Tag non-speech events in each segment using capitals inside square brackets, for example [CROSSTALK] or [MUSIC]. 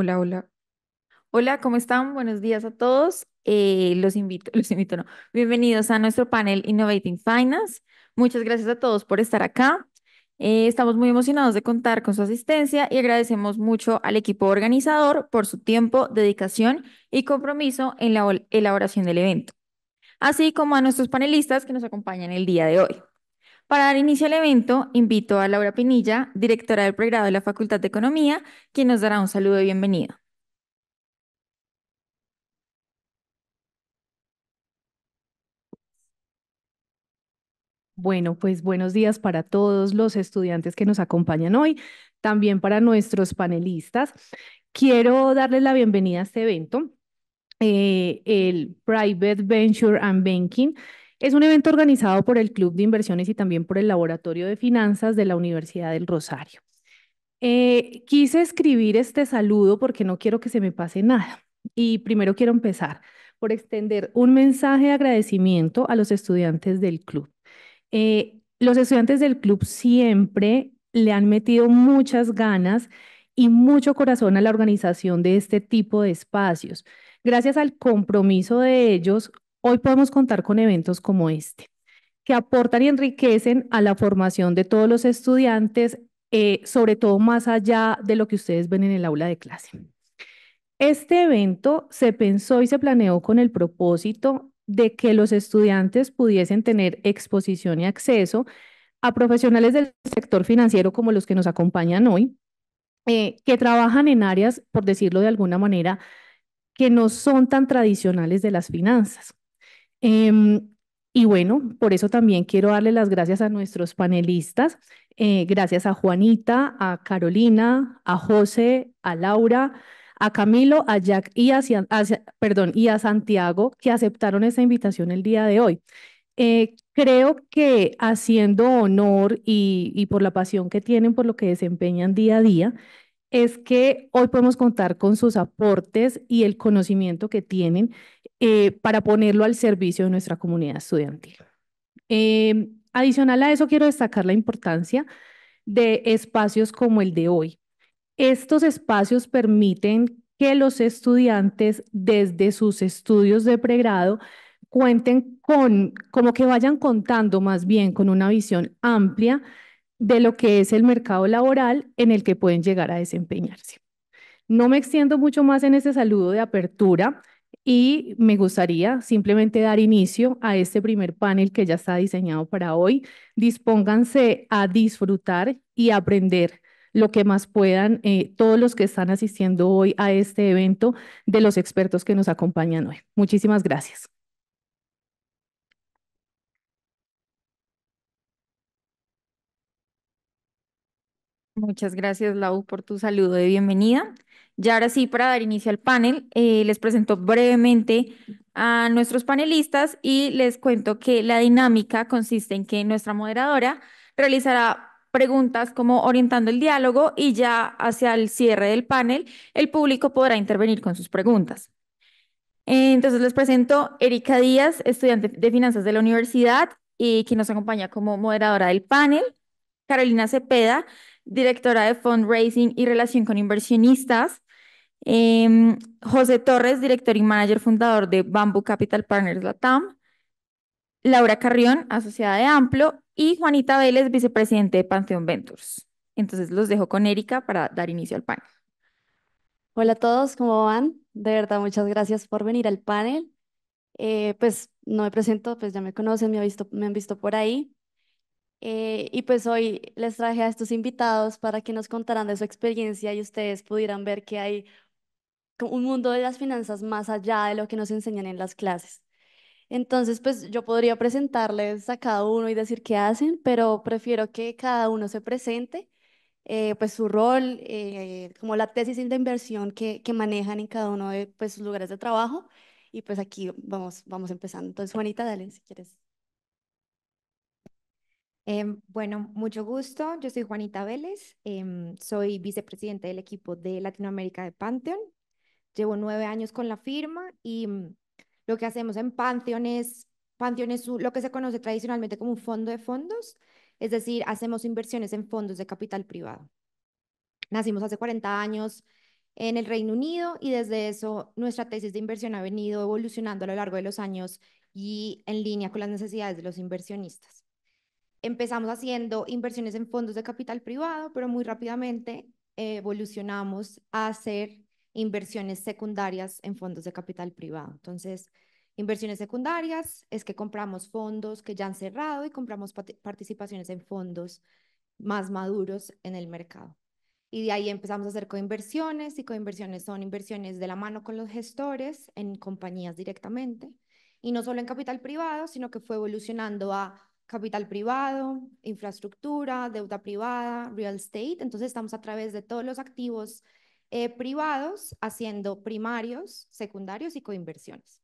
Hola, hola. Hola, ¿cómo están? Buenos días a todos. Eh, los invito, [LAUGHS] los invito, no. Bienvenidos a nuestro panel Innovating Finance. Muchas gracias a todos por estar acá. Eh, estamos muy emocionados de contar con su asistencia y agradecemos mucho al equipo organizador por su tiempo, dedicación y compromiso en la elaboración del evento, así como a nuestros panelistas que nos acompañan el día de hoy. Para dar inicio al evento, invito a Laura Pinilla, directora del pregrado de la Facultad de Economía, quien nos dará un saludo y bienvenida. Bueno, pues buenos días para todos los estudiantes que nos acompañan hoy, también para nuestros panelistas. Quiero darles la bienvenida a este evento, eh, el Private Venture and Banking, es un evento organizado por el Club de Inversiones y también por el Laboratorio de Finanzas de la Universidad del Rosario. Eh, quise escribir este saludo porque no quiero que se me pase nada. Y primero quiero empezar por extender un mensaje de agradecimiento a los estudiantes del club. Eh, los estudiantes del club siempre le han metido muchas ganas y mucho corazón a la organización de este tipo de espacios. Gracias al compromiso de ellos, Hoy podemos contar con eventos como este, que aportan y enriquecen a la formación de todos los estudiantes, eh, sobre todo más allá de lo que ustedes ven en el aula de clase. Este evento se pensó y se planeó con el propósito de que los estudiantes pudiesen tener exposición y acceso a profesionales del sector financiero como los que nos acompañan hoy, eh, que trabajan en áreas, por decirlo de alguna manera, que no son tan tradicionales de las finanzas. Em, y bueno, por eso también quiero darle las gracias a nuestros panelistas. Eh, gracias a Juanita, a Carolina, a José, a Laura, a Camilo, a Jack y a, Santiago que aceptaron esta invitación el día de hoy. Eh, creo que haciendo honor y, y por la pasión que tienen, por lo que desempeñan día a día, es que hoy podemos contar con sus aportes y el conocimiento que tienen eh, para ponerlo al servicio de nuestra comunidad estudiantil. Em, adicional a eso, quiero destacar la importancia de espacios como el de hoy. Estos espacios permiten que los estudiantes desde sus estudios de pregrado cuenten con, como que vayan contando más bien con una visión amplia de lo que es el mercado laboral en el que pueden llegar a desempeñarse. No me extiendo mucho más en ese saludo de apertura. Y me gustaría simplemente dar inicio a este primer panel que ya está diseñado para hoy. Dispónganse a disfrutar y aprender lo que más puedan eh, todos los que están asistiendo hoy a este evento de los expertos que nos acompañan hoy. Muchísimas gracias. Muchas gracias, Lau, por tu saludo de bienvenida. Ya ahora sí, para dar inicio al panel, eh, les presento brevemente a nuestros panelistas y les cuento que la dinámica consiste en que nuestra moderadora realizará preguntas como orientando el diálogo y ya hacia el cierre del panel el público podrá intervenir con sus preguntas. Eh, entonces les presento Erika Díaz, estudiante de finanzas de la universidad y quien nos acompaña como moderadora del panel. Carolina Cepeda, directora de fundraising y relación con inversionistas. Em, José Torres, director y manager fundador de Bamboo Capital Partners Latam. Laura Carrión, asociada de Amplo. Y Juanita Vélez, vicepresidente de Pantheon Ventures. Entonces los dejo con Erika para dar inicio al panel. Hola a todos, ¿cómo van? De verdad, muchas gracias por venir al panel. Eh, pues no me presento, pues ya me conocen, me, visto, me han visto por ahí. Eh, y pues hoy les traje a estos invitados para que nos contaran de su experiencia y ustedes pudieran ver que hay un mundo de las finanzas más allá de lo que nos enseñan en las clases. Entonces, pues yo podría presentarles a cada uno y decir qué hacen, pero prefiero que cada uno se presente, eh, pues su rol, eh, como la tesis de inversión que, manejan en cada uno de pues, sus lugares de trabajo. Y pues aquí vamos, vamos empezando. Entonces, Juanita, dale, si quieres. Em, bueno, mucho gusto. Yo soy Juanita Vélez, em, soy vicepresidente del equipo de Latinoamérica de Pantheon Llevo nueve años con la firma y mm, lo que hacemos en Pantheon es, es lo que se conoce tradicionalmente como un fondo de fondos, es decir, hacemos inversiones en fondos de capital privado. Nacimos hace 40 años en el Reino Unido y desde eso nuestra tesis de inversión ha venido evolucionando a lo largo de los años y en línea con las necesidades de los inversionistas. Empezamos haciendo inversiones en fondos de capital privado, pero muy rápidamente eh, evolucionamos a hacer inversiones secundarias en fondos de capital privado. Entonces, inversiones secundarias es que compramos fondos que ya han cerrado y compramos participaciones en fondos más maduros en el mercado. Y de ahí empezamos a hacer coinversiones y coinversiones son inversiones de la mano con los gestores en compañías directamente y no solo en capital privado, sino que fue evolucionando a capital privado, infraestructura, deuda privada, real estate. Entonces estamos a través de todos los activos eh, privados, haciendo primarios, secundarios y coinversiones.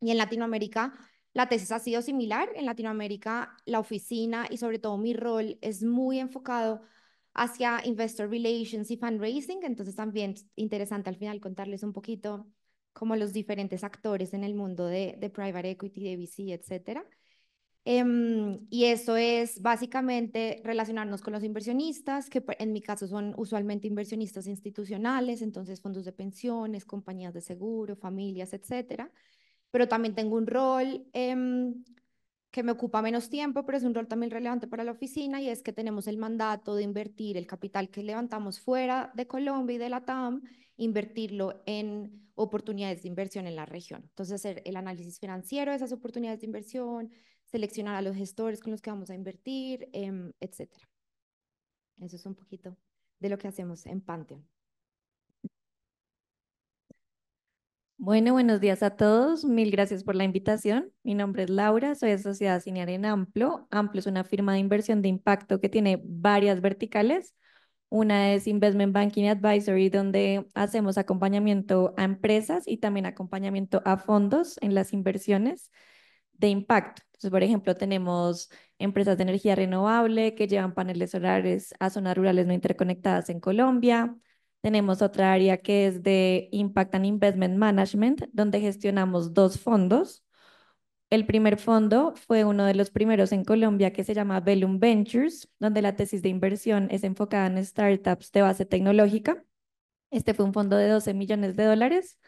Y en Latinoamérica la tesis ha sido similar. En Latinoamérica la oficina y sobre todo mi rol es muy enfocado hacia Investor Relations y Fundraising, entonces también es interesante al final contarles un poquito como los diferentes actores en el mundo de, de private equity, de VC, etcétera. Em, y eso es básicamente relacionarnos con los inversionistas, que en mi caso son usualmente inversionistas institucionales, entonces fondos de pensiones, compañías de seguro, familias, etcétera. Pero también tengo un rol em, que me ocupa menos tiempo, pero es un rol también relevante para la oficina y es que tenemos el mandato de invertir el capital que levantamos fuera de Colombia y de la TAM, invertirlo en oportunidades de inversión en la región. Entonces, hacer el análisis financiero de esas oportunidades de inversión, seleccionar a los gestores con los que vamos a invertir, eh, em, etc. Eso es un poquito de lo que hacemos en Pantheon. Bueno, buenos días a todos. Mil gracias por la invitación. Mi nombre es Laura, soy asociada Cinear en Amplo. Amplo es una firma de inversión de impacto que tiene varias verticales. Una es Investment Banking Advisory, donde hacemos acompañamiento a empresas y también acompañamiento a fondos en las inversiones de impacto por ejemplo, tenemos empresas de energía renovable que llevan paneles solares a zonas rurales no interconectadas en Colombia. Tenemos otra área que es de Impact and Investment Management, donde gestionamos dos fondos. El primer fondo fue uno de los primeros en Colombia que se llama Bellum Ventures, donde la tesis de inversión es enfocada en startups de base tecnológica. Este fue un fondo de 12 millones de dólares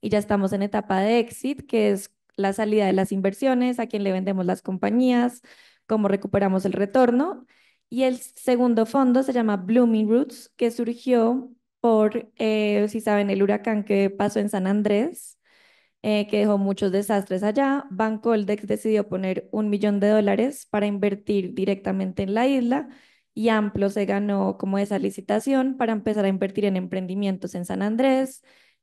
y ya estamos en etapa de exit, que es la salida de las inversiones, a quién le vendemos las compañías, cómo recuperamos el retorno. Y el segundo fondo se llama Blooming Roots, que surgió por, eh, si saben, el huracán que pasó en San Andrés, eh, que dejó muchos desastres allá. Bancoldex decidió poner un millón de dólares para invertir directamente en la isla y Amplo se ganó como esa licitación para empezar a invertir en emprendimientos en San Andrés,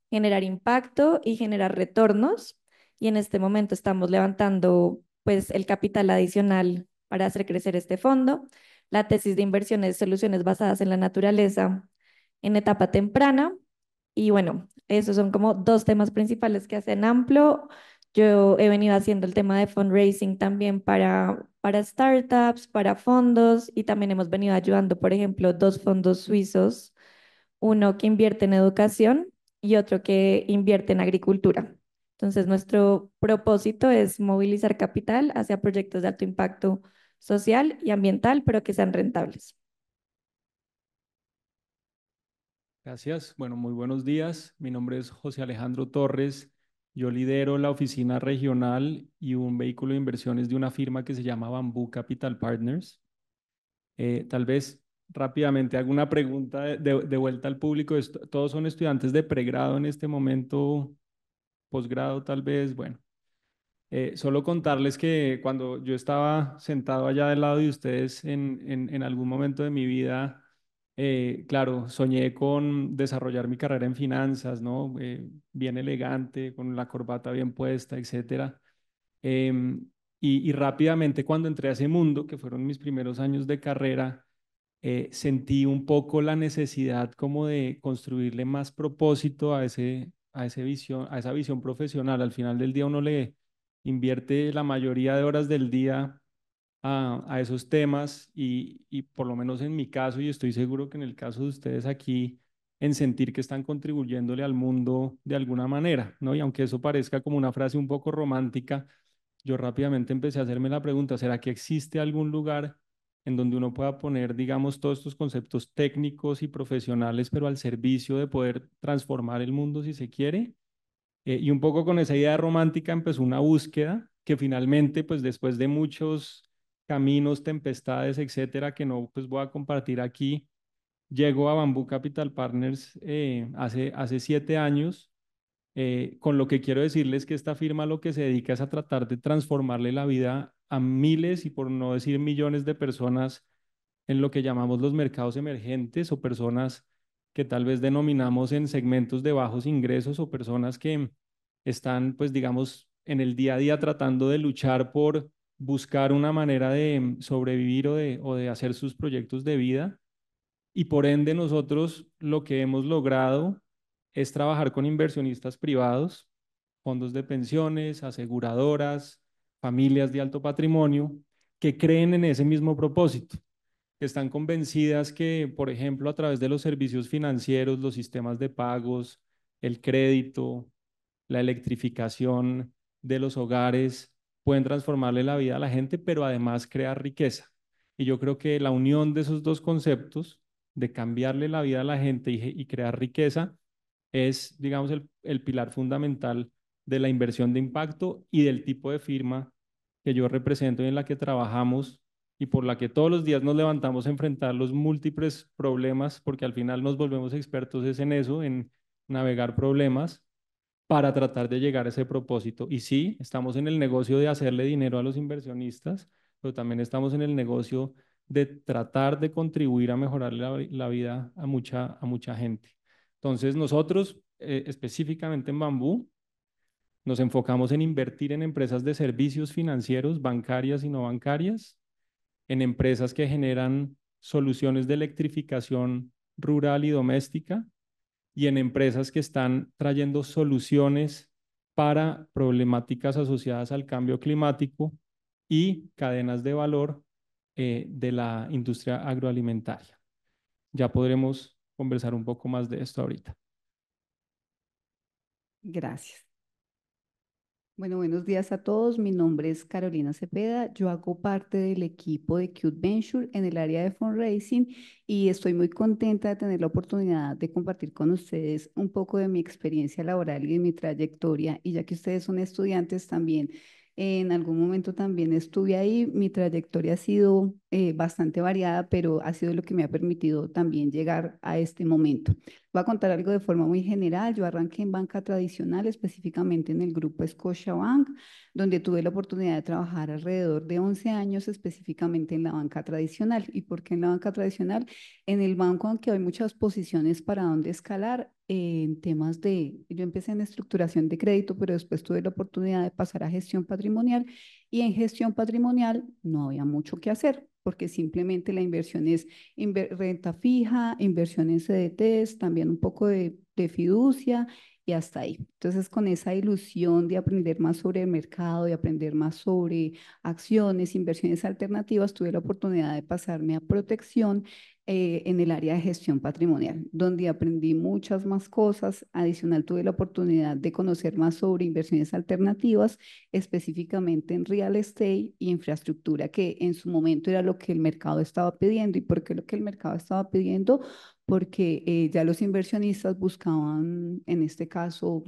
generar impacto y generar retornos y en este momento estamos levantando pues el capital adicional para hacer crecer este fondo. La tesis de inversiones, soluciones basadas en la naturaleza en etapa temprana. Y bueno, esos son como dos temas principales que hacen amplio. Yo he venido haciendo el tema de fundraising también para, para startups, para fondos y también hemos venido ayudando, por ejemplo, dos fondos suizos, uno que invierte en educación y otro que invierte en agricultura. Entonces, nuestro propósito es movilizar capital hacia proyectos de alto impacto social y ambiental, pero que sean rentables. Gracias. Bueno, muy buenos días. Mi nombre es José Alejandro Torres. Yo lidero la oficina regional y un vehículo de inversiones de una firma que se llama Bambú Capital Partners. Eh, tal vez rápidamente alguna pregunta de, vuelta al público. todos son estudiantes de pregrado en este momento posgrado tal vez, bueno. Eh, solo contarles que cuando yo estaba sentado allá del lado de ustedes en, en, algún momento de mi vida, eh, claro, soñé con desarrollar mi carrera en finanzas, ¿no? Eh, bien elegante, con la corbata bien puesta, etcétera. Em, y, rápidamente cuando entré a ese mundo, que fueron mis primeros años de carrera, sentí un poco la necesidad como de construirle más propósito a ese, a, esa visión profesional. Al final del día uno le invierte la mayoría de horas del día a, esos temas y, y por lo menos en mi caso, y estoy seguro que en el caso de ustedes aquí, en sentir que están contribuyéndole al mundo de alguna manera, ¿no? Y aunque eso parezca como una frase un poco romántica, yo rápidamente empecé a hacerme la pregunta, ¿será que existe algún lugar en donde uno pueda poner, digamos, todos estos conceptos técnicos y profesionales, pero al servicio de poder transformar el mundo si se quiere. Eh, y un poco con esa idea romántica empezó una búsqueda que finalmente, pues después de muchos caminos, tempestades, etcétera, que no pues voy a compartir aquí, llegó a Bambú Capital Partners eh, hace, hace siete años, eh, con lo que quiero decirles que esta firma lo que se dedica es a tratar de transformarle la vida a miles y por no decir millones de personas en lo que llamamos los mercados emergentes o personas que tal vez denominamos en segmentos de bajos ingresos o personas que están, pues digamos, en el día a día tratando de luchar por buscar una manera de sobrevivir o de, o de hacer sus proyectos de vida. Y por ende nosotros lo que hemos logrado es trabajar con inversionistas privados, fondos de pensiones, aseguradoras, familias de alto patrimonio que creen en ese mismo propósito, que están convencidas que, por ejemplo, a través de los servicios financieros, los sistemas de pagos, el crédito, la electrificación de los hogares, pueden transformarle la vida a la gente, pero además crear riqueza. Y yo creo que la unión de esos dos conceptos, de cambiarle la vida a la gente y, crear riqueza, es, digamos, el, el pilar fundamental de la inversión de impacto y del tipo de firma que yo represento y en la que trabajamos y por la que todos los días nos levantamos a enfrentar los múltiples problemas, porque al final nos volvemos expertos es en eso, en navegar problemas para tratar de llegar a ese propósito. Y sí, estamos en el negocio de hacerle dinero a los inversionistas, pero también estamos en el negocio de tratar de contribuir a mejorar la, vida a mucha, a mucha gente. Entonces nosotros, eh, específicamente en Bambú, nos enfocamos en invertir en empresas de servicios financieros, bancarias y no bancarias, en empresas que generan soluciones de electrificación rural y doméstica y en empresas que están trayendo soluciones para problemáticas asociadas al cambio climático y cadenas de valor eh, de la industria agroalimentaria. Ya podremos conversar un poco más de esto ahorita. Gracias. Bueno, buenos días a todos. Mi nombre es Carolina Cepeda. Yo hago parte del equipo de Cute Venture en el área de fundraising y estoy muy contenta de tener la oportunidad de compartir con ustedes un poco de mi experiencia laboral y de mi trayectoria. Y ya que ustedes son estudiantes también, en algún momento también estuve ahí. Mi trayectoria ha sido eh, bastante variada, pero ha sido lo que me ha permitido también llegar a este momento. Voy a contar algo de forma muy general. Yo arranqué en banca tradicional, específicamente en el grupo Bank, donde tuve la oportunidad de trabajar alrededor de 11 años específicamente en la banca tradicional. ¿Y por qué en la banca tradicional? En el banco, aunque hay muchas posiciones para dónde escalar, eh, en temas de, yo empecé en estructuración de crédito, pero después tuve la oportunidad de pasar a gestión patrimonial y en gestión patrimonial no había mucho que hacer porque simplemente la inversión es renta fija, inversión en CDTs, también un poco de, de fiducia y hasta ahí. Entonces, con esa ilusión de aprender más sobre el mercado, de aprender más sobre acciones, inversiones alternativas, tuve la oportunidad de pasarme a protección eh, en el área de gestión patrimonial, donde aprendí muchas más cosas. Adicional, tuve la oportunidad de conocer más sobre inversiones alternativas, específicamente en real estate y infraestructura, que en su momento era lo que el mercado estaba pidiendo. ¿Y por qué lo que el mercado estaba pidiendo? Porque eh, ya los inversionistas buscaban, en este caso,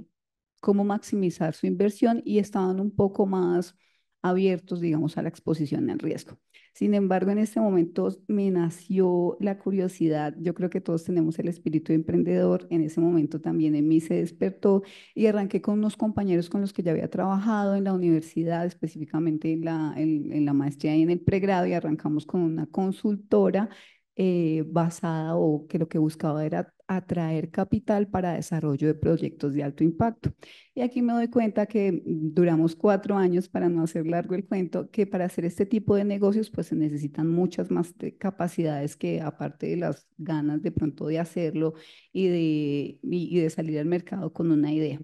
cómo maximizar su inversión y estaban un poco más abiertos, digamos, a la exposición al riesgo. Sin embargo, en ese momento me nació la curiosidad. Yo creo que todos tenemos el espíritu emprendedor. En ese momento también en mí se despertó y arranqué con unos compañeros con los que ya había trabajado en la universidad, específicamente en la, en, la maestría y en el pregrado, y arrancamos con una consultora eh, basada o que lo que buscaba era atraer capital para desarrollo de proyectos de alto impacto. Y aquí me doy cuenta que duramos cuatro años, para no hacer largo el cuento, que para hacer este tipo de negocios pues se necesitan muchas más capacidades que aparte de las ganas de pronto de hacerlo y de, y de salir al mercado con una idea.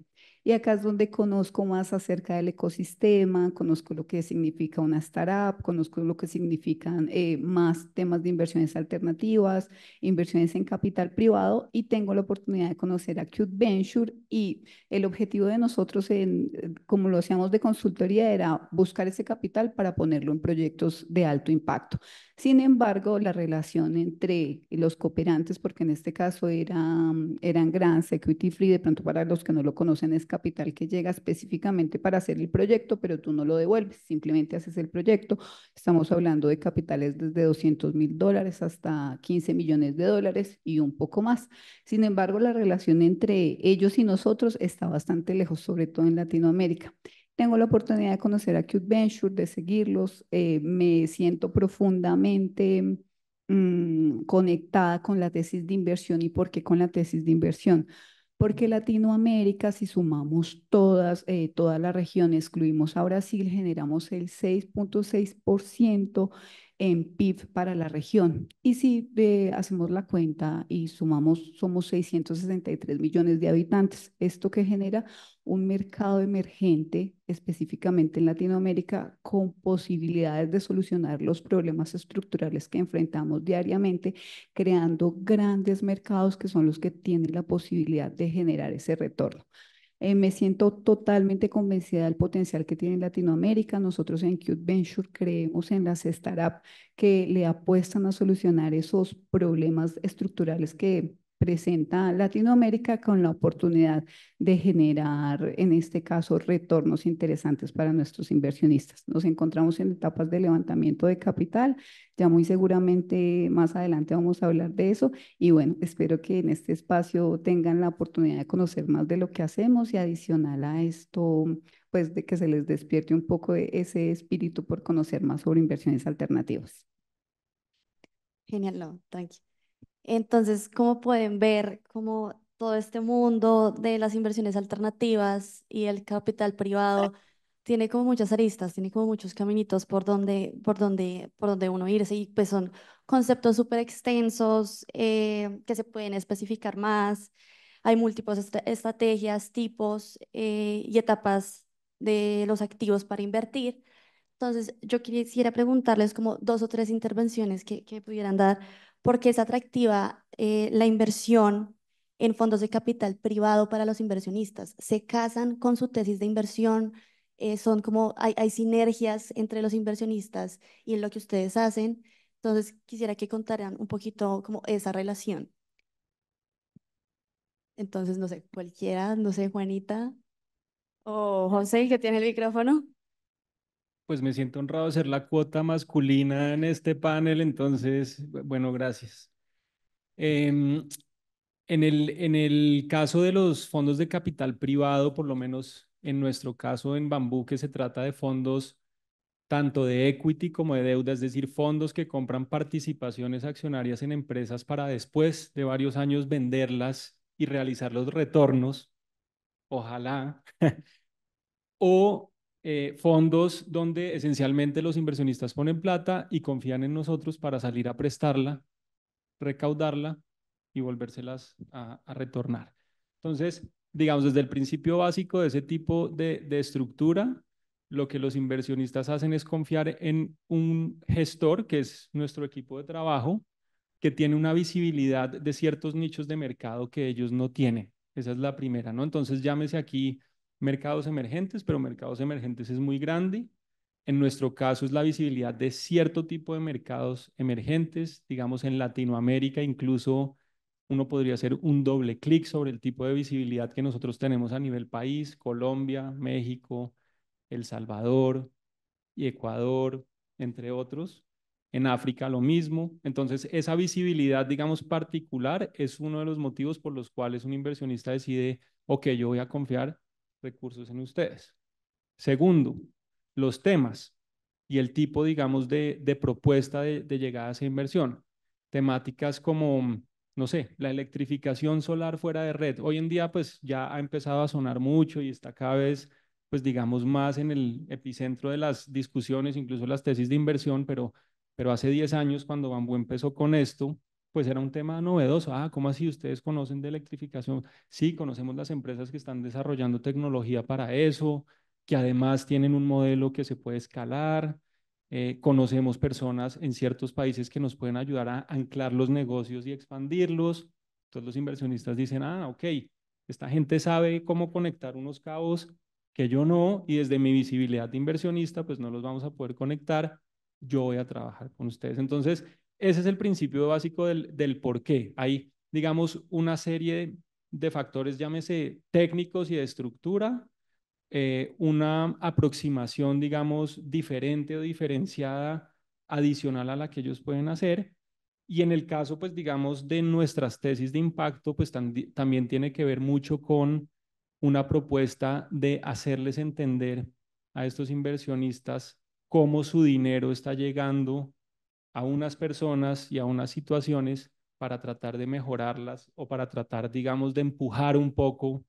Y acá es donde conozco más acerca del ecosistema, conozco lo que significa una startup, conozco lo que significan eh, más temas de inversiones alternativas, inversiones en capital privado y tengo la oportunidad de conocer a Cute Venture y el objetivo de nosotros, eh, como lo hacíamos de consultoría, era buscar ese capital para ponerlo en proyectos de alto impacto. Sin embargo, la relación entre los cooperantes, porque en este caso eran Grand equity Free, de pronto para los que no lo conocen es capital que llega específicamente para hacer el proyecto, pero tú no lo devuelves, simplemente haces el proyecto. Estamos hablando de capitales desde 200 mil dólares hasta 15 millones de dólares y un poco más. Sin embargo, la relación entre ellos y nosotros está bastante lejos, sobre todo en Latinoamérica. Tengo la oportunidad de conocer a Cute Venture, de seguirlos. Eh, me siento profundamente mm, conectada con la tesis de inversión. ¿Y por qué con la tesis de inversión? Porque Latinoamérica, si sumamos todas, eh, toda la excluimos a Brasil, generamos el 6.6% en PIB para la región. Y si hacemos la cuenta y sumamos, somos 663 millones de habitantes, esto que genera un mercado emergente específicamente en Latinoamérica con posibilidades de solucionar los problemas estructurales que enfrentamos diariamente, creando grandes mercados que son los que tienen la posibilidad de generar ese retorno. Eh, me siento totalmente convencida del potencial que tiene Latinoamérica. Nosotros en Cute Venture creemos en las startups que le apuestan a solucionar esos problemas estructurales que presenta Latinoamérica con la oportunidad de generar, en este caso, retornos interesantes para nuestros inversionistas. Nos encontramos en etapas de levantamiento de capital, ya muy seguramente más adelante vamos a hablar de eso y bueno, espero que en este espacio tengan la oportunidad de conocer más de lo que hacemos y adicional a esto, pues de que se les despierte un poco ese espíritu por conocer más sobre inversiones alternativas. Genial, no, thank you. Entonces, como pueden ver, como todo este mundo de las inversiones alternativas y el capital privado tiene como muchas aristas, tiene como muchos caminitos por donde, por donde, por donde uno irse y pues son conceptos súper extensos eh, que se pueden especificar más. Hay múltiples estrategias, tipos eh, y etapas de los activos para invertir. Entonces, yo quisiera preguntarles como dos o tres intervenciones que pudieran dar porque es atractiva eh, la inversión en fondos de capital privado para los inversionistas. Se casan con su tesis de inversión, eh, son como hay, hay, sinergias entre los inversionistas y en lo que ustedes hacen. Entonces, quisiera que contaran un poquito como esa relación. Entonces, no sé, cualquiera, no sé, Juanita o oh, José, que tiene el micrófono pues me siento honrado de ser la cuota masculina en este panel, entonces, bueno, gracias. Em, en, el, en el caso de los fondos de capital privado, por lo menos en nuestro caso en Bambú, que se trata de fondos tanto de equity como de deuda, es decir, fondos que compran participaciones accionarias en empresas para después de varios años venderlas y realizar los retornos, ojalá, [LAUGHS] o eh, fondos donde esencialmente los inversionistas ponen plata y confían en nosotros para salir a prestarla, recaudarla y volvérselas a, retornar. Entonces, digamos, desde el principio básico de ese tipo de, de estructura, lo que los inversionistas hacen es confiar en un gestor, que es nuestro equipo de trabajo, que tiene una visibilidad de ciertos nichos de mercado que ellos no tienen. Esa es la primera, ¿no? Entonces llámese aquí mercados emergentes, pero mercados emergentes es muy grande. En nuestro caso es la visibilidad de cierto tipo de mercados emergentes, digamos en Latinoamérica incluso uno podría hacer un doble clic sobre el tipo de visibilidad que nosotros tenemos a nivel país, Colombia, México, El Salvador y Ecuador, entre otros. En África lo mismo. Entonces, esa visibilidad, digamos, particular es uno de los motivos por los cuales un inversionista decide, ok, yo voy a confiar recursos en ustedes. Segundo, los temas y el tipo, digamos, de, propuesta de, de llegada a esa inversión. Temáticas como, no sé, la electrificación solar fuera de red. Hoy en día, pues ya ha empezado a sonar mucho y está cada vez, pues digamos, más en el epicentro de las discusiones, incluso las tesis de inversión, pero, pero hace 10 años, cuando Bambú empezó con esto, pues era un tema novedoso. Ah, ¿cómo así? ¿Ustedes conocen de electrificación? Sí, conocemos las empresas que están desarrollando tecnología para eso, que además tienen un modelo que se puede escalar. Eh, conocemos personas en ciertos países que nos pueden ayudar a anclar los negocios y expandirlos. Entonces los inversionistas dicen, ah, ok, esta gente sabe cómo conectar unos cabos que yo no, y desde mi visibilidad de inversionista, pues no los vamos a poder conectar, yo voy a trabajar con ustedes. Entonces, ese es el principio básico del, por qué. Hay, digamos, una serie de, factores, llámese técnicos y de estructura, eh, una aproximación, digamos, diferente o diferenciada adicional a la que ellos pueden hacer. Y en el caso, pues, digamos, de nuestras tesis de impacto, pues también tiene que ver mucho con una propuesta de hacerles entender a estos inversionistas cómo su dinero está llegando a unas personas y a unas situaciones para tratar de mejorarlas o para tratar, digamos, de empujar un poco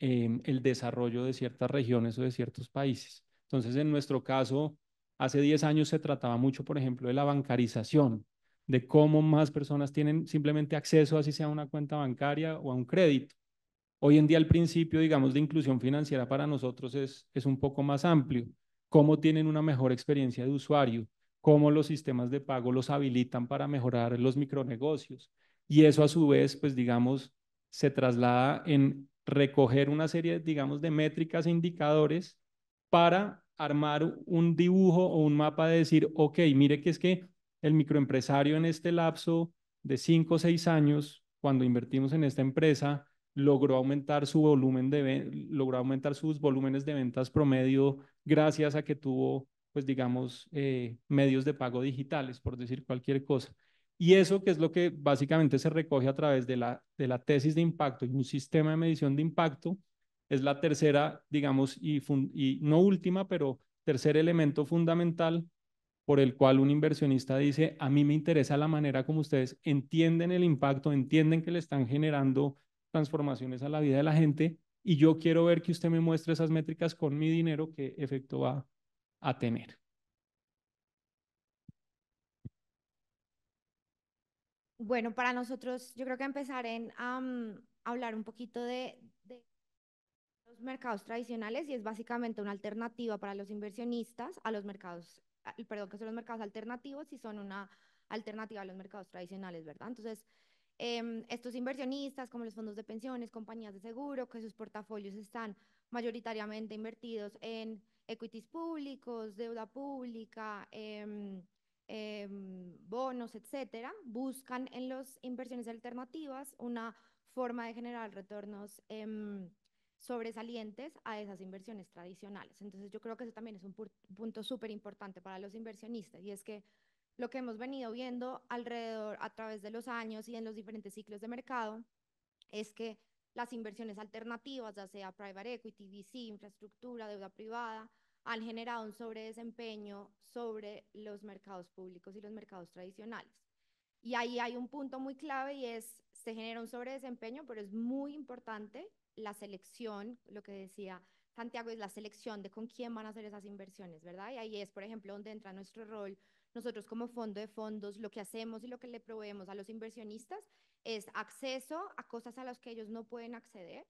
em, el desarrollo de ciertas regiones o de ciertos países. Entonces, en nuestro caso, hace 10 años se trataba mucho, por ejemplo, de la bancarización, de cómo más personas tienen simplemente acceso, así sea a una cuenta bancaria o a un crédito. Hoy en día el principio, digamos, de inclusión financiera para nosotros es, es un poco más amplio. Cómo tienen una mejor experiencia de usuario, cómo los sistemas de pago los habilitan para mejorar los micronegocios. Y eso a su vez, pues digamos, se traslada en recoger una serie, digamos, de métricas e indicadores para armar un dibujo o un mapa de decir, ok, mire que es que el microempresario en este lapso de cinco o seis años, cuando invertimos en esta empresa, logró aumentar su volumen de logró aumentar sus volúmenes de ventas promedio gracias a que tuvo pues digamos, eh, medios de pago digitales, por decir cualquier cosa. Y eso que es lo que básicamente se recoge a través de la, de la tesis de impacto y un sistema de medición de impacto, es la tercera, digamos, y, y no última, pero tercer elemento fundamental por el cual un inversionista dice, a mí me interesa la manera como ustedes entienden el impacto, entienden que le están generando transformaciones a la vida de la gente y yo quiero ver que usted me muestre esas métricas con mi dinero, qué efecto va a temer Bueno, para nosotros yo creo que empezar en hablar un poquito de, los mercados tradicionales y es básicamente una alternativa para los inversionistas a los mercados, perdón, que son los mercados alternativos y son una alternativa a los mercados tradicionales, ¿verdad? Entonces, em, estos inversionistas como los fondos de pensiones, compañías de seguro, que sus portafolios están mayoritariamente invertidos en equities públicos, deuda pública, em, em, bonos, etcétera, buscan en las inversiones alternativas una forma de generar retornos em, sobresalientes a esas inversiones tradicionales. Entonces yo creo que eso también es un punto súper importante para los inversionistas y es que lo que hemos venido viendo alrededor a través de los años y en los diferentes ciclos de mercado es que las inversiones alternativas, ya sea private equity, VC, infraestructura, deuda privada, han generado un sobredesempeño sobre los mercados públicos y los mercados tradicionales. Y ahí hay un punto muy clave y es, se genera un sobredesempeño, pero es muy importante la selección, lo que decía Santiago, es la selección de con quién van a hacer esas inversiones, ¿verdad? Y ahí es, por ejemplo, donde entra nuestro rol. Nosotros como fondo de fondos, lo que hacemos y lo que le proveemos a los inversionistas es acceso a cosas a las que ellos no pueden acceder.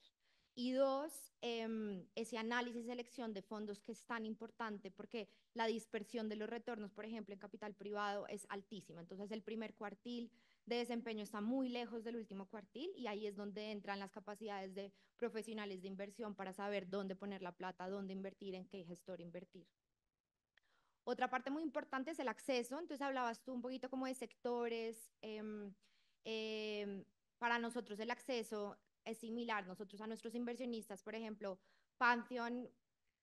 Y dos, em, ese análisis y selección de fondos que es tan importante porque la dispersión de los retornos, por ejemplo, en capital privado es altísima. Entonces, el primer cuartil de desempeño está muy lejos del último cuartil y ahí es donde entran las capacidades de profesionales de inversión para saber dónde poner la plata, dónde invertir, en qué gestor invertir. Otra parte muy importante es el acceso. Entonces, hablabas tú un poquito como de sectores. Em, Em, para nosotros el acceso es similar. Nosotros a nuestros inversionistas, por ejemplo, Pantheon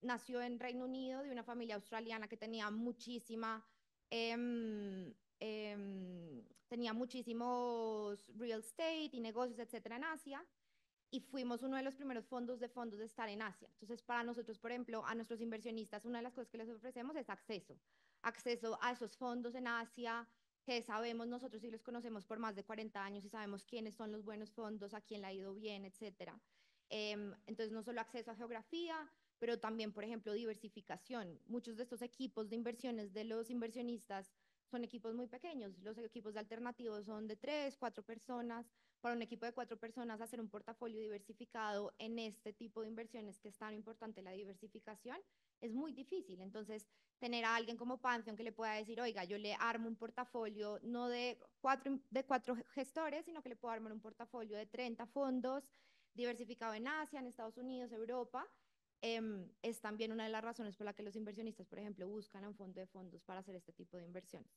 nació en Reino Unido de una familia australiana que tenía muchísima, em, em, tenía muchísimos real estate y negocios, etcétera, en Asia. Y fuimos uno de los primeros fondos de fondos de estar en Asia. Entonces, para nosotros, por ejemplo, a nuestros inversionistas, una de las cosas que les ofrecemos es acceso. Acceso a esos fondos en Asia, que sabemos nosotros y los conocemos por más de 40 años y sabemos quiénes son los buenos fondos, a quién le ha ido bien, etcétera. Em, entonces, no solo acceso a geografía, pero también, por ejemplo, diversificación. Muchos de estos equipos de inversiones de los inversionistas son equipos muy pequeños. Los equipos de alternativos son de tres, cuatro personas. Para un equipo de cuatro personas, hacer un portafolio diversificado en este tipo de inversiones que es tan importante la diversificación es muy difícil. Entonces, tener a alguien como Pantheon que le pueda decir, oiga, yo le armo un portafolio no de cuatro, gestores, sino que le puedo armar un portafolio de 30 fondos diversificado en Asia, en Estados Unidos, Europa, em, es también una de las razones por la que los inversionistas, por ejemplo, buscan un fondo de fondos para hacer este tipo de inversiones.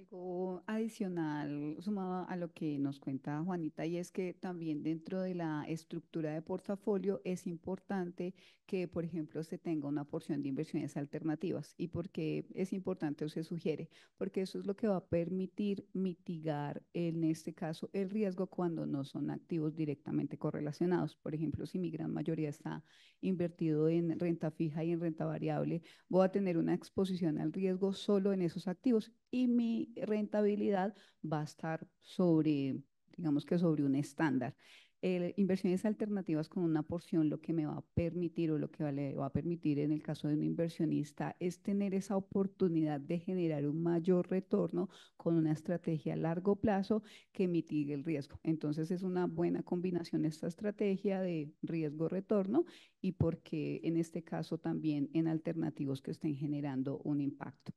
algo adicional sumado a lo que nos cuenta Juanita y es que también dentro de la estructura de portafolio es importante que, por ejemplo, se tenga una porción de inversiones alternativas. ¿Y por qué es importante o se sugiere? Porque eso es lo que va a permitir mitigar, en este caso, el riesgo cuando no son activos directamente correlacionados. Por ejemplo, si mi gran mayoría está invertido en renta fija y en renta variable, voy a tener una exposición al riesgo solo en esos activos y mi rentabilidad va a estar sobre, digamos que sobre un estándar. inversiones alternativas con una porción lo que me va a permitir o lo que le va a permitir en el caso de un inversionista es tener esa oportunidad de generar un mayor retorno con una estrategia a largo plazo que mitigue el riesgo. Entonces es una buena combinación esta estrategia de riesgo-retorno y porque en este caso también en alternativos que estén generando un impacto.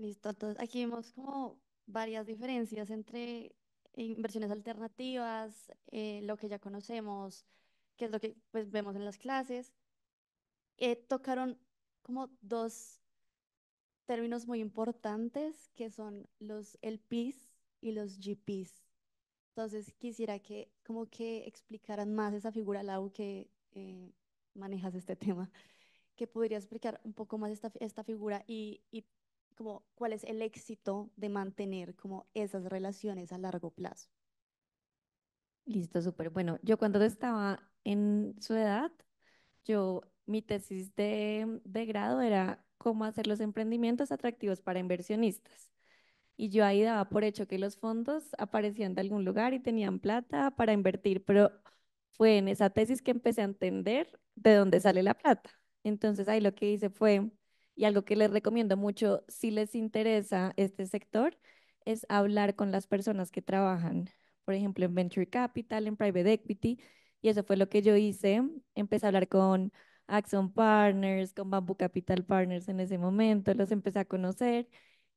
Listo, entonces aquí vemos como varias diferencias entre inversiones alternativas, eh, lo que ya conocemos, que es lo que pues, vemos en las clases. Eh, tocaron como dos términos muy importantes que son los PIS y los GPs. Entonces quisiera que como que explicaran más esa figura, Lau, que eh, manejas este [LAUGHS] tema, que podría explicar un poco más esta, esta figura y, y cuál es el éxito de mantener como esas relaciones a largo plazo. Listo, súper. Bueno, yo cuando estaba en su edad, yo, mi tesis de, de grado era cómo hacer los emprendimientos atractivos para inversionistas. Y yo ahí daba por hecho que los fondos aparecían de algún lugar y tenían plata para invertir, pero fue en esa tesis que empecé a entender de dónde sale la plata. Entonces ahí lo que hice fue y algo que les recomiendo mucho, si les interesa este sector, es hablar con las personas que trabajan, por ejemplo, en Venture Capital, en Private Equity. Y eso fue lo que yo hice. Empecé a hablar con Axon Partners, con Bamboo Capital Partners en ese momento, los empecé a conocer.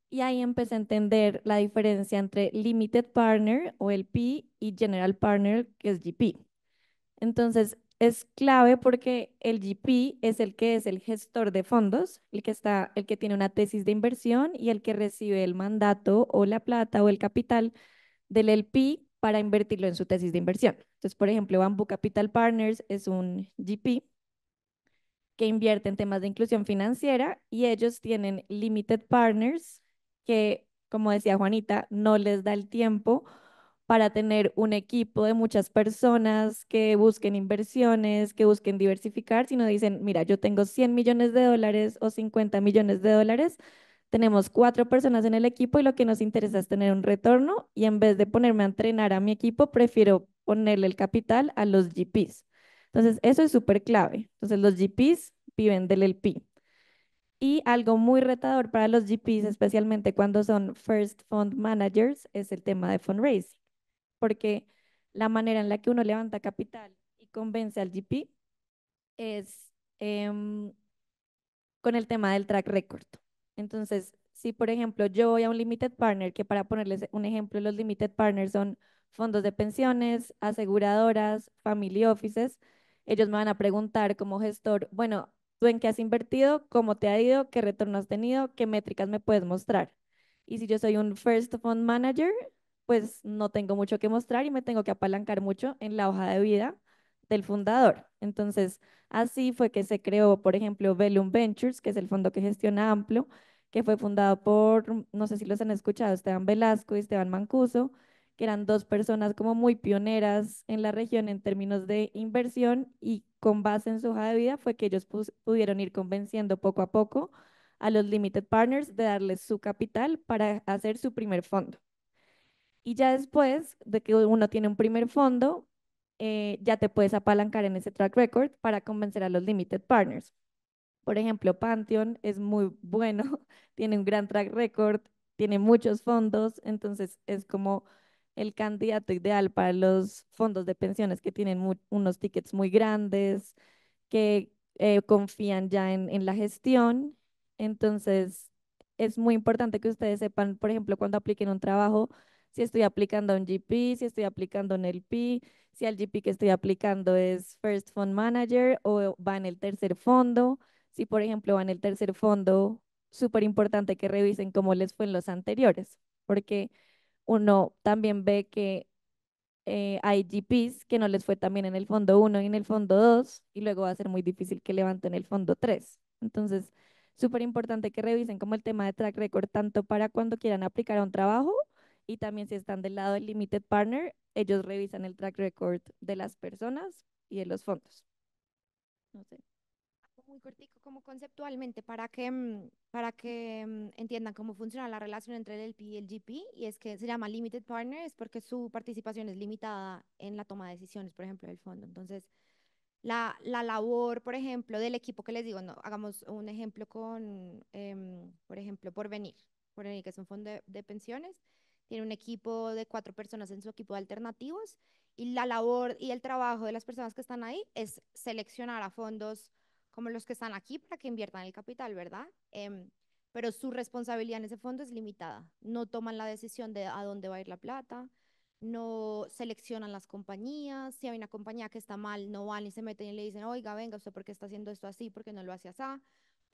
Y ahí empecé a entender la diferencia entre Limited Partner o LP y General Partner, que es GP. Entonces, es clave porque el GP es el que es el gestor de fondos, el que está, el que tiene una tesis de inversión y el que recibe el mandato o la plata o el capital del LP para invertirlo en su tesis de inversión. Entonces, por ejemplo, Bamboo Capital Partners es un GP que invierte en temas de inclusión financiera y ellos tienen limited partners que, como decía Juanita, no les da el tiempo para tener un equipo de muchas personas que busquen inversiones, que busquen diversificar, sino dicen, mira, yo tengo 100 millones de dólares o 50 millones de dólares, tenemos cuatro personas en el equipo y lo que nos interesa es tener un retorno y en vez de ponerme a entrenar a mi equipo, prefiero ponerle el capital a los GPs. Entonces, eso es súper clave. Entonces, los GPs viven del LP. Y algo muy retador para los GPs, especialmente cuando son First Fund Managers, es el tema de fundraising porque la manera en la que uno levanta capital y convence al GP es em, con el tema del track record. Entonces, si por ejemplo yo voy a un limited partner, que para ponerles un ejemplo, los limited partners son fondos de pensiones, aseguradoras, family offices, ellos me van a preguntar como gestor, bueno, ¿tú en qué has invertido? ¿Cómo te ha ido? ¿Qué retorno has tenido? ¿Qué métricas me puedes mostrar? Y si yo soy un first fund manager, pues no tengo mucho que mostrar y me tengo que apalancar mucho en la hoja de vida del fundador. Entonces, así fue que se creó, por ejemplo, Velum Ventures, que es el fondo que gestiona Amplo, que fue fundado por, mm, no sé si los han escuchado, Esteban Velasco y Esteban Mancuso, que eran dos personas como muy pioneras en la región en términos de inversión y con base en su hoja de vida fue que ellos pudieron ir convenciendo poco a poco a los limited partners de darles su capital para hacer su primer fondo. Y ya después de que uno tiene un primer fondo, eh, ya te puedes apalancar en ese track record para convencer a los limited partners. Por ejemplo, Pantheon es muy [LAUGHS] bueno, tiene un gran track record, tiene muchos fondos, entonces es como el candidato ideal para los fondos de pensiones que tienen unos tickets muy grandes, que eh, confían ya en la gestión. Entonces, es muy importante que ustedes sepan, por ejemplo, cuando apliquen un trabajo, si estoy aplicando a un GP, si estoy aplicando en el LP, si el GP que estoy aplicando es First Fund Manager o va en el tercer fondo. Si, por ejemplo, va en el tercer fondo, súper importante que revisen cómo les fue en los anteriores, porque uno también ve que eh, hay GPs que no les fue también en el fondo 1 y en el fondo 2, y luego va a ser muy difícil que levanten el fondo 3. Entonces, súper importante que revisen como el tema de track record, tanto para cuando quieran aplicar a un trabajo y también si están del lado del limited partner, ellos revisan el track record de las personas y de los fondos. No sé. Muy cortico, como conceptualmente, para que, mm, para que mm, entiendan cómo funciona la relación entre el LP y el GP, y es que se llama limited partners porque su participación es limitada en la toma de decisiones, por ejemplo, del fondo. Entonces, la, la, labor, por ejemplo, del equipo que les digo, no, hagamos un ejemplo con, em, por ejemplo, Porvenir, Porvenir, que es un fondo de, de pensiones, tiene un equipo de cuatro personas en su equipo de alternativos y la labor y el trabajo de las personas que están ahí es seleccionar a fondos como los que están aquí para que inviertan el capital, ¿verdad? Em, pero su responsabilidad en ese fondo es limitada. No toman la decisión de a dónde va a ir la plata, no seleccionan las compañías, si hay una compañía que está mal, no van y se meten y le dicen, oiga, venga, usted por qué está haciendo esto así, por qué no lo hace así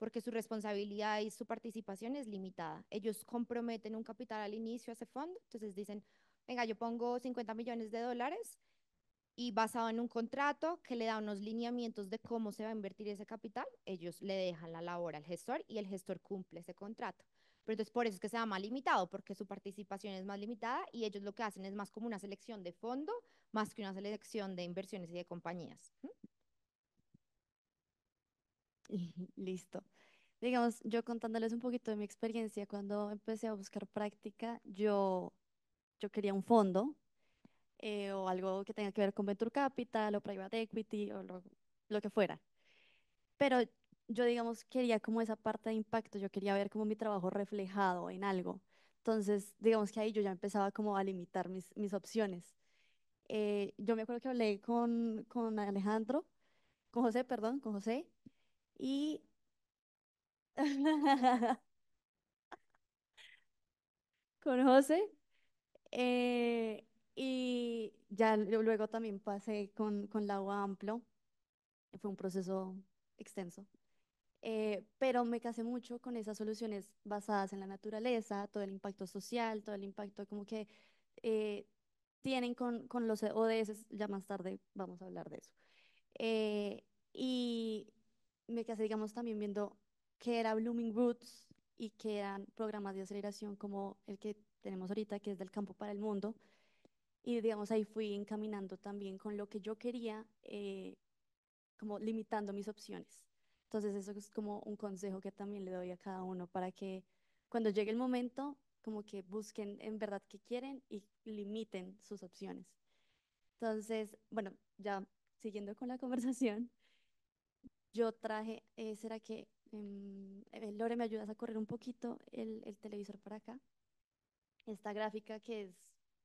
porque su responsabilidad y su participación es limitada. Ellos comprometen un capital al inicio a ese fondo, entonces dicen, venga, yo pongo 50 millones de dólares y basado en un contrato que le da unos lineamientos de cómo se va a invertir ese capital, ellos le dejan la labor al gestor y el gestor cumple ese contrato. Pero entonces por eso es que se llama limitado, porque su participación es más limitada y ellos lo que hacen es más como una selección de fondo, más que una selección de inversiones y de compañías. [LAUGHS] Listo. Digamos, yo contándoles un poquito de mi experiencia, cuando empecé a buscar práctica, yo, yo quería un fondo eh, o algo que tenga que ver con Venture Capital o Private Equity o lo, que fuera. Pero yo, digamos, quería como esa parte de impacto, yo quería ver como mi trabajo reflejado en algo. Entonces, digamos que ahí yo ya empezaba como a limitar mis, opciones. Eh, yo me acuerdo que hablé con, con Alejandro, con José, perdón, con José, y [LAUGHS] con José. Eh, y ya luego también pasé con, con la Amplo. Fue un proceso extenso. Eh, pero me casé mucho con esas soluciones basadas en la naturaleza, todo el impacto social, todo el impacto como que eh, tienen con, los e ODS, ya más tarde vamos a hablar de eso. y me quedé, digamos, también viendo qué era Blooming Roots y qué eran programas de aceleración como el que tenemos ahorita, que es del campo para el mundo. Y, digamos, ahí fui encaminando también con lo que yo quería, eh, como limitando mis opciones. Entonces, eso es como un consejo que también le doy a cada uno para que cuando llegue el momento, como que busquen en verdad qué quieren y limiten sus opciones. Entonces, bueno, ya siguiendo con la [LAUGHS] conversación, yo traje, eh, ¿será que em, eh, Lore me ayudas a correr un poquito el, televisor para acá? Esta gráfica que es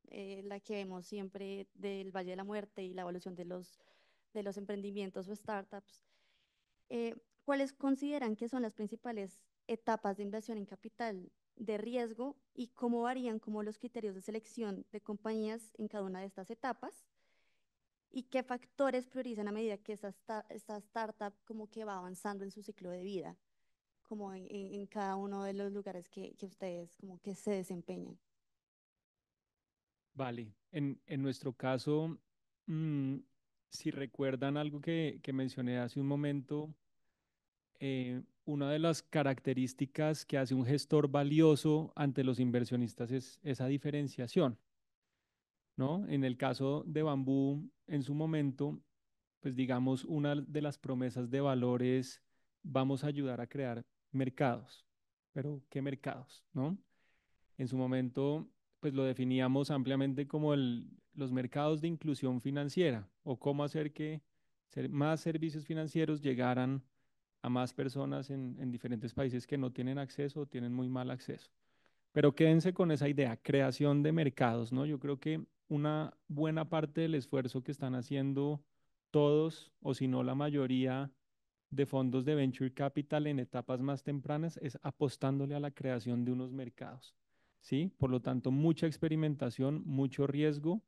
eh, la que vemos siempre del Valle de la Muerte y la evolución de los, emprendimientos o startups, ¿cuáles consideran que son las principales etapas de inversión en capital de riesgo y cómo varían como los criterios de selección de compañías en cada una de estas etapas? y qué factores priorizan a medida que esta, esta startup como que va avanzando en su ciclo de vida, como en, en cada uno de los lugares que, que, ustedes como que se desempeñan. Vale, en, en nuestro caso, mm, si recuerdan algo que, que, mencioné hace un momento, eh, una de las características que hace un gestor valioso ante los inversionistas es esa diferenciación. ¿no? En el caso de Bambú, en su momento, pues digamos, una de las promesas de valores vamos a ayudar a crear mercados, pero ¿qué mercados, no? En su momento, pues lo definíamos ampliamente como el, los mercados de inclusión financiera o cómo hacer que ser, más servicios financieros llegaran a más personas en, en diferentes países que no tienen acceso o tienen muy mal acceso. Pero quédense con esa idea, creación de mercados, ¿no? Yo creo que una buena parte del esfuerzo que están haciendo todos, o si no la mayoría de fondos de venture capital en etapas más tempranas, es apostándole a la creación de unos mercados. ¿sí? Por lo tanto, mucha experimentación, mucho riesgo,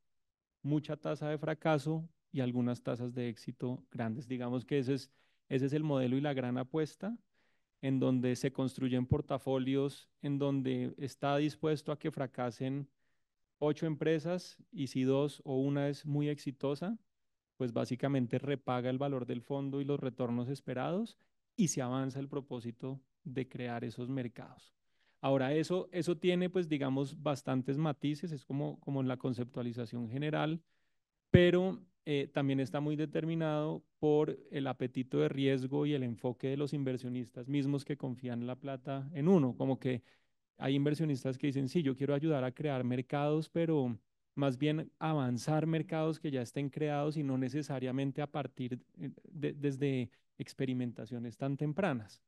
mucha tasa de fracaso y algunas tasas de éxito grandes. Digamos que ese es, ese es el modelo y la gran apuesta en donde se construyen portafolios, en donde está dispuesto a que fracasen ocho empresas y si dos o una es muy exitosa, pues básicamente repaga el valor del fondo y los retornos esperados y se avanza el propósito de crear esos mercados. Ahora, eso, eso tiene, pues, digamos, bastantes matices, es como, como la conceptualización general, pero eh, también está muy determinado por el apetito de riesgo y el enfoque de los inversionistas mismos que confían la plata en uno, como que hay inversionistas que dicen, sí, yo quiero ayudar a crear mercados, pero más bien avanzar mercados que ya estén creados y no necesariamente a partir eh, de, desde experimentaciones tan tempranas.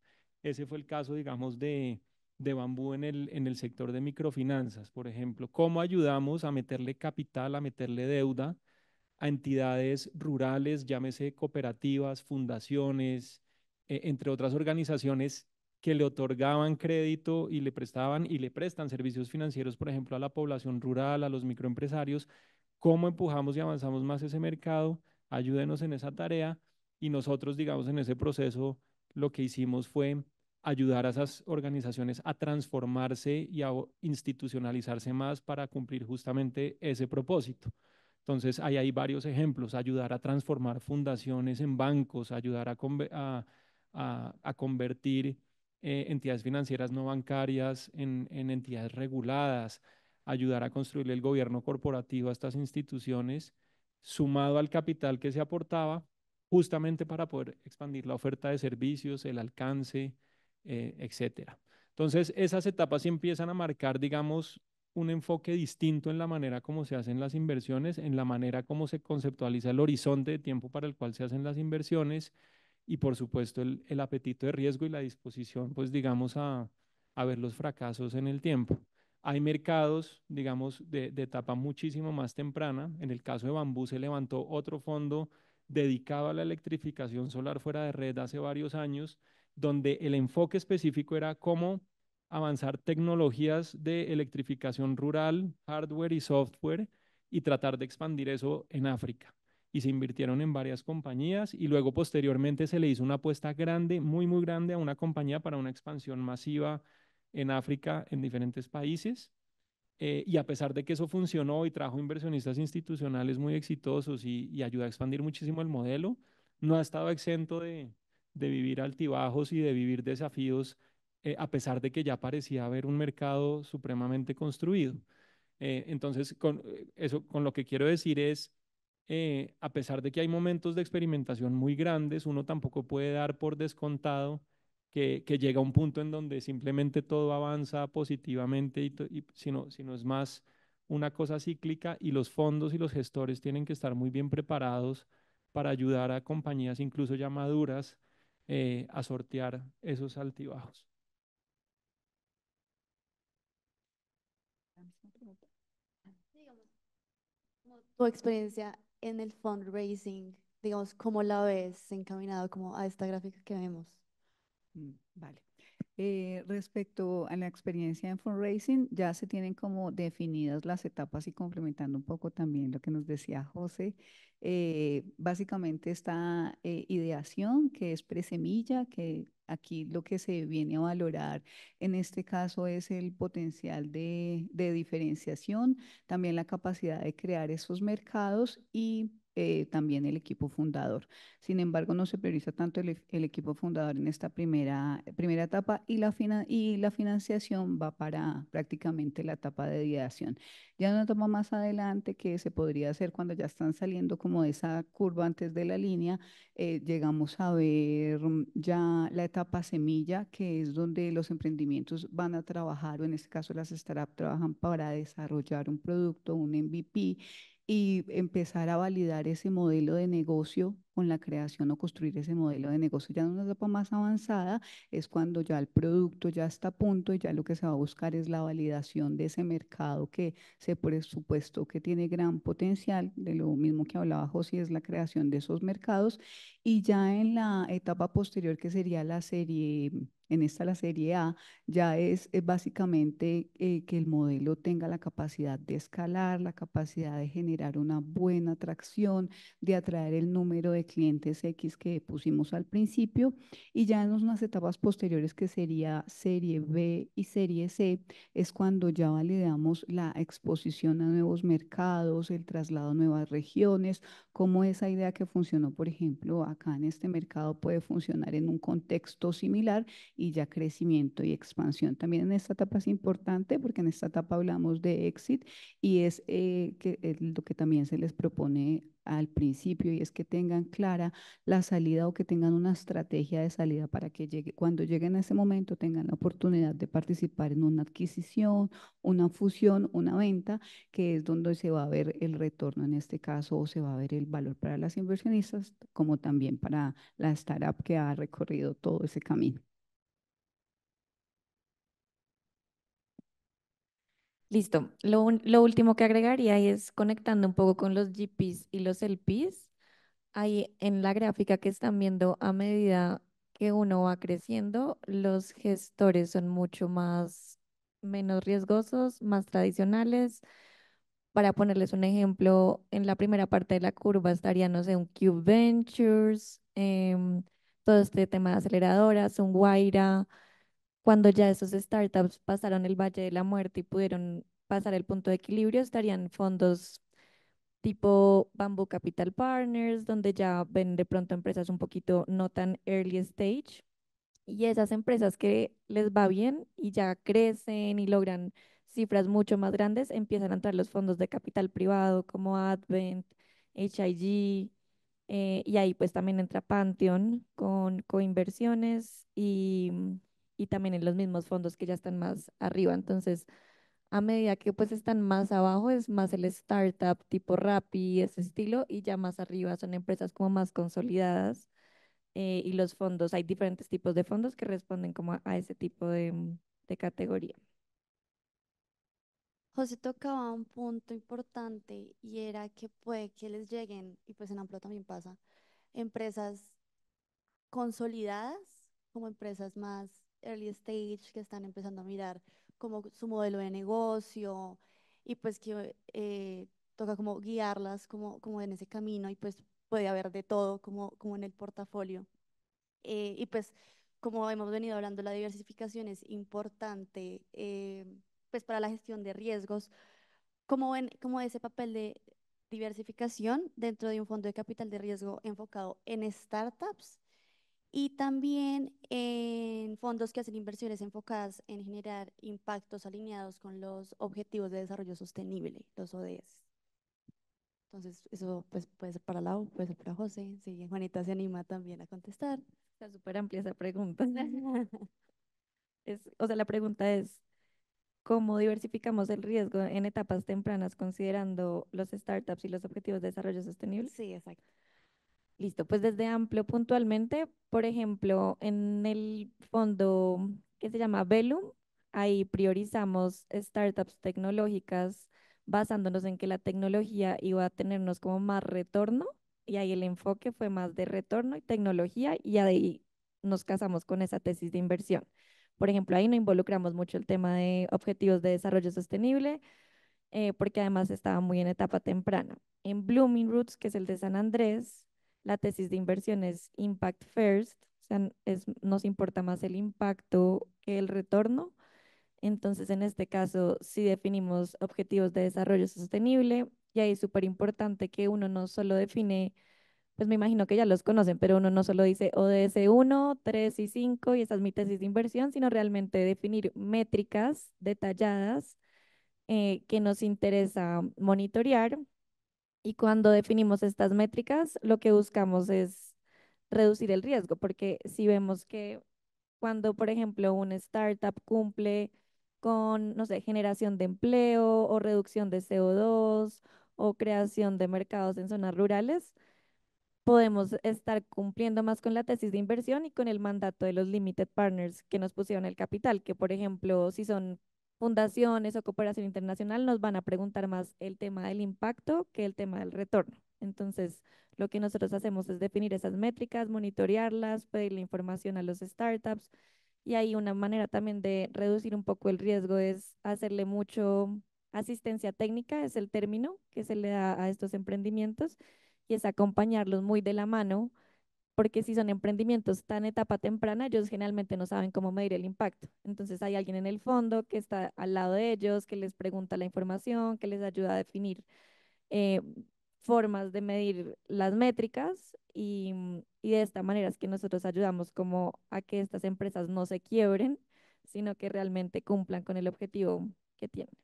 Ese fue el caso, digamos, de, de bambú en el, en el sector de microfinanzas, por ejemplo. ¿Cómo ayudamos a meterle capital, a meterle deuda a entidades rurales, llámese cooperativas, fundaciones, e, entre otras organizaciones que le otorgaban crédito y le prestaban y le prestan servicios financieros, por ejemplo, a la población rural, a los microempresarios, cómo empujamos y avanzamos más ese mercado, ayúdenos en esa tarea y nosotros, digamos, en ese proceso lo que hicimos fue ayudar a esas organizaciones a transformarse y a institucionalizarse más para cumplir justamente ese propósito. Entonces, ahí hay varios ejemplos, ayudar a transformar fundaciones en bancos, ayudar a, a, a, a convertir eh, entidades financieras no bancarias en, entidades reguladas, ayudar a construir el gobierno corporativo a estas instituciones, sumado al capital que se aportaba, justamente para poder expandir la oferta de servicios, el alcance, eh, etc. Entonces, esas etapas empiezan a marcar, digamos, un enfoque distinto en la manera como se hacen las inversiones, en la manera como se conceptualiza el horizonte de tiempo para el cual se hacen las inversiones, y por supuesto el, apetito de riesgo y la disposición, pues digamos, a, a ver los fracasos en el tiempo. Hay mercados, digamos, de, de, etapa muchísimo más temprana. En el caso de Bambú se levantó otro fondo dedicado a la electrificación solar fuera de red hace varios años, donde el enfoque específico era cómo avanzar tecnologías de electrificación rural, hardware y software, y tratar de expandir eso en África y se invirtieron en varias compañías y luego posteriormente se le hizo una apuesta grande, muy, muy grande a una compañía para una expansión masiva en África, en diferentes países. Eh, y a pesar de que eso funcionó y trajo inversionistas institucionales muy exitosos y, ayudó a expandir muchísimo el modelo, no ha estado exento de, vivir altibajos y de vivir desafíos, eh, a pesar de que ya parecía haber un mercado supremamente construido. Eh, entonces, con, eso, con lo que quiero decir es, eh, a pesar de que hay momentos de experimentación muy grandes, uno tampoco puede dar por descontado que, llega un punto en donde simplemente todo avanza positivamente, y, y sino, sino es más una cosa cíclica y los fondos y los gestores tienen que estar muy bien preparados para ayudar a compañías incluso ya maduras eh, a sortear esos altibajos. Tu experiencia en el fundraising, digamos, cómo la ves encaminado como a esta gráfica que vemos? Mm, vale. Eh, respecto a la experiencia en fundraising, ya se tienen como definidas las etapas y complementando un poco también lo que nos decía José, eh, básicamente esta eh, ideación que es presemilla, que Aquí lo que se viene a valorar en este caso es el potencial de, diferenciación, también la capacidad de crear esos mercados y eh, también el equipo fundador. Sin embargo, no se prioriza tanto el, equipo fundador en esta primera, primera etapa y la, y la financiación va para prácticamente la etapa de ideación. Ya una toma más adelante que se podría hacer cuando ya están saliendo como de esa curva antes de la línea, eh, llegamos a ver mm, ya la etapa semilla, que es donde los emprendimientos van a trabajar, o en este caso las startups trabajan para desarrollar un producto, un MVP y empezar a validar ese modelo de negocio con la creación o construir ese modelo de negocio ya en una etapa más avanzada, es cuando ya el producto ya está a punto y ya lo que se va a buscar es la validación de ese mercado que se por supuesto que tiene gran potencial, de lo mismo que hablaba José, es la creación de esos mercados, y ya en la etapa posterior que sería la serie en esta la serie A, ya es, básicamente eh, que el modelo tenga la capacidad de escalar, la capacidad de generar una buena atracción, de atraer el número de clientes X que pusimos al principio y ya en unas etapas posteriores que sería serie B y serie C es cuando ya validamos la exposición a nuevos mercados, el traslado a nuevas regiones, cómo esa idea que funcionó, por ejemplo, acá en este mercado puede funcionar en un contexto similar y ya crecimiento y expansión. También en esta etapa es importante porque en esta etapa hablamos de exit y es eh, que, eh, lo que también se les propone al principio y es que tengan clara la salida o que tengan una estrategia de salida para que llegue, cuando lleguen a ese momento tengan la oportunidad de participar en una adquisición, una fusión, una venta, que es donde se va a ver el retorno en este caso o se va a ver el valor para las inversionistas como también para la startup que ha recorrido todo ese camino. Listo. Lo, último que agregaría es conectando un poco con los GPs y los LPs. Ahí en la gráfica que están viendo, a medida que uno va creciendo, los gestores son mucho más, menos riesgosos, más tradicionales. Para ponerles un ejemplo, en la primera parte de la curva estaría, no sé, un Cube Ventures, em, todo este tema de aceleradoras, un Guaira, cuando ya esos startups pasaron el valle de la muerte y pudieron pasar el punto de equilibrio, estarían fondos tipo Bamboo Capital Partners, donde ya ven de pronto empresas un poquito no tan early stage. Y esas empresas que les va bien y ya crecen y logran cifras mucho más grandes, empiezan a entrar los fondos de capital privado como Advent, HIG, eh, y ahí pues también entra Pantheon con coinversiones y y también en los mismos fondos que ya están más arriba. Entonces, a medida que pues están más abajo es más el startup tipo Rappi, ese estilo, y ya más arriba son empresas como más consolidadas eh, y los fondos, hay diferentes tipos de fondos que responden como a, ese tipo de, mm, de categoría. José tocaba un punto importante y era que puede que les lleguen, y pues en amplio también pasa, empresas consolidadas como empresas más early stage que están empezando a mirar como su modelo de negocio y pues que eh, toca como guiarlas como, como en ese camino y pues puede haber de todo como, como en el portafolio. Eh, y pues como hemos venido hablando, la diversificación es importante eh, pues para la gestión de riesgos. como ven como ese papel de diversificación dentro de un fondo de capital de riesgo enfocado en startups? y también en fondos que hacen inversiones enfocadas en generar impactos alineados con los Objetivos de Desarrollo Sostenible, los ODS. Entonces, eso pues, puede ser para Lau, puede ser para José, sí, Juanita se anima también a contestar. Está súper amplia esa pregunta. [LAUGHS] es, o sea, la pregunta es, ¿cómo diversificamos el riesgo en etapas tempranas considerando los startups y los Objetivos de Desarrollo Sostenible? Sí, exacto. Listo, pues desde amplio puntualmente, por ejemplo, en el fondo que se llama Velum, ahí priorizamos startups tecnológicas basándonos en que la tecnología iba a tenernos como más retorno y ahí el enfoque fue más de retorno y tecnología y ahí nos casamos con esa tesis de inversión. Por ejemplo, ahí no involucramos mucho el tema de objetivos de desarrollo sostenible eh, porque además estaba muy en etapa temprana. En Blooming Roots, que es el de San Andrés, la tesis de inversión es Impact First, o sea, nos importa más el impacto que el retorno. Entonces, en este caso, si definimos objetivos de desarrollo sostenible, y ahí es súper importante que uno no solo define, pues me imagino que ya los conocen, pero uno no solo dice ODS 1, 3 y 5, y esa es mi tesis de inversión, sino realmente definir métricas detalladas eh, que nos interesa monitorear y cuando definimos estas métricas, lo que buscamos es reducir el riesgo, porque si vemos que cuando, por ejemplo, una startup cumple con, no sé, generación de empleo o reducción de CO2 o creación de mercados en zonas rurales, podemos estar cumpliendo más con la tesis de inversión y con el mandato de los limited partners que nos pusieron el capital, que por ejemplo, si son fundaciones o cooperación internacional nos van a preguntar más el tema del impacto que el tema del retorno. Entonces, lo que nosotros hacemos es definir esas métricas, monitorearlas, pedirle información a los startups. Y hay una manera también de reducir un poco el riesgo es hacerle mucho asistencia técnica, es el término que se le da a estos emprendimientos, y es acompañarlos muy de la mano porque si son emprendimientos tan etapa temprana, ellos generalmente no saben cómo medir el impacto. Entonces hay alguien en el fondo que está al lado de ellos, que les pregunta la información, que les ayuda a definir eh, formas de medir las métricas y, de esta manera es que nosotros ayudamos como a que estas empresas no se quiebren, sino que realmente cumplan con el objetivo que tienen.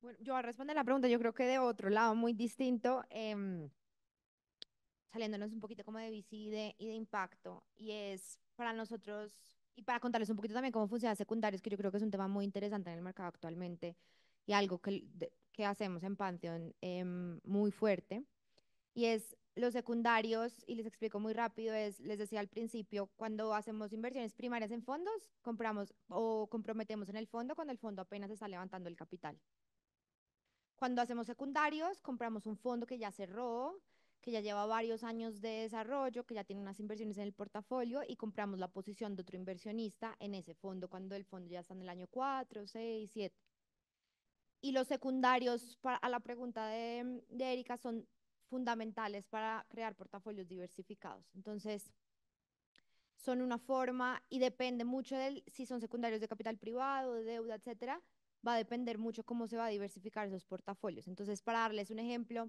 Bueno, yo a responder la pregunta, yo creo que de otro lado muy distinto. Em, saliéndonos un poquito como de bici y de, impacto, y es para nosotros, y para contarles un poquito también cómo funcionan secundarios, que yo creo que es un tema muy interesante en el mercado actualmente, y algo que, que hacemos en Pantheon em, muy fuerte, y es los secundarios, y les explico muy rápido, es, les decía al principio, cuando hacemos inversiones primarias en fondos, compramos o comprometemos en el fondo cuando el fondo apenas está levantando el capital. Cuando hacemos secundarios, compramos un fondo que ya cerró, que ya lleva varios años de desarrollo, que ya tiene unas inversiones en el portafolio y compramos la posición de otro inversionista en ese fondo cuando el fondo ya está en el año 4, 6, 7. Y los secundarios, a la pregunta de, Erika, son fundamentales para crear portafolios diversificados. Entonces, son una forma y depende mucho de si son secundarios de capital privado, de deuda, etcétera, va a depender mucho cómo se va a diversificar esos portafolios. Entonces, para darles un ejemplo,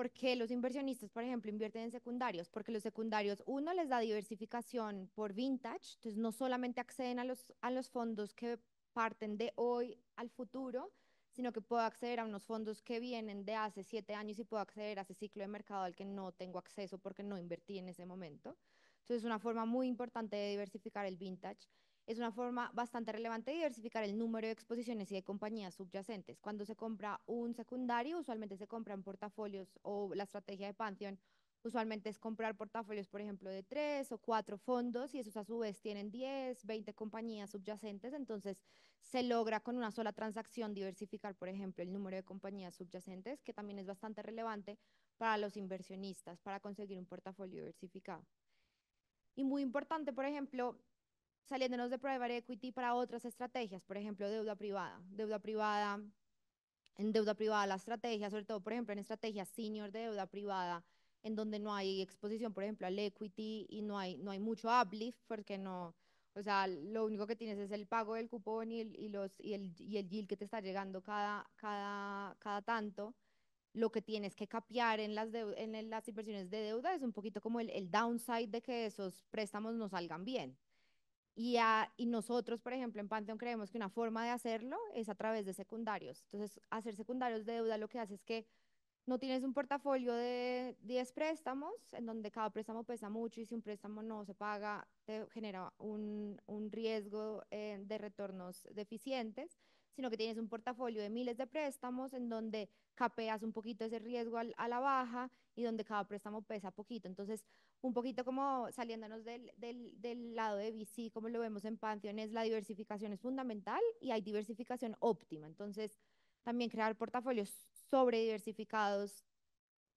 ¿Por qué los inversionistas, por ejemplo, invierten en secundarios? Porque los secundarios, uno, les da diversificación por vintage, entonces no solamente acceden a los, a los fondos que parten de hoy al futuro, sino que puedo acceder a unos fondos que vienen de hace siete años y puedo acceder a ese ciclo de mercado al que no tengo acceso porque no invertí en ese momento. Entonces, es una forma muy importante de diversificar el vintage es una forma bastante relevante de diversificar el número de exposiciones y de compañías subyacentes. Cuando se compra un secundario, usualmente se compran portafolios o la estrategia de Pantheon usualmente es comprar portafolios, por ejemplo, de tres o cuatro fondos y esos a su vez tienen 10, 20 compañías subyacentes, entonces se logra con una sola transacción diversificar, por ejemplo, el número de compañías subyacentes, que también es bastante relevante para los inversionistas, para conseguir un portafolio diversificado. Y muy importante, por ejemplo, saliéndonos de private equity para otras estrategias, por ejemplo, deuda privada. Deuda privada, en deuda privada la estrategia, sobre todo, por ejemplo, en estrategias senior de deuda privada, en donde no hay exposición, por ejemplo, al equity y no hay, no hay mucho uplift, porque no, o sea, lo único que tienes es el pago del cupón y el, y los, y el, y el yield que te está llegando cada, cada, cada tanto. Lo que tienes que capear en las, en las inversiones de deuda es un poquito como el, el downside de que esos préstamos no salgan bien. Y, nosotros, por ejemplo, en Pantheon creemos que una forma de hacerlo es a través de secundarios. Entonces, hacer secundarios de deuda lo que hace es que no tienes un portafolio de 10 préstamos, en donde cada préstamo pesa mucho y si un préstamo no se paga, te genera un, un riesgo eh, de retornos deficientes, sino que tienes un portafolio de miles de préstamos en donde capeas un poquito ese riesgo a la baja y donde cada préstamo pesa poquito. Entonces, un poquito como saliéndonos del, lado de VC, como lo vemos en Pantheon, es la diversificación es fundamental y hay diversificación óptima. Entonces, también crear portafolios sobre diversificados,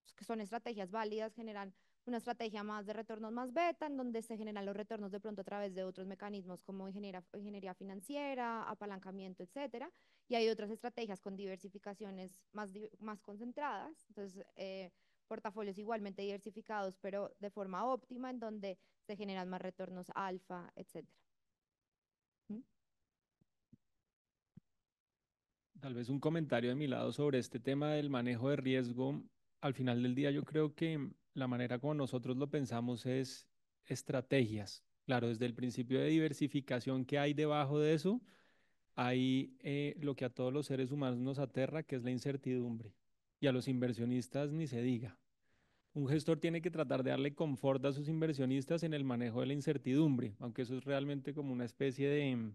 pues, que son estrategias válidas, generan una estrategia más de retornos más beta, en donde se generan los retornos de pronto a través de otros mecanismos como ingeniería, ingeniería financiera, apalancamiento, etcétera. Y hay otras estrategias con diversificaciones más, más concentradas. Entonces, eh, portafolios igualmente diversificados, pero de forma óptima, en donde se generan más retornos alfa, etc. ¿Mm? Tal vez un comentario de mi lado sobre este tema del manejo de riesgo. Al final del día, yo creo que la manera como nosotros lo pensamos es estrategias. Claro, desde el principio de diversificación que hay debajo de eso, hay eh, lo que a todos los seres humanos nos aterra, que es la incertidumbre y a los inversionistas ni se diga. Un gestor tiene que tratar de darle confort a sus inversionistas en el manejo de la incertidumbre, aunque eso es realmente como una especie de,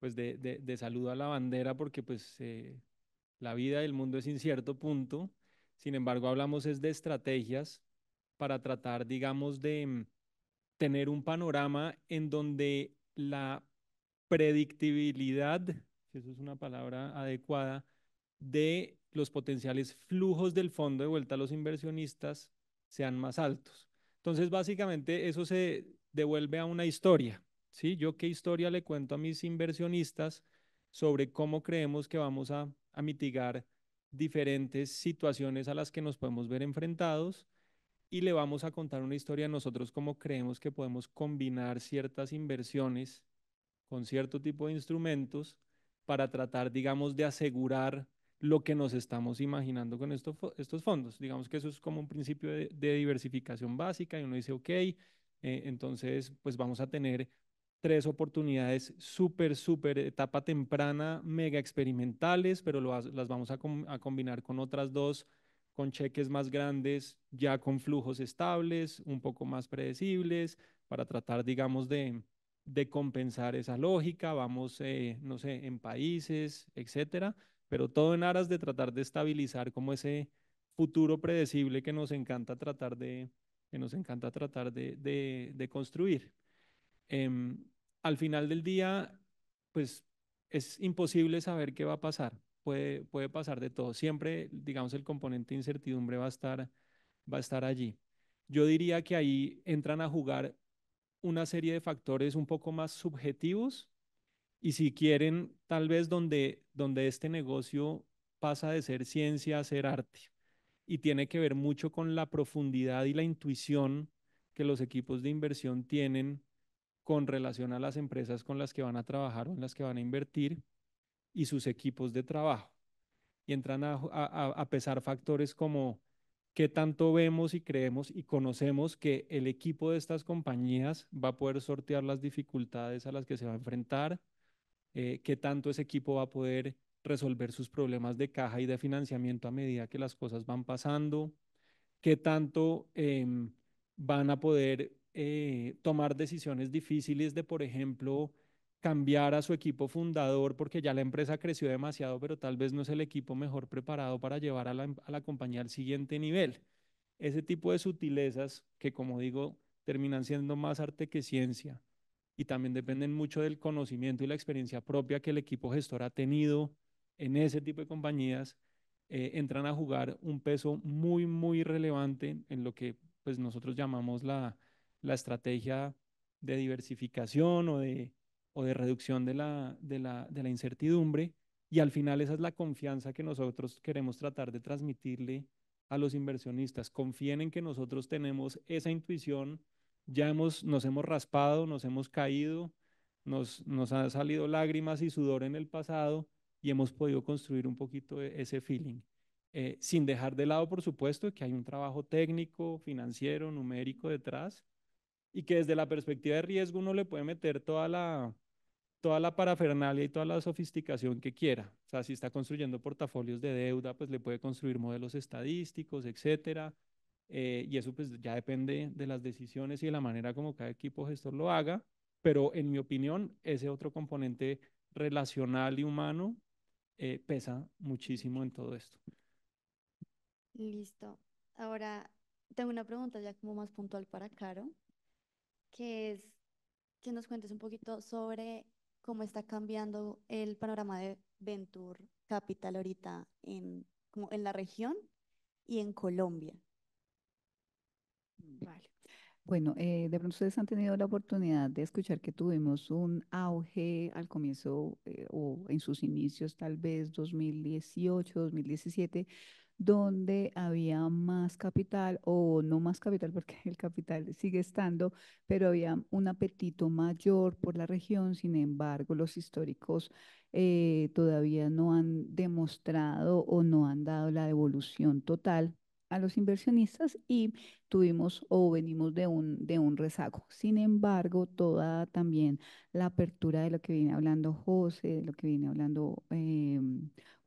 pues de, saludo a la bandera, porque pues eh, la vida del mundo es incierto, punto. Sin embargo, hablamos es de estrategias para tratar, digamos, de mm, tener un panorama en donde la predictibilidad, si eso es una palabra adecuada, de los potenciales flujos del fondo de vuelta a los inversionistas sean más altos. Entonces, básicamente, eso se devuelve a una historia. ¿sí? Yo qué historia le cuento a mis inversionistas sobre cómo creemos que vamos a, a mitigar diferentes situaciones a las que nos podemos ver enfrentados y le vamos a contar una historia a nosotros cómo creemos que podemos combinar ciertas inversiones con cierto tipo de instrumentos para tratar, digamos, de asegurar lo que nos estamos imaginando con estos fondos. Digamos que eso es como un principio de, diversificación básica y uno dice, ok, eh, entonces pues vamos a tener tres oportunidades súper, súper etapa temprana, mega experimentales, pero las vamos a, combinar con otras dos, con cheques más grandes, ya con flujos estables, un poco más predecibles, para tratar, digamos, de, compensar esa lógica. Vamos, eh, no sé, en países, etcétera pero todo en aras de tratar de estabilizar como ese futuro predecible que nos encanta tratar de, que nos encanta tratar de, de, construir. Em, al final del día, pues es imposible saber qué va a pasar. Puede, puede pasar de todo. Siempre, digamos, el componente de incertidumbre va a estar, va a estar allí. Yo diría que ahí entran a jugar una serie de factores un poco más subjetivos y si quieren, tal vez donde, donde este negocio pasa de ser ciencia a ser arte. Y tiene que ver mucho con la profundidad y la intuición que los equipos de inversión tienen con relación a las empresas con las que van a trabajar o en las que van a invertir y sus equipos de trabajo. Y entran a, a pesar factores como qué tanto vemos y creemos y conocemos que el equipo de estas compañías va a poder sortear las dificultades a las que se va a enfrentar, eh, qué tanto ese equipo va a poder resolver sus problemas de caja y de financiamiento a medida que las cosas van pasando, qué tanto em, van a poder eh, tomar decisiones difíciles de, por ejemplo, cambiar a su equipo fundador porque ya la empresa creció demasiado, pero tal vez no es el equipo mejor preparado para llevar a la compañía al siguiente nivel. Ese tipo de sutilezas que, como digo, terminan siendo más arte que ciencia, y también dependen mucho del conocimiento y la experiencia propia que el equipo gestor ha tenido en ese tipo de compañías, eh, entran a jugar un peso muy, muy relevante en lo que pues, nosotros llamamos la, estrategia de diversificación o de, reducción de la, de la incertidumbre. Y al final esa es la confianza que nosotros queremos tratar de transmitirle a los inversionistas. Confíen en que nosotros tenemos esa intuición ya nos hemos raspado, nos hemos caído, nos, han salido lágrimas y sudor en el pasado y hemos podido construir un poquito e, ese feeling. Eh, sin dejar de lado, por supuesto, que hay un trabajo técnico, financiero, numérico detrás y que desde la perspectiva de riesgo uno le puede meter toda la, toda la parafernalia y toda la sofisticación que quiera. O sea, si está construyendo portafolios de deuda, pues le puede construir modelos estadísticos, etcétera. Eh, y eso pues ya depende de las decisiones y de la manera como cada equipo gestor lo haga, pero en mi opinión ese otro componente relacional y humano eh, pesa muchísimo en todo esto. Listo. Ahora tengo una pregunta ya como más puntual para Caro, que es que nos cuentes un poquito sobre cómo está cambiando el panorama de Venture Capital ahorita en, como en la región y en Colombia. Bueno, eh, de pronto ustedes han tenido la oportunidad de escuchar que tuvimos un auge al comienzo eh, o en sus inicios, tal vez 2018, 2017 donde había más capital o no más capital, [LAUGHS] porque el capital sigue estando, pero había un apetito mayor por la región. Sin embargo, los históricos eh, todavía no han demostrado o no han dado la devolución total a los inversionistas y tuvimos o venimos de un, de un rezago. Sin embargo, toda también la apertura de lo que viene hablando José, de lo que viene hablando eh,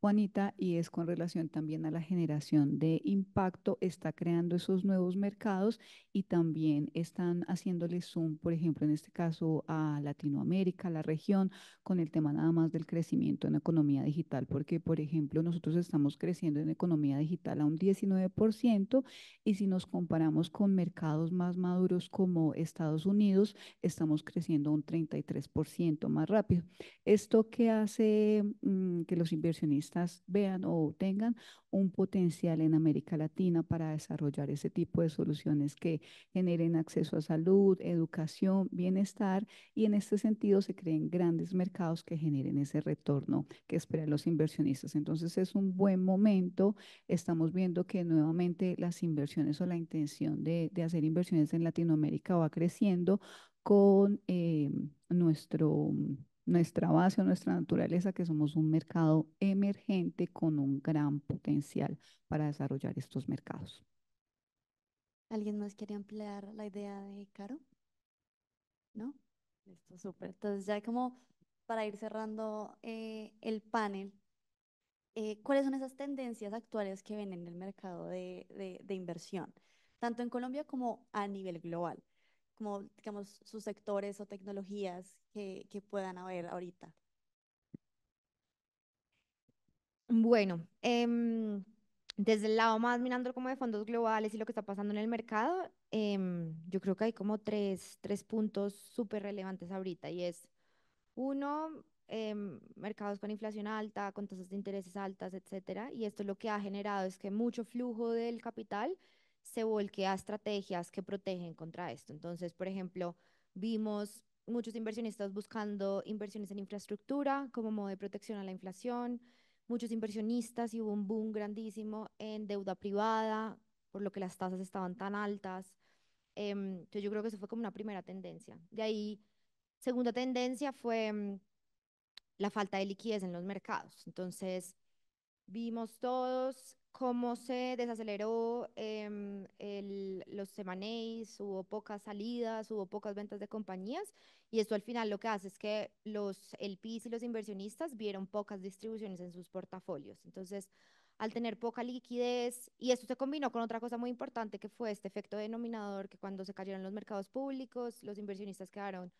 Juanita, y es con relación también a la generación de impacto, está creando esos nuevos mercados y también están haciéndole zoom, por ejemplo, en este caso a Latinoamérica, la región, con el tema nada más del crecimiento en economía digital, porque, por ejemplo, nosotros estamos creciendo en economía digital a un 19% y si nos comparamos con mercados más maduros como Estados Unidos, estamos creciendo un 33% más rápido. ¿Esto que hace mm, que los inversionistas vean o tengan un potencial en América Latina para desarrollar ese tipo de soluciones que generen acceso a salud, educación, bienestar y en este sentido se creen grandes mercados que generen ese retorno que esperan los inversionistas. Entonces es un buen momento, estamos viendo que nuevamente las inversiones o la intención de, hacer inversiones en Latinoamérica va creciendo con em, nuestro nuestra base o nuestra naturaleza, que somos un mercado emergente con un gran potencial para desarrollar estos mercados. ¿Alguien más quiere ampliar la idea de Caro? ¿No? es súper. Entonces ya como para ir cerrando eh, el panel, eh, ¿cuáles son esas tendencias actuales que ven en el mercado de inversión, tanto en Colombia como a nivel global? como, digamos, sus sectores o tecnologías que, que puedan haber ahorita? Bueno, em, desde el lado más mirando como de fondos globales y lo que está pasando en el mercado, em, yo creo que hay como tres, tres puntos súper relevantes ahorita y es, uno, em, mercados con inflación alta, con tasas de intereses altas, etcétera, y esto lo que ha generado es que mucho flujo del capital se volquea a estrategias que protegen contra esto. Entonces, por ejemplo, vimos muchos inversionistas buscando inversiones en infraestructura como modo de protección a la inflación, muchos inversionistas y hubo un boom grandísimo en deuda privada, por lo que las tasas estaban tan altas. Em, entonces yo creo que eso fue como una primera tendencia. De ahí, segunda tendencia fue mm, la falta de liquidez en los mercados. Entonces, vimos todos cómo se desaceleró em, los semanéis, hubo pocas salidas, hubo pocas ventas de compañías y esto al final lo que hace es que los PIS y los inversionistas vieron pocas distribuciones en sus portafolios. Entonces, al tener poca liquidez, y esto se combinó con otra cosa muy importante que fue este efecto denominador, que cuando se cayeron los mercados públicos, los inversionistas quedaron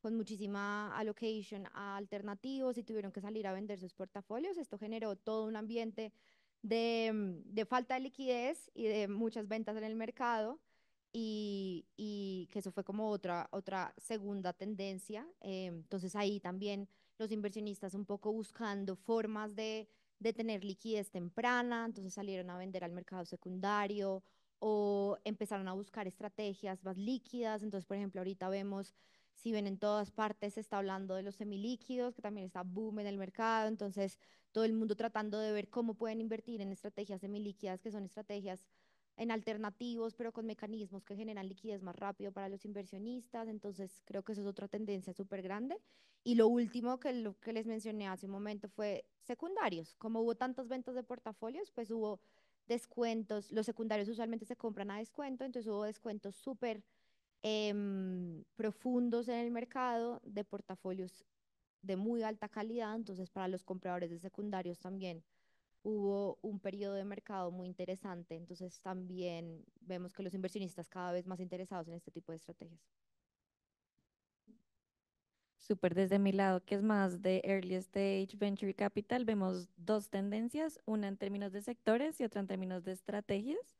con muchísima allocation a alternativos y tuvieron que salir a vender sus portafolios. Esto generó todo un ambiente Mm, de, falta de liquidez y de muchas ventas en el mercado. Y, que eso fue como otra, otra segunda tendencia. Eh, entonces ahí también los inversionistas un poco buscando formas de, de tener liquidez temprana, entonces salieron a vender al mercado secundario o empezaron a buscar estrategias más líquidas. Entonces, por ejemplo, ahorita vemos, si ven en todas partes, se está hablando de los semilíquidos, que también está boom en el mercado. Entonces, todo el mundo tratando de ver cómo pueden invertir en estrategias semilíquidas, que son estrategias en alternativos, pero con mecanismos que generan liquidez más rápido para los inversionistas. Entonces, creo que eso es otra tendencia súper grande. Y lo último que, que les mencioné hace un momento fue secundarios. Como hubo tantas ventas de portafolios, pues hubo descuentos. Los secundarios usualmente se compran a descuento, entonces hubo descuentos súper em, profundos en el mercado de portafolios de muy alta calidad, entonces para los compradores de secundarios también hubo un periodo de mercado muy interesante, entonces también vemos que los inversionistas cada vez más interesados en este tipo de estrategias. Súper desde mi lado, que es más de Early Stage Venture Capital, vemos dos tendencias, una en términos de sectores y otra en términos de estrategias.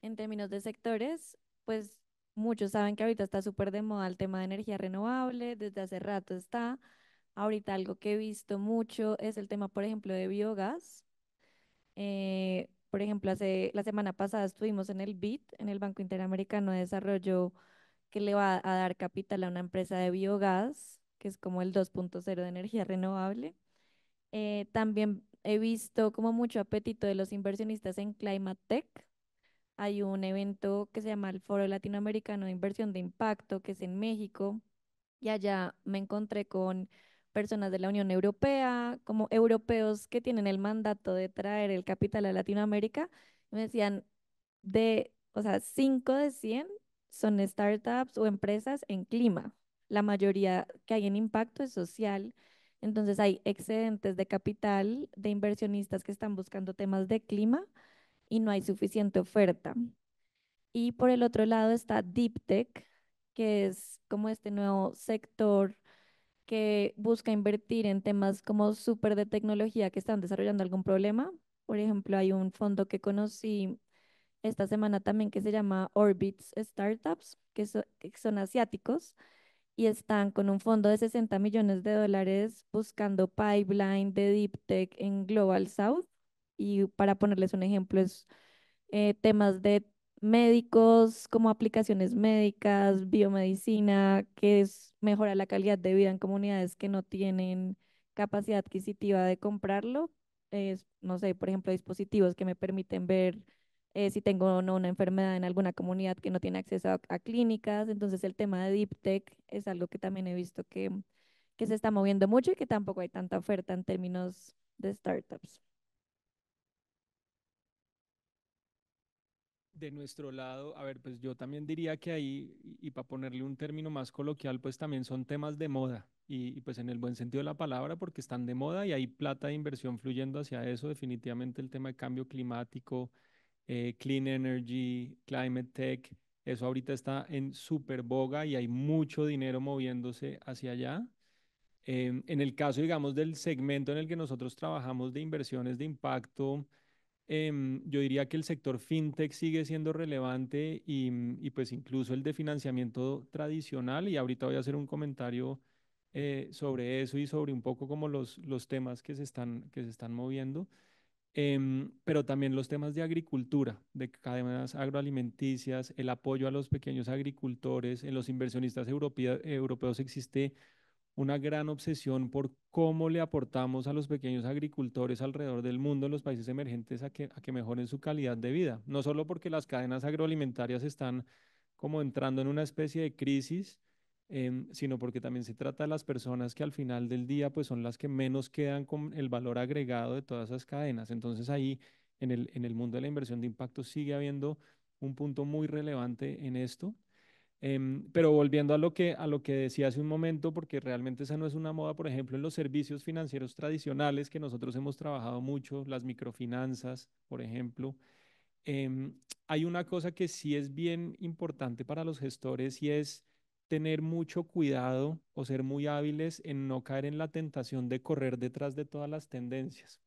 En términos de sectores, pues muchos saben que ahorita está súper de moda el tema de energía renovable, desde hace rato está, Ahorita algo que he visto mucho es el tema, por ejemplo, de biogás. Eh, por ejemplo, hace, la semana pasada estuvimos en el BID, en el Banco Interamericano de Desarrollo, que le va a dar capital a una empresa de biogás, que es como el 2.0 de energía renovable. Eh, también he visto como mucho apetito de los inversionistas en Climate Tech. Hay un evento que se llama el Foro Latinoamericano de Inversión de Impacto, que es en México, y allá me encontré con personas de la Unión Europea, como europeos que tienen el mandato de traer el capital a Latinoamérica, me decían de, o sea, 5 de 100 son startups o empresas en clima. La mayoría que hay en impacto es social. Entonces hay excedentes de capital de inversionistas que están buscando temas de clima y no hay suficiente oferta. Y por el otro lado está Deep Tech, que es como este nuevo sector que busca invertir en temas como súper de tecnología que están desarrollando algún problema. Por ejemplo, hay un fondo que conocí esta semana también que se llama Orbits Startups, que, son asiáticos y están con un fondo de 60 millones de dólares buscando pipeline de deep tech en Global South. Y para ponerles un ejemplo, es eh, temas de médicos, como aplicaciones médicas, biomedicina, que es mejorar la calidad de vida en comunidades que no tienen capacidad adquisitiva de comprarlo. no sé, por ejemplo, dispositivos que me permiten ver eh, si tengo o no una enfermedad en alguna comunidad que no tiene acceso a, clínicas. Entonces el tema de Deep Tech es algo que también he visto que se está moviendo mucho y que tampoco hay tanta oferta en términos de startups. de nuestro lado, a ver, pues yo también diría que ahí, y, para ponerle un término más coloquial, pues también son temas de moda, y, pues en el buen sentido de la palabra, porque están de moda y hay plata de inversión fluyendo hacia eso, definitivamente el tema de cambio climático, eh, clean energy, climate tech, eso ahorita está en super boga y hay mucho dinero moviéndose hacia allá. Em, en el caso, digamos, del segmento en el que nosotros trabajamos de inversiones de impacto, Em, yo diría que el sector fintech sigue siendo relevante mm, y, pues incluso el de financiamiento tradicional, y ahorita voy a hacer un comentario eh, sobre eso y sobre un poco como los, los temas que se están, que se están moviendo. Em, pero también los temas de agricultura, de cadenas agroalimenticias, el apoyo a los pequeños agricultores, en los inversionistas europeos europeos existe una gran obsesión por cómo le aportamos a los pequeños agricultores alrededor del mundo en los países emergentes a que, a que mejoren su calidad de vida. No solo porque las cadenas agroalimentarias están como entrando en una especie de crisis, em, sino porque también se trata de las personas que al final del día pues son las que menos quedan con el valor agregado de todas esas cadenas. Entonces ahí en el, en el mundo de la inversión de impacto sigue habiendo un punto muy relevante en esto Em, pero volviendo a lo, que, a lo que decía hace un momento, porque realmente esa no es una moda, por ejemplo, en los servicios financieros tradicionales que nosotros hemos trabajado mucho, las microfinanzas, por ejemplo, em, hay una cosa que sí es bien importante para los gestores y es tener mucho cuidado o ser muy hábiles en no caer en la tentación de correr detrás de todas las tendencias.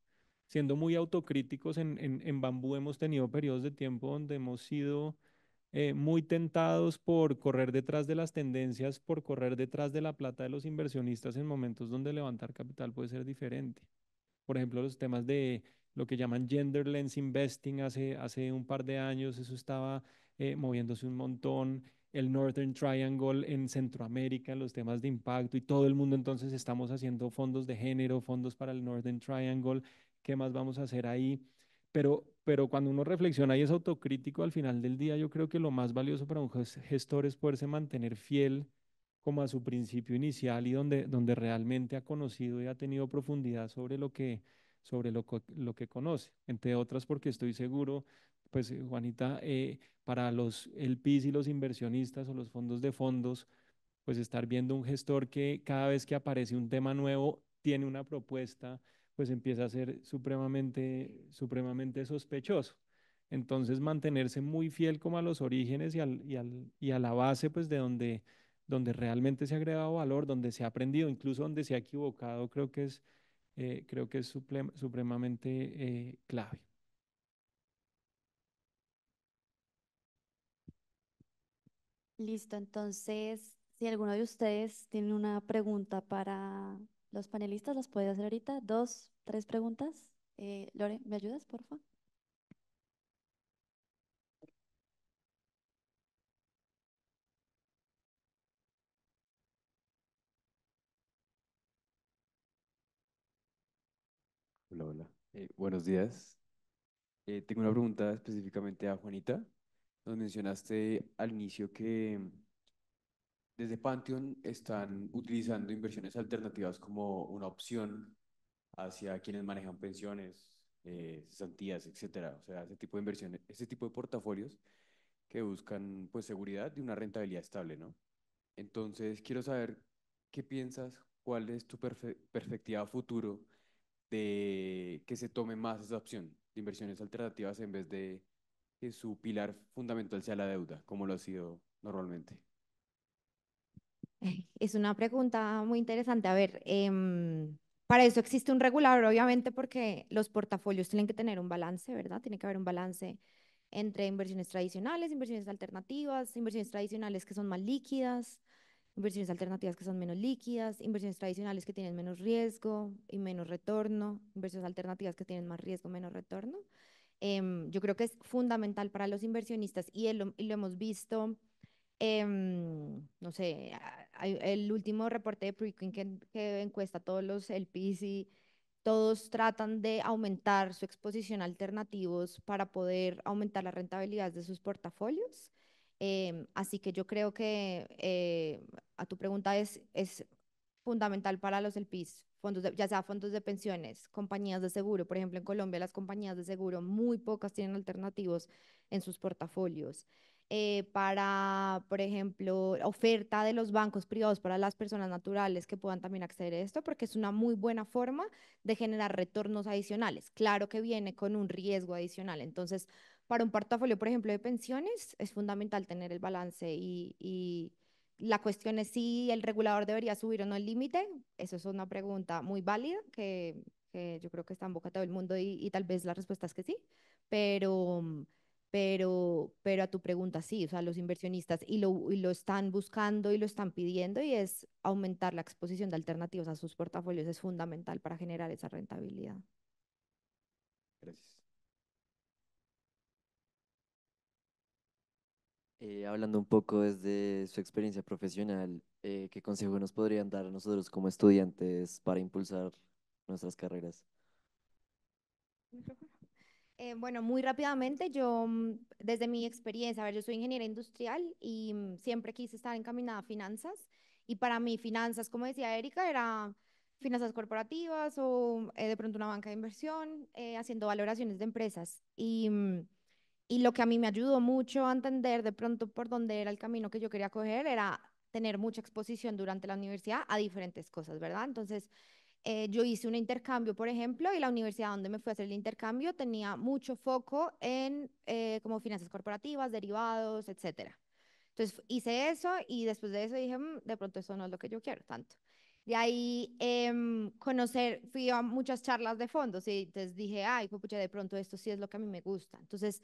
Siendo muy autocríticos, en, en, en Bambú hemos tenido periodos de tiempo donde hemos sido eh, muy tentados por correr detrás de las tendencias, por correr detrás de la plata de los inversionistas en momentos donde levantar capital puede ser diferente. Por ejemplo, los temas de lo que llaman gender lens investing hace, hace un par de años, eso estaba eh, moviéndose un montón el Northern Triangle en Centroamérica, los temas de impacto y todo el mundo entonces estamos haciendo fondos de género, fondos para el Northern Triangle, ¿qué más vamos a hacer ahí? pero, pero cuando uno reflexiona y es autocrítico al final del día, yo creo que lo más valioso para un gestor es poderse mantener fiel como a su principio inicial y donde, donde realmente ha conocido y ha tenido profundidad sobre lo que, sobre lo, que conoce, entre otras porque estoy seguro, pues eh, Juanita, eh, para los PIS y los inversionistas o los fondos de fondos, pues estar viendo un gestor que cada vez que aparece un tema nuevo tiene una propuesta, pues empieza a ser supremamente, supremamente sospechoso. Entonces, mantenerse muy fiel como a los orígenes y, al, y, al, y a la base, pues, de donde, donde realmente se ha agregado valor, donde se ha aprendido, incluso donde se ha equivocado, creo que es, eh, creo que es supremamente eh, clave. Listo, entonces, si alguno de ustedes tiene una pregunta para los panelistas los puede hacer ahorita. Dos, tres preguntas. Eh, Lore, ¿me ayudas, por favor? Hola, hola. Eh, buenos días. Eh, tengo una pregunta específicamente a Juanita. Nos mencionaste al inicio que desde Pantheon están utilizando inversiones alternativas como una opción hacia quienes manejan pensiones, eh, etc. etcétera. O sea, ese tipo de inversiones, ese tipo de portafolios que buscan pues seguridad y una rentabilidad estable, Entonces, quiero saber qué piensas, cuál es tu perspectiva futuro de que se tome más esa opción de inversiones alternativas en vez de que su pilar fundamental sea la deuda, como lo ha sido normalmente. Es una pregunta muy interesante. A ver, em, para eso existe un regulador, obviamente, porque los portafolios tienen que tener un balance, ¿verdad? Tiene que haber un balance entre inversiones tradicionales, inversiones alternativas, inversiones tradicionales que son más líquidas, inversiones alternativas que son menos líquidas, inversiones tradicionales que tienen menos riesgo y menos retorno, inversiones alternativas que tienen más riesgo, menos retorno. Em, yo creo que es fundamental para los inversionistas y, lo hemos visto, em, no sé, el último reporte de Prequin que, encuesta encuesta todos los LPs y todos tratan de aumentar su exposición a alternativos para poder aumentar la rentabilidad de sus portafolios. Em, así que yo creo que eh, a tu pregunta es, es fundamental para los LPs, fondos ya sea fondos de pensiones, compañías de seguro. Por ejemplo, en Colombia las compañías de seguro muy pocas tienen alternativos en sus portafolios. Eh, para, por ejemplo, oferta de los bancos privados para las personas naturales que puedan también acceder a esto, porque es una muy buena forma de generar retornos adicionales. Claro que viene con un riesgo adicional. Entonces, para un portafolio, por ejemplo, de pensiones, es fundamental tener el balance y, la cuestión es si el regulador debería subir o no el límite. Eso es una pregunta muy válida que, yo creo que está en boca de todo el mundo y, y tal vez la respuesta es que sí, pero mm, pero, pero a tu pregunta, sí, o sea, los inversionistas y lo, están buscando y lo están pidiendo y es aumentar la exposición de alternativas a sus portafolios es fundamental para generar esa rentabilidad. Gracias. Eh, hablando un poco desde su experiencia profesional, eh, ¿qué consejo nos podrían dar a nosotros como estudiantes para impulsar nuestras carreras? Eh, bueno, muy rápidamente, yo mm, desde mi experiencia, a ver, yo soy ingeniera industrial y mm, siempre quise estar encaminada a finanzas y para mí finanzas, como decía Erika, era finanzas corporativas o eh, de pronto una banca de inversión, eh, haciendo valoraciones de empresas. Y, mm, y lo que a mí me ayudó mucho a entender de pronto por dónde era el camino que yo quería coger era tener mucha exposición durante la universidad a diferentes cosas, ¿verdad? Entonces, eh, yo hice un intercambio, por ejemplo, y la universidad donde me fui a hacer el intercambio tenía mucho foco en eh, como finanzas corporativas, derivados, etcétera. Entonces hice eso y después de eso dije, mm, de pronto eso no es lo que yo quiero tanto. De ahí em, conocer, fui a muchas charlas de fondos y entonces dije, ay, pucha, de pronto esto sí es lo que a mí me gusta. Entonces,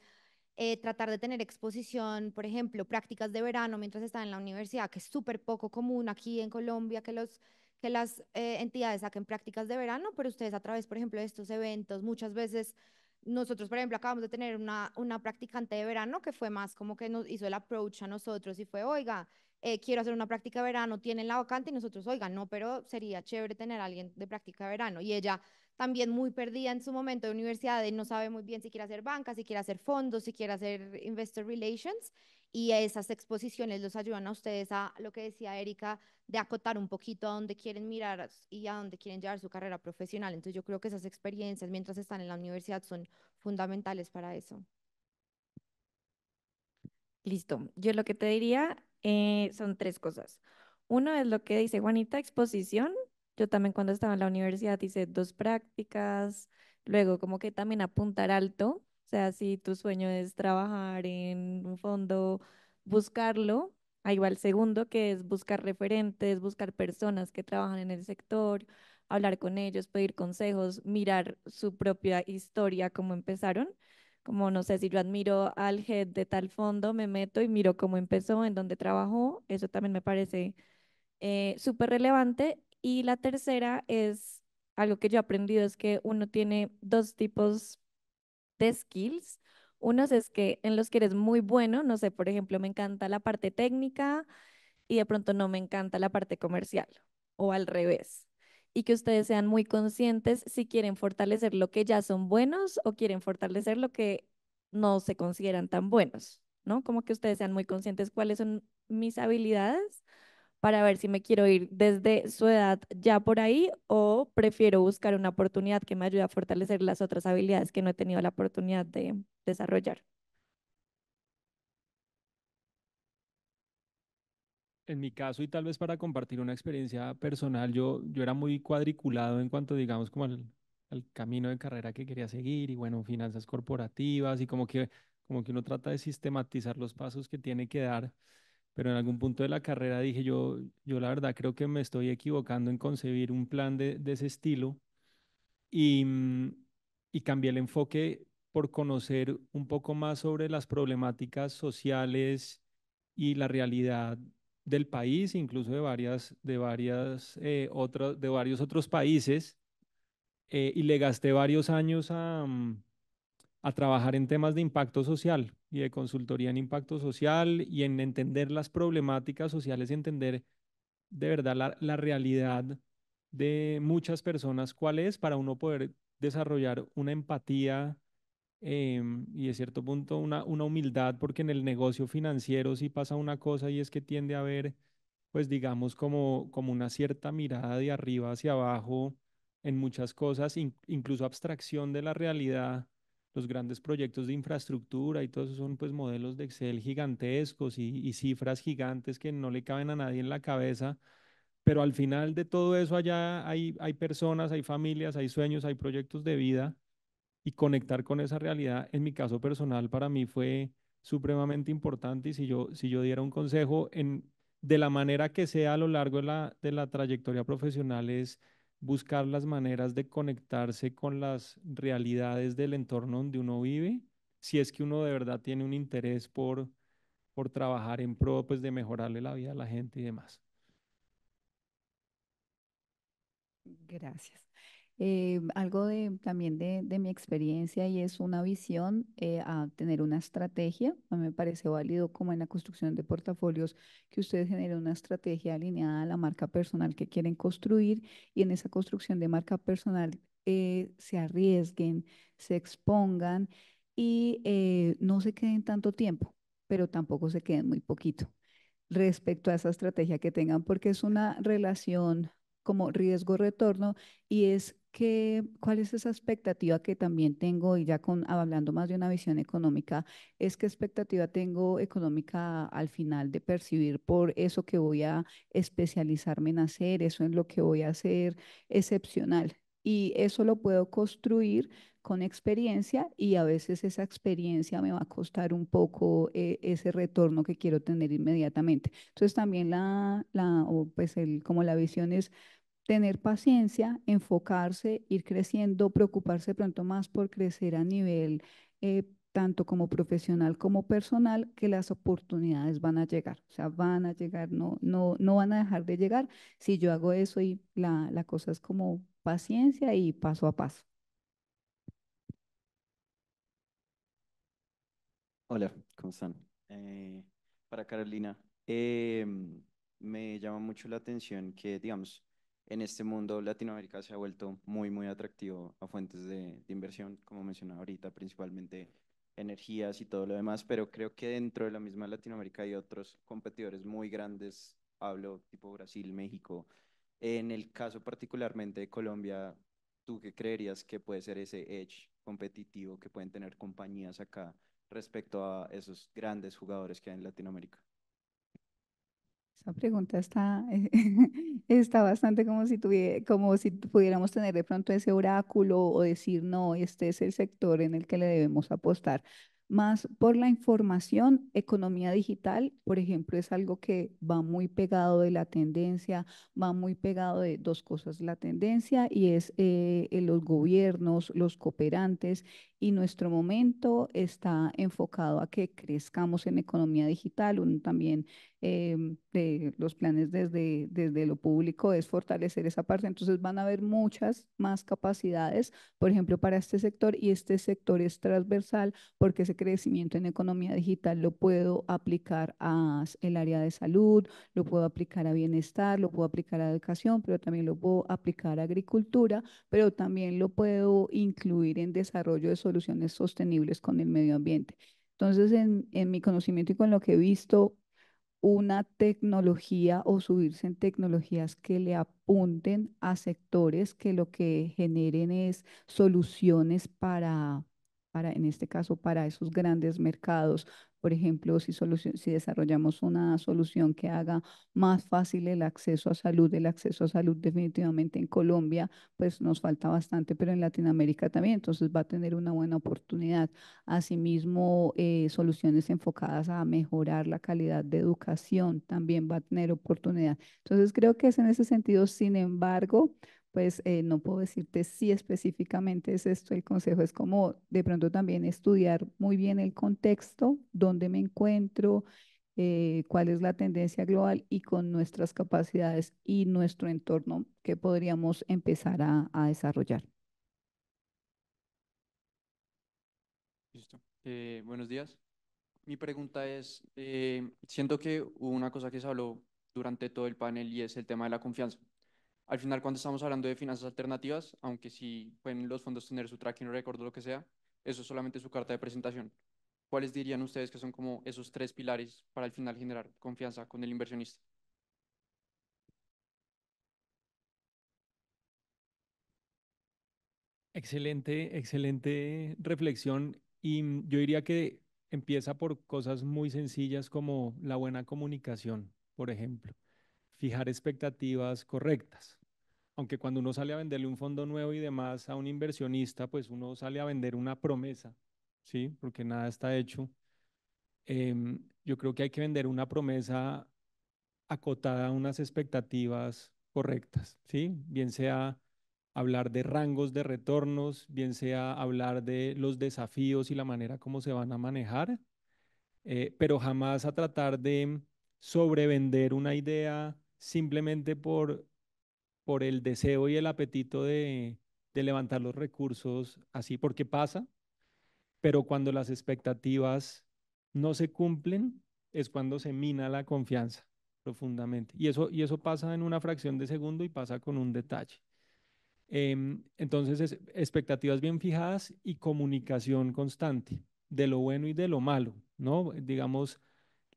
eh, tratar de tener exposición, por ejemplo, prácticas de verano mientras estaba en la universidad, que es súper poco común aquí en Colombia, que los que las eh, entidades saquen prácticas de verano, pero ustedes a través, por ejemplo, de estos eventos, muchas veces nosotros, por ejemplo, acabamos de tener una, una practicante de verano que fue más como que nos hizo el approach a nosotros y fue, oiga, eh, quiero hacer una práctica de verano, tienen la vacante y nosotros, oiga, no, pero sería chévere tener a alguien de práctica de verano. Y ella también muy perdida en su momento de universidad, no sabe muy bien si quiere hacer banca, si quiere hacer fondos, si quiere hacer investor relations y esas exposiciones los ayudan a ustedes a lo que decía Erika, de acotar un poquito a dónde quieren mirar y a dónde quieren llevar su carrera profesional. Entonces yo creo que esas experiencias mientras están en la universidad son fundamentales para eso. Listo, yo lo que te diría eh, son tres cosas. Uno es lo que dice Juanita, exposición. Yo también cuando estaba en la universidad hice dos prácticas, luego como que también apuntar alto, o sea, si tu sueño es trabajar en un fondo, buscarlo. Ahí va el segundo, que es buscar referentes, buscar personas que trabajan en el sector, hablar con ellos, pedir consejos, mirar su propia historia, cómo empezaron. Como no sé, si yo admiro al head de tal fondo, me meto y miro cómo empezó, en dónde trabajó. Eso también me parece eh, súper relevante. Y la tercera es algo que yo he aprendido, es que uno tiene dos tipos de skills. Unos es que en los que eres muy bueno, no sé, por ejemplo, me encanta la parte técnica y de pronto no me encanta la parte comercial o al revés. Y que ustedes sean muy conscientes si quieren fortalecer lo que ya son buenos o quieren fortalecer lo que no se consideran tan buenos, ¿no? Como que ustedes sean muy conscientes cuáles son mis habilidades para ver si me quiero ir desde su edad ya por ahí o prefiero buscar una oportunidad que me ayude a fortalecer las otras habilidades que no he tenido la oportunidad de desarrollar. En mi caso, y tal vez para compartir una experiencia personal, yo, yo era muy cuadriculado en cuanto, digamos, como al, camino de carrera que quería seguir y, bueno, finanzas corporativas y como que, como que uno trata de sistematizar los pasos que tiene que dar pero en algún punto de la carrera dije yo, yo la verdad creo que me estoy equivocando en concebir un plan de, de ese estilo y, mm, y cambié el enfoque por conocer un poco más sobre las problemáticas sociales y la realidad del país, incluso de varias, de varias eh, otras, de varios otros países, eh, y le gasté varios años a, mm, a trabajar en temas de impacto social y de consultoría en impacto social y en entender las problemáticas sociales y entender de verdad la, realidad de muchas personas, cuál es para uno poder desarrollar una empatía em, y de cierto punto una, humildad, porque en el negocio financiero sí pasa una cosa y es que tiende a haber, pues digamos, como, como una cierta mirada de arriba hacia abajo en muchas cosas, incluso abstracción de la realidad los grandes proyectos de infraestructura y todo eso son pues modelos de Excel gigantescos y, cifras gigantes que no le caben a nadie en la cabeza, pero al final de todo eso allá hay, hay personas, hay familias, hay sueños, hay proyectos de vida y conectar con esa realidad, en mi caso personal, para mí fue supremamente importante y si yo, si yo diera un consejo en, de la manera que sea a lo largo la, de la trayectoria profesional es buscar las maneras de conectarse con las realidades del entorno donde uno vive, si es que uno de verdad tiene un interés por, trabajar en pro pues, de mejorarle la vida a la gente y demás. Gracias. Eh, algo de, también de, mi experiencia y es una visión eh, a tener una estrategia. A me parece válido como en la construcción de portafolios que ustedes generen una estrategia alineada a la marca personal que quieren construir y en esa construcción de marca personal eh, se arriesguen, se expongan y no se queden tanto tiempo, pero tampoco se queden muy poquito respecto a esa estrategia que tengan porque es una relación como riesgo-retorno y es cuál es esa expectativa que también tengo y ya con, hablando más de una visión económica, es que expectativa tengo económica al final de percibir por eso que voy a especializarme en hacer, eso en lo que voy a hacer excepcional. Y eso lo puedo construir con experiencia y a veces esa experiencia me va a costar un poco eh, ese retorno que quiero tener inmediatamente. Entonces también la, la o pues el, como la visión es tener paciencia, enfocarse, ir creciendo, preocuparse pronto más por crecer a nivel eh, tanto como profesional como personal, que las oportunidades van a llegar, o sea, van a llegar, no, no, no van a dejar de llegar si yo hago eso y la, cosa es como paciencia y paso a paso. Hola, ¿cómo están? Eh, para Carolina, em, me llama mucho la atención que, digamos, en este mundo Latinoamérica se ha vuelto muy, muy atractivo a fuentes de, inversión, como mencionaba ahorita, principalmente energías y todo lo demás, pero creo que dentro de la misma Latinoamérica hay otros competidores muy grandes, hablo tipo Brasil, México. En el caso particularmente de Colombia, ¿tú qué creerías que puede ser ese edge competitivo que pueden tener compañías acá respecto a esos grandes jugadores que hay en Latinoamérica? Esa pregunta está, [LAUGHS] está bastante como si, tuviera, como si pudiéramos tener de pronto ese oráculo o decir, no, este es el sector en el que le debemos apostar. Más por la información, economía digital, por ejemplo, es algo que va muy pegado de la tendencia, va muy pegado de dos cosas, la tendencia y es eh, los gobiernos, los cooperantes y nuestro momento está enfocado a que crezcamos en economía digital. también eh, de los planes desde, desde lo público es fortalecer esa parte. Entonces van a haber muchas más capacidades, por ejemplo, para este sector y este sector es transversal porque ese crecimiento en economía digital lo puedo aplicar a el área de salud, lo puedo aplicar a bienestar, lo puedo aplicar a educación, pero también lo puedo aplicar a agricultura, pero también lo puedo incluir en desarrollo de soluciones sostenibles con el medio ambiente. Entonces, en, en mi conocimiento y con lo que he visto, una tecnología o subirse en tecnologías que le apunten a sectores que lo que generen es soluciones para para, en este caso, para esos grandes mercados. Por ejemplo, si, si desarrollamos una solución que haga más fácil el acceso a salud, el acceso a salud definitivamente en Colombia, pues nos falta bastante, pero en Latinoamérica también, entonces va a tener una buena oportunidad. Asimismo, eh, soluciones enfocadas a mejorar la calidad de educación también va a tener oportunidad. Entonces, creo que es en ese sentido, sin embargo, pues eh, no puedo decirte si específicamente es esto el consejo, es como de pronto también estudiar muy bien el contexto, dónde me encuentro, eh, cuál es la tendencia global y con nuestras capacidades y nuestro entorno que podríamos empezar a, desarrollar. Listo. Eh, buenos días. Mi pregunta es, siento que hubo una cosa que se habló durante todo el panel y es el tema de la confianza al final cuando estamos hablando de finanzas alternativas, aunque si pueden los fondos tener su tracking record o lo que sea, eso es solamente su carta de presentación. ¿Cuáles dirían ustedes que son como esos tres pilares para al final generar confianza con el inversionista? Excelente, excelente reflexión. Y yo diría que empieza por cosas muy sencillas como la buena comunicación, por ejemplo. Fijar expectativas correctas aunque cuando uno sale a venderle un fondo nuevo y demás a un inversionista, pues uno sale a vender una promesa, ¿sí? Porque nada está hecho. Em, yo creo que hay que vender una promesa acotada a unas expectativas correctas, ¿sí? Bien sea hablar de rangos de retornos, bien sea hablar de los desafíos y la manera como se van a manejar, eh, pero jamás a tratar de sobrevender una idea simplemente por por el deseo y el apetito de, levantar los recursos así porque pasa, pero cuando las expectativas no se cumplen es cuando se mina la confianza profundamente. Y eso, y eso pasa en una fracción de segundo y pasa con un detalle. Em, entonces, expectativas bien fijadas y comunicación constante de lo bueno y de lo malo, ¿no? Digamos,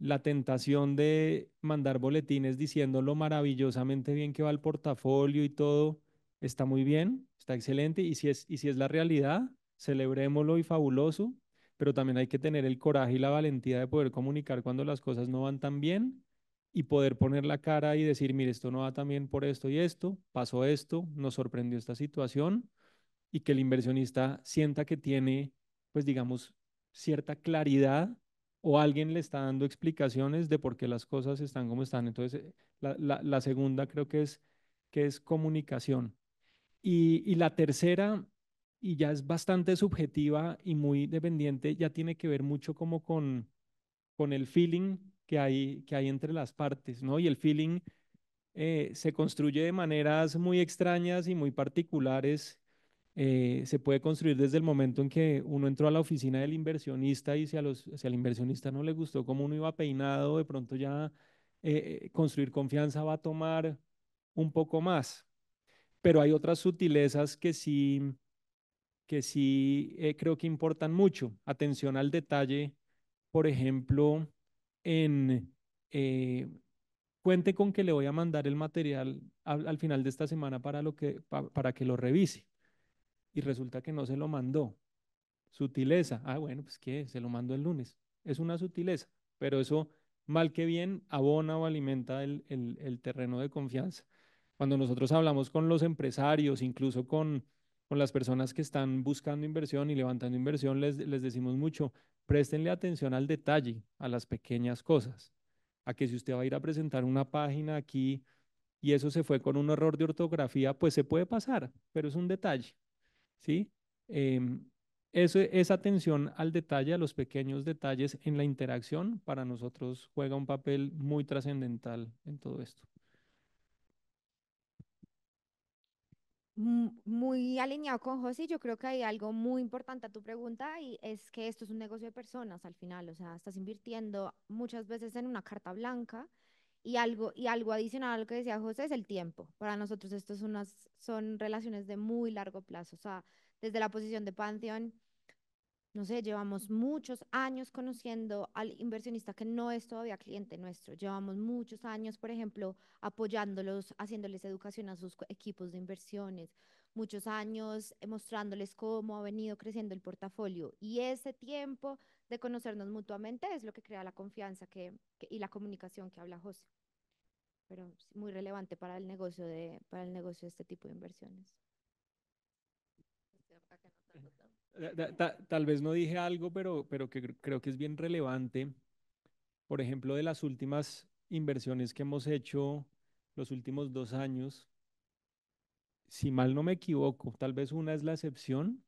la tentación de mandar boletines diciendo lo maravillosamente bien que va el portafolio y todo está muy bien, está excelente, y si es, y si es la realidad, celebrémoslo y fabuloso, pero también hay que tener el coraje y la valentía de poder comunicar cuando las cosas no van tan bien y poder poner la cara y decir, mire, esto no va tan bien por esto y esto, pasó esto, nos sorprendió esta situación, y que el inversionista sienta que tiene, pues digamos, cierta claridad o alguien le está dando explicaciones de por qué las cosas están como están. Entonces, eh, la, la, segunda creo que es, que es comunicación. Y, la tercera, y ya es bastante subjetiva y muy dependiente, ya tiene que ver mucho como con, con el feeling que hay, que hay entre las partes, ¿no? Y el feeling eh, se construye de maneras muy extrañas y muy particulares eh, se puede construir desde el momento en que uno entró a la oficina del inversionista y si, al inversionista no le gustó cómo uno iba peinado, de pronto ya eh, eh, construir confianza va a tomar un poco más. Pero hay otras sutilezas que sí, que sí creo que importan mucho. Atención al detalle, por ejemplo, en cuente con que le voy a mandar el material al, final de esta semana para, lo que, para que lo revise y resulta que no se lo mandó. Sutileza. Ah, bueno, pues que se lo mandó el lunes. Es una sutileza, pero eso mal que bien abona o alimenta el, terreno de confianza. Cuando nosotros hablamos con los empresarios, incluso con, con las personas que están buscando inversión y levantando inversión, les decimos mucho, préstenle atención al detalle, a las pequeñas cosas, a que si usted va a ir a presentar una página aquí y eso se fue con un error de ortografía, pues se puede pasar, pero es un detalle. ¿sí? Em, eso, esa atención al detalle, a los pequeños detalles en la interacción, para nosotros juega un papel muy trascendental en todo esto. Mm, muy alineado con José, yo creo que hay algo muy importante a tu pregunta y es que esto es un negocio de personas al final, o sea, estás invirtiendo muchas veces en una carta blanca y algo, y algo adicional a lo que decía José es el tiempo. Para nosotros esto unas, son relaciones de muy largo plazo. O sea, desde la posición de Pantheon, no sé, llevamos muchos años conociendo al inversionista que no es todavía cliente nuestro. Llevamos muchos años, por ejemplo, apoyándolos, haciéndoles educación a sus equipos de inversiones, muchos años mostrándoles cómo ha venido creciendo el portafolio y ese tiempo de conocernos mutuamente es lo que crea la confianza que, y la comunicación que habla José. Pero es muy relevante para el negocio de, para el negocio de este tipo de inversiones. Eh, tal, vez no dije algo, pero, pero que creo que es bien relevante. Por ejemplo, de las últimas inversiones que hemos hecho los últimos dos años, si mal no me equivoco, tal vez una es la excepción,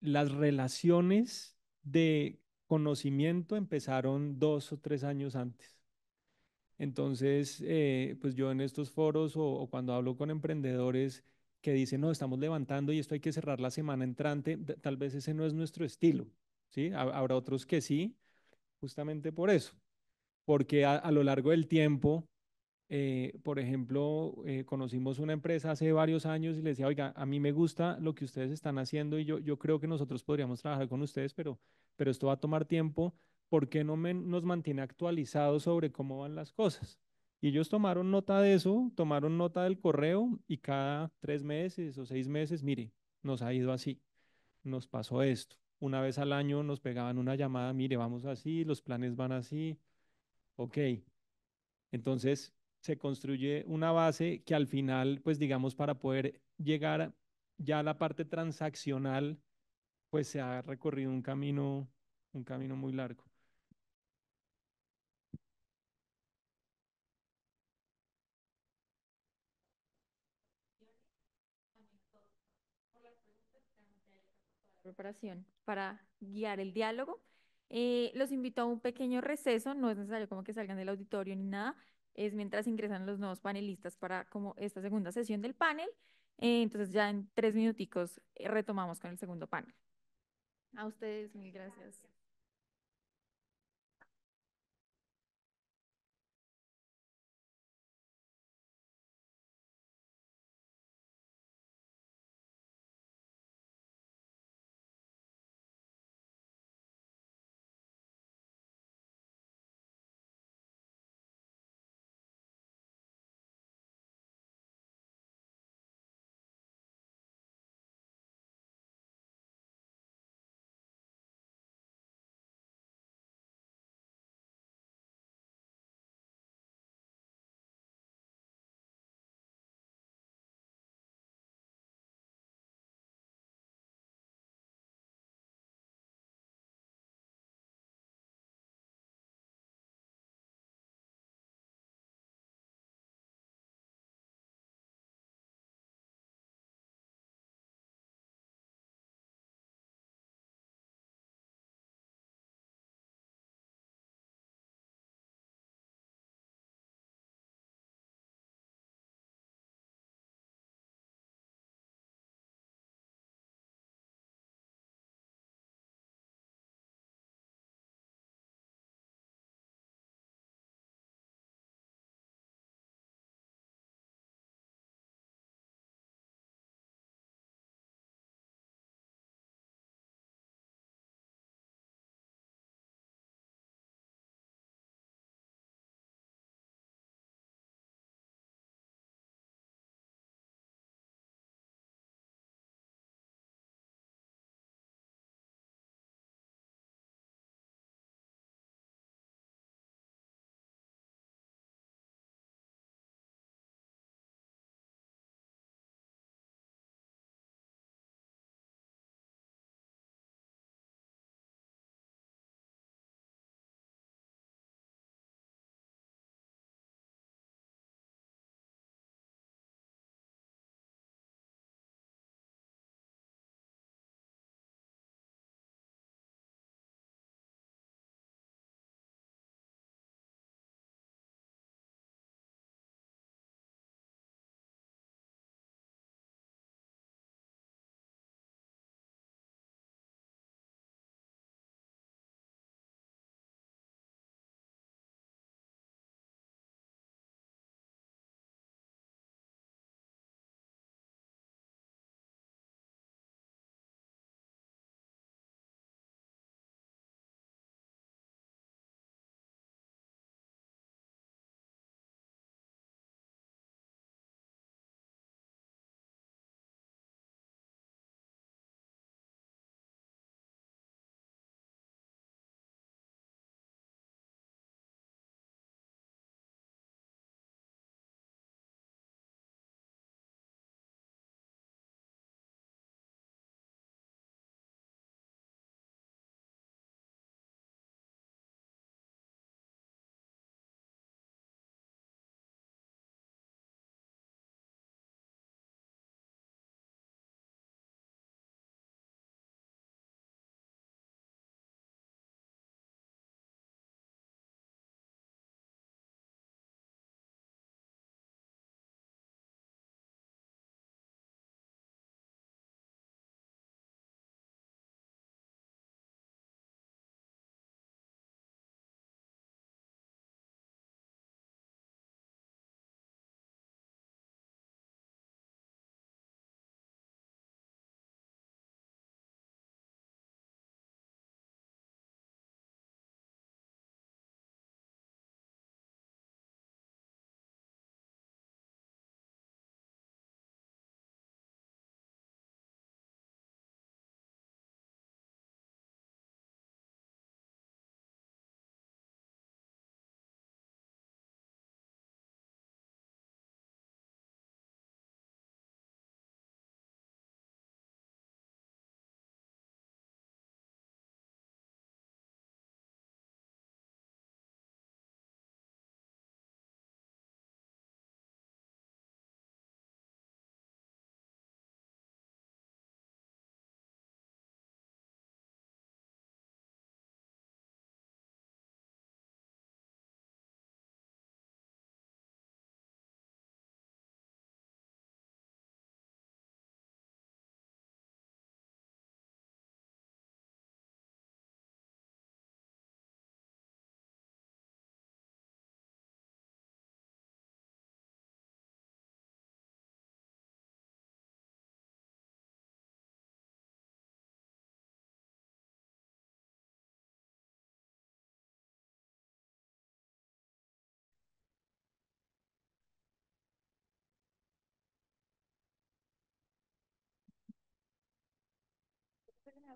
las relaciones de conocimiento empezaron dos o tres años antes. Entonces, eh, pues yo en estos foros o, cuando hablo con emprendedores que dicen, no, estamos levantando y esto hay que cerrar la semana entrante, tal vez ese no es nuestro estilo, ¿sí? Habrá otros que sí, justamente por eso, porque a lo largo del tiempo eh, por ejemplo, eh, conocimos una empresa hace varios años y le decía, oiga, a mí me gusta lo que ustedes están haciendo y yo, yo creo que nosotros podríamos trabajar con ustedes, pero, pero esto va a tomar tiempo. ¿Por qué no nos mantiene actualizado sobre cómo van las cosas? Y ellos tomaron nota de eso, tomaron nota del correo y cada tres meses o seis meses, mire, nos ha ido así, nos pasó esto. Una vez al año nos pegaban una llamada, mire, vamos así, los planes van así. Ok. Entonces, se construye una base que al final, pues digamos, para poder llegar ya a la parte transaccional, pues se ha recorrido un camino, un camino muy largo. preparación para guiar el diálogo. Eh, los invito a un pequeño receso, no es necesario como que salgan del auditorio ni nada, es mientras ingresan los nuevos panelistas para como esta segunda sesión del panel. Eh, entonces ya en tres minuticos eh, retomamos con el segundo panel. A ustedes, mil gracias.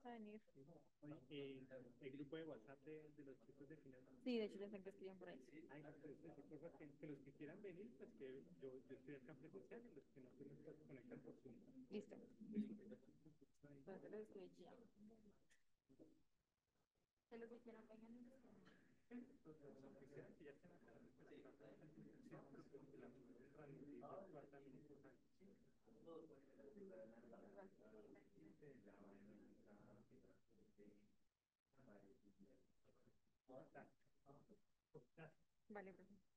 vas a venir. Oye, eh, el grupo de WhatsApp de, de los chicos de finanzas. Sí, de hecho les están que escriben por ahí. Ay, no, pues, que, que, los que quieran venir, pues que yo, yo estoy acá presencial y los que no quieren pues, conectan por Zoom. Listo. Entonces les estoy ya. Que los que quieran vengan. Sí. Vale, perfecto.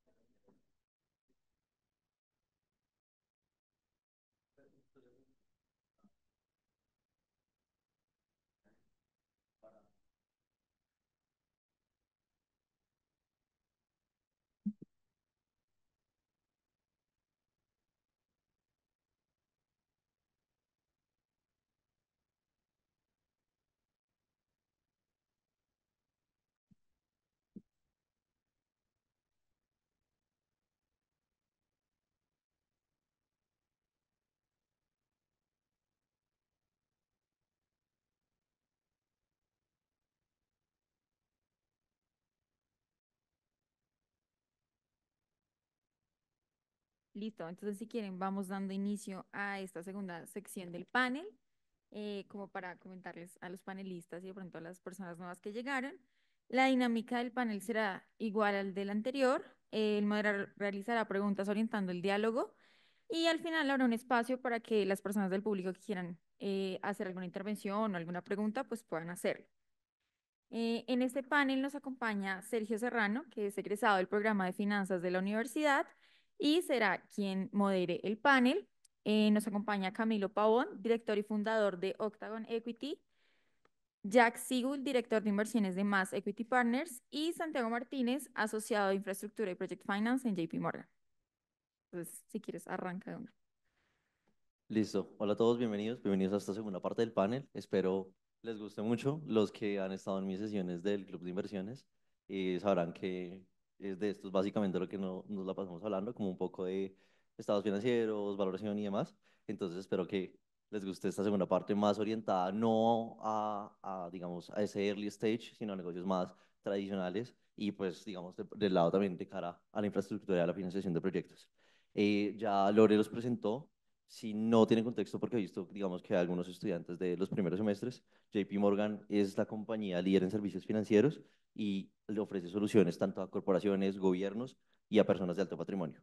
Listo, entonces si quieren vamos dando inicio a esta segunda sección del panel, eh, como para comentarles a los panelistas y de pronto a las personas nuevas que llegaron. La dinámica del panel será igual al del anterior, el moderador realizará preguntas orientando el diálogo y al final habrá un espacio para que las personas del público que quieran eh, hacer alguna intervención o alguna pregunta pues puedan hacerlo. Eh, en este panel nos acompaña Sergio Serrano, que es egresado del programa de finanzas de la universidad y será quien modere el panel. Eh, nos acompaña Camilo Pavón, director y fundador de Octagon Equity, Jack Sigul, director de inversiones de Mass Equity Partners, y Santiago Martínez, asociado de infraestructura y project finance en JP Morgan. Entonces, si quieres, arranca de Listo. Hola a todos, bienvenidos. Bienvenidos a esta segunda parte del panel. Espero les guste mucho. Los que han estado en mis sesiones del Club de Inversiones y sabrán que es de esto es básicamente lo que nos la pasamos hablando, como un poco de estados financieros, valoración y demás. Entonces espero que les guste esta segunda parte más orientada no a, a digamos, a ese early stage, sino a negocios más tradicionales y pues, digamos, del lado también de cara a la infraestructura y a la financiación de proyectos. Eh, ya Lore los presentó, si no tienen contexto, porque he visto, digamos, que algunos estudiantes de los primeros semestres, JP Morgan es la compañía líder en servicios financieros, y le ofrece soluciones tanto a corporaciones, gobiernos y a personas de alto patrimonio.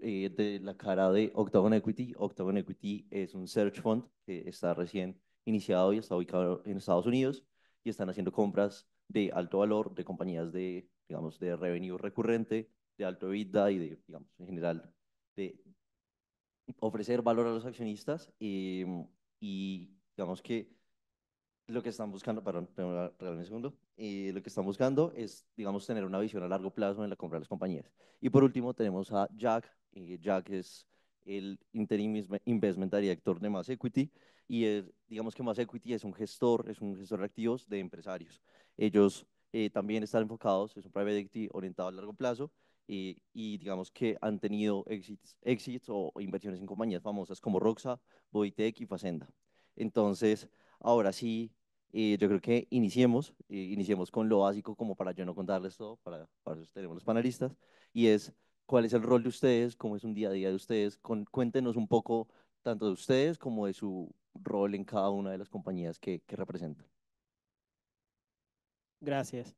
Eh, de la cara de Octagon Equity, Octagon Equity es un search fund que está recién iniciado y está ubicado en Estados Unidos y están haciendo compras de alto valor de compañías de, digamos, de revenue recurrente, de alto EBITDA y de, digamos, en general, de ofrecer valor a los accionistas em, y digamos que lo que están buscando, para segundo, y eh, lo que están buscando es, digamos, tener una visión a largo plazo en la compra de las compañías. Y por último tenemos a Jack, y eh, Jack es el Interim Investment Director de Mass Equity, y digamos que Mass Equity es un gestor, es un gestor de activos de empresarios. Ellos eh, también están enfocados, es un private equity orientado a largo plazo, y, digamos que han tenido exits, exits o inversiones en compañías famosas como Roxa, Boitec y Facenda. Entonces, ahora sí, y yo creo que iniciemos, iniciemos con lo básico como para yo no contarles todo, para, para tenemos los panelistas, y es cuál es el rol de ustedes, cómo es un día a día de ustedes, cuéntenos un poco tanto de ustedes como de su rol en cada una de las compañías que, que representan. Gracias.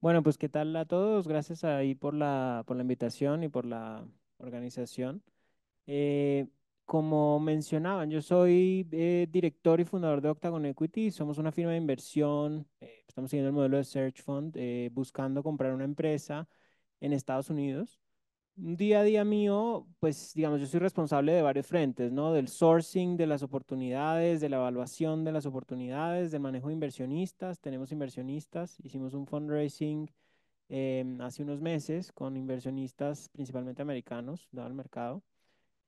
Bueno, pues qué tal a todos, gracias ahí por la, por la invitación y por la organización. Eh, como mencionaban, yo soy eh, director y fundador de Octagon Equity. Somos una firma de inversión. Eh, estamos siguiendo el modelo de Search Fund, eh, buscando comprar una empresa en Estados Unidos. Un día a día mío, pues digamos, yo soy responsable de varios frentes, ¿no? Del sourcing de las oportunidades, de la evaluación de las oportunidades, del manejo de inversionistas. Tenemos inversionistas. Hicimos un fundraising hace unos meses con inversionistas principalmente americanos, dado el mercado.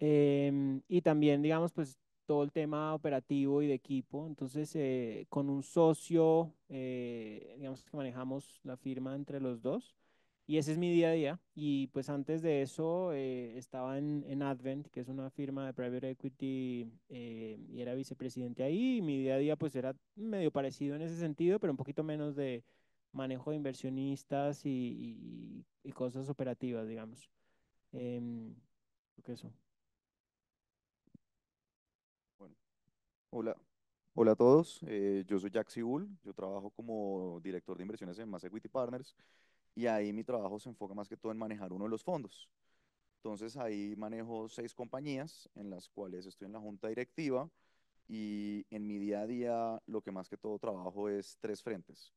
Em, y también, digamos, pues todo el tema operativo y de equipo. Entonces, eh, con un socio, eh, digamos que manejamos la firma entre los dos. Y ese es mi día a día. Y pues antes de eso eh, estaba en, Advent, que es una firma de private equity, y era vicepresidente ahí. Y mi día a día pues era medio parecido en ese sentido, pero un poquito menos de manejo de inversionistas y, y, y cosas operativas, digamos. Em, creo que eso. Hola, hola a todos. Eh, yo soy Jack Sibul. Yo trabajo como director de inversiones en Mass Equity Partners y ahí mi trabajo se enfoca más que todo en manejar uno de los fondos. Entonces ahí manejo seis compañías en las cuales estoy en la junta directiva y en mi día a día lo que más que todo trabajo es tres frentes.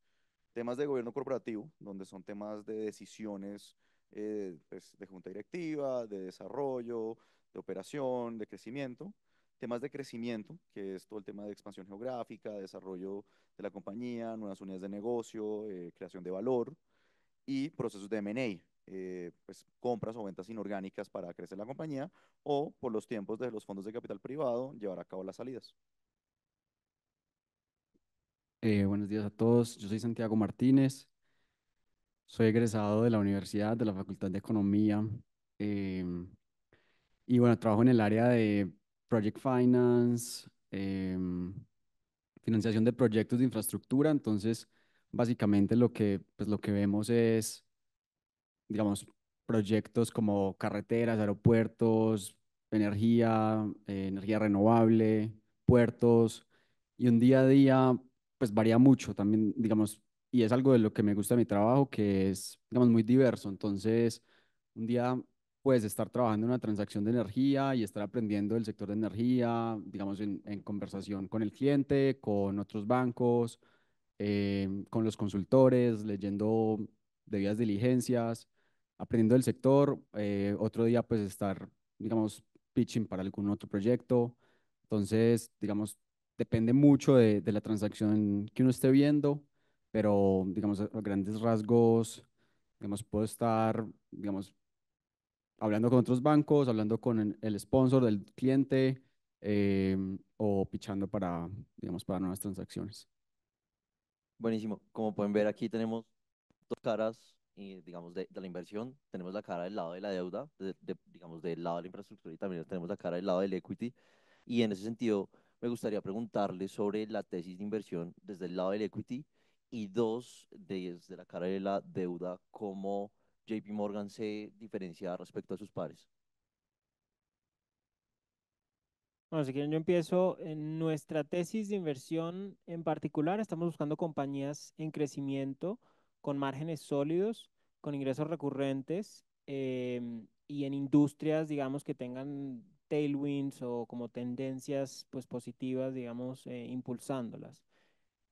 Temas de gobierno corporativo, donde son temas de decisiones eh, pues, de junta directiva, de desarrollo, de operación, de crecimiento temas de crecimiento, que es todo el tema de expansión geográfica, desarrollo de la compañía, nuevas unidades de negocio, eh, creación de valor y procesos de M&A, eh, pues, compras o ventas inorgánicas para crecer la compañía o por los tiempos de los fondos de capital privado llevar a cabo las salidas. Eh, buenos días a todos, yo soy Santiago Martínez, soy egresado de la universidad, de la Facultad de Economía em, y bueno, trabajo en el área de project finance, em, financiación de proyectos de infraestructura. Entonces, básicamente lo que, pues, lo que vemos es, digamos, proyectos como carreteras, aeropuertos, energía, eh, energía renovable, puertos, y un día a día, pues varía mucho también, digamos, y es algo de lo que me gusta de mi trabajo, que es, digamos, muy diverso. Entonces, un día pues estar trabajando en una transacción de energía y estar aprendiendo el sector de energía, digamos, en, conversación con el cliente, con otros bancos, eh, con los consultores, leyendo debidas diligencias, aprendiendo del sector. Eh, otro día, pues estar, digamos, pitching para algún otro proyecto. Entonces, digamos, depende mucho de, de la transacción que uno esté viendo, pero, digamos, a grandes rasgos, digamos, puedo estar, digamos, hablando con otros bancos, hablando con el sponsor del cliente em, o pichando para, digamos, para nuevas transacciones. Buenísimo. Como pueden ver aquí tenemos dos caras, eh, digamos, de, la inversión. Tenemos la cara del lado de la deuda, digamos, del lado de la infraestructura y también tenemos la cara del lado del equity. Y en ese sentido, me gustaría preguntarle sobre la tesis de inversión desde el lado del equity y dos, desde la cara de la deuda, cómo JP Morgan se diferencia respecto a sus pares? Bueno, si quieren yo empiezo. En nuestra tesis de inversión en particular estamos buscando compañías en crecimiento, con márgenes sólidos, con ingresos recurrentes em, y en industrias, digamos, que tengan tailwinds o como tendencias pues, positivas, digamos, eh, impulsándolas.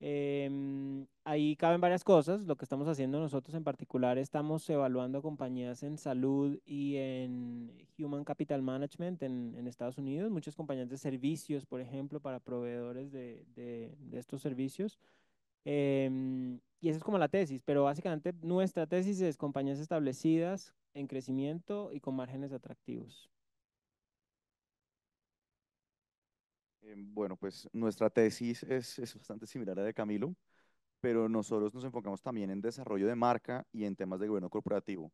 Em, ahí caben varias cosas. Lo que estamos haciendo nosotros en particular, estamos evaluando compañías en salud y en Human Capital Management en, Estados Unidos, muchas compañías de servicios, por ejemplo, para proveedores de, estos servicios. Em, y esa es como la tesis, pero básicamente nuestra tesis es compañías establecidas en crecimiento y con márgenes atractivos. Eh, bueno, pues nuestra tesis es, bastante similar a la de Camilo, pero nosotros nos enfocamos también en desarrollo de marca y en temas de gobierno corporativo.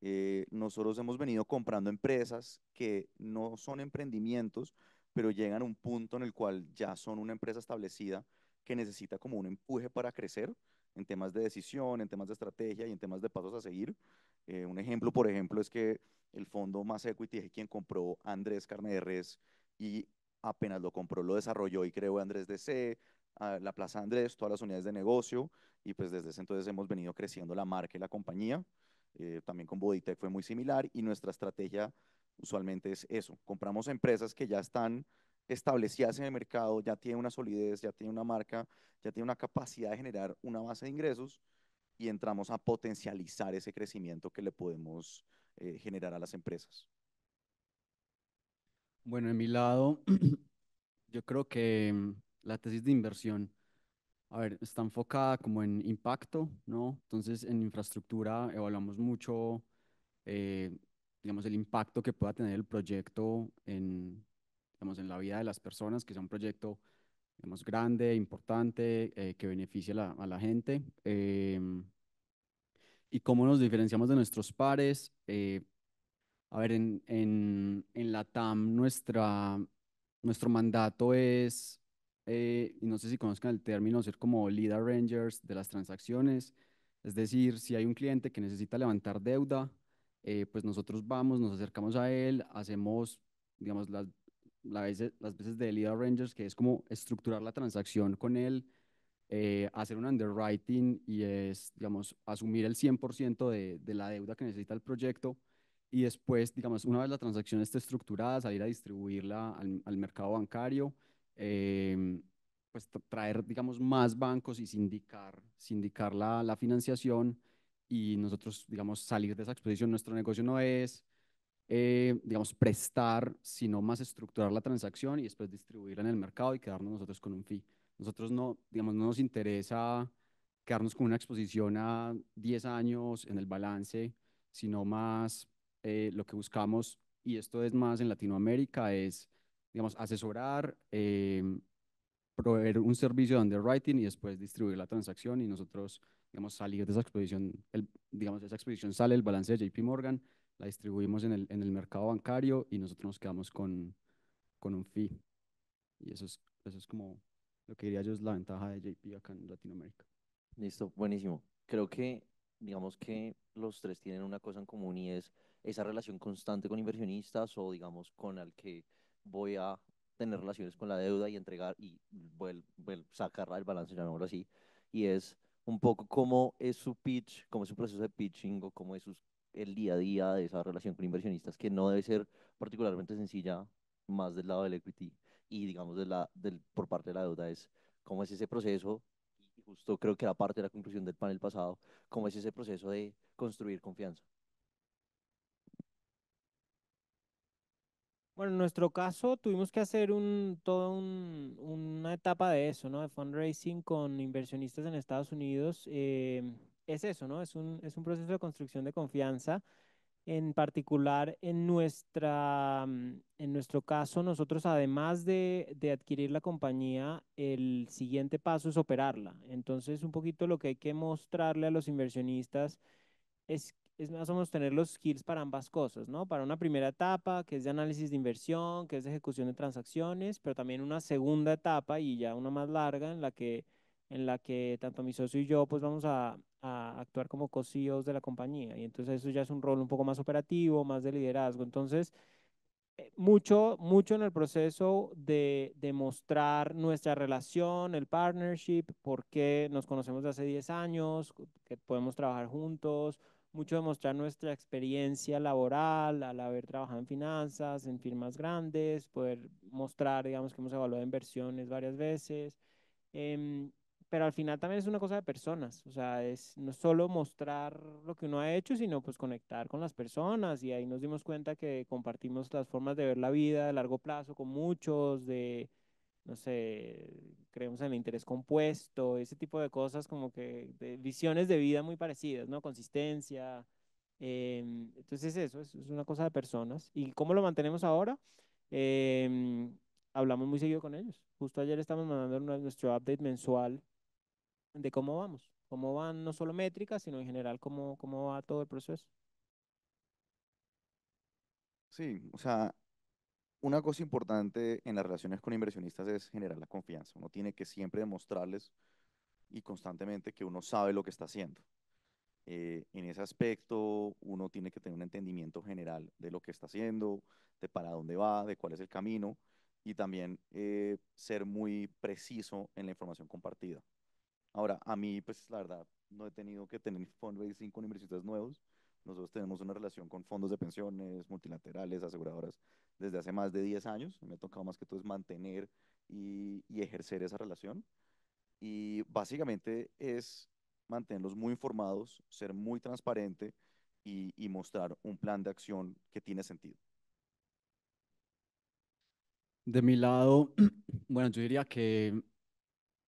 Eh, nosotros hemos venido comprando empresas que no son emprendimientos, pero llegan a un punto en el cual ya son una empresa establecida que necesita como un empuje para crecer en temas de decisión, en temas de estrategia y en temas de pasos a seguir. Eh, un ejemplo, por ejemplo, es que el fondo Más Equity es quien compró Andrés Carne de Res y apenas lo compró, lo desarrolló y creó Andrés DC, ah, la Plaza Andrés, todas las unidades de negocio y pues desde ese entonces hemos venido creciendo la marca y la compañía. Eh, también con Bodytech fue muy similar y nuestra estrategia usualmente es eso. Compramos empresas que ya están establecidas en el mercado, ya tienen una solidez, ya tienen una marca, ya tienen una capacidad de generar una base de ingresos y entramos a potencializar ese crecimiento que le podemos eh, generar a las empresas. Bueno, en mi lado, [CLEARS THROAT] yo creo que mm, la tesis de inversión, a ver, está enfocada como en impacto, ¿no? Entonces, en infraestructura evaluamos mucho, eh, digamos, el impacto que pueda tener el proyecto en, digamos, en la vida de las personas, que sea un proyecto, digamos, grande, importante, eh, que beneficie a la, gente. Em, y cómo nos diferenciamos de nuestros pares, eh, a ver, en, en, la TAM nuestra, nuestro mandato es, eh, y no sé si conozcan el término, ser como lead arrangers de las transacciones. Es decir, si hay un cliente que necesita levantar deuda, eh, pues nosotros vamos, nos acercamos a él, hacemos, digamos, las, las, veces, las veces de lead arrangers, que es como estructurar la transacción con él, eh, hacer un underwriting y es, digamos, asumir el 100% de, de la deuda que necesita el proyecto y después, digamos, una vez la transacción esté estructurada, salir a distribuirla al, mercado bancario, em, pues traer, digamos, más bancos y sindicar, sindicar la, la, financiación y nosotros, digamos, salir de esa exposición. Nuestro negocio no es, eh, digamos, prestar, sino más estructurar la transacción y después distribuirla en el mercado y quedarnos nosotros con un fee. Nosotros no, digamos, no nos interesa quedarnos con una exposición a 10 años en el balance, sino más eh, lo que buscamos, y esto es más en Latinoamérica, es, digamos, asesorar, em, proveer un servicio de underwriting y después distribuir la transacción y nosotros, digamos, salir de esa exposición, el, digamos, esa exposición sale el balance de JP Morgan, la distribuimos en el, en el mercado bancario y nosotros nos quedamos con, con un fee. Y eso es, eso es como lo que diría yo es la ventaja de JP acá en Latinoamérica. Listo, buenísimo. Creo que digamos que los tres tienen una cosa en común y es esa relación constante con inversionistas o digamos con el que voy a tener relaciones con la deuda y entregar y sacarla del balance, llamémoslo así. Y es un poco cómo es su pitch, cómo es su proceso de pitching o cómo es el día a día de esa relación con inversionistas, que no debe ser particularmente sencilla más del lado del equity y digamos de la, del, por parte de la deuda es cómo es ese proceso justo creo que era parte de la conclusión del panel pasado, cómo es ese proceso de construir confianza. Bueno, en nuestro caso tuvimos que hacer toda una etapa de eso, De fundraising con inversionistas en Estados Unidos. Eh, es eso, es un proceso de construcción de confianza en particular, en, nuestra, mm, en nuestro caso, nosotros además de, de, adquirir la compañía, el siguiente paso es operarla. Entonces, un poquito lo que hay que mostrarle a los inversionistas es, es más o menos tener los skills para ambas cosas, ¿no? Para una primera etapa, que es de análisis de inversión, que es de ejecución de transacciones, pero también una segunda etapa y ya una más larga en la que en la que tanto mi socio y yo pues vamos a, a actuar como cosíos e de la compañía. Y entonces eso ya es un rol un poco más operativo, más de liderazgo. Entonces, eh, mucho, mucho en el proceso de, de mostrar nuestra relación, el partnership, por qué nos conocemos de hace 10 años, que podemos trabajar juntos, mucho de mostrar nuestra experiencia laboral al haber trabajado en finanzas, en firmas grandes, poder mostrar, digamos, que hemos evaluado inversiones varias veces. Em, pero al final también es una cosa de personas, o sea, es no solo mostrar lo que uno ha hecho, sino pues conectar con las personas y ahí nos dimos cuenta que compartimos las formas de ver la vida a largo plazo con muchos, de, no sé, creemos en el interés compuesto, ese tipo de cosas como que visiones de vida muy parecidas, ¿no? Consistencia. Eh, entonces eso es, una cosa de personas. ¿Y cómo lo mantenemos ahora? Em, hablamos muy seguido con ellos. Justo ayer estamos mandando nuestro update mensual de cómo vamos, cómo van no solo métricas, sino en general cómo, cómo va todo el proceso. Sí, o sea, una cosa importante en las relaciones con inversionistas es generar la confianza. Uno tiene que siempre demostrarles y constantemente que uno sabe lo que está haciendo. Eh, en ese aspecto, uno tiene que tener un entendimiento general de lo que está haciendo, de para dónde va, de cuál es el camino y también eh, ser muy preciso en la información compartida. Ahora, a mí, pues la verdad, no he tenido que tener de cinco universidades nuevos. Nosotros tenemos una relación con fondos de pensiones, multilaterales, aseguradoras, desde hace más de 10 años. Me ha tocado más que todo es mantener y, ejercer esa relación. Y básicamente es mantenerlos muy informados, ser muy transparente y, y mostrar un plan de acción que tiene sentido. De mi lado, [CLEARS THROAT] bueno, yo diría que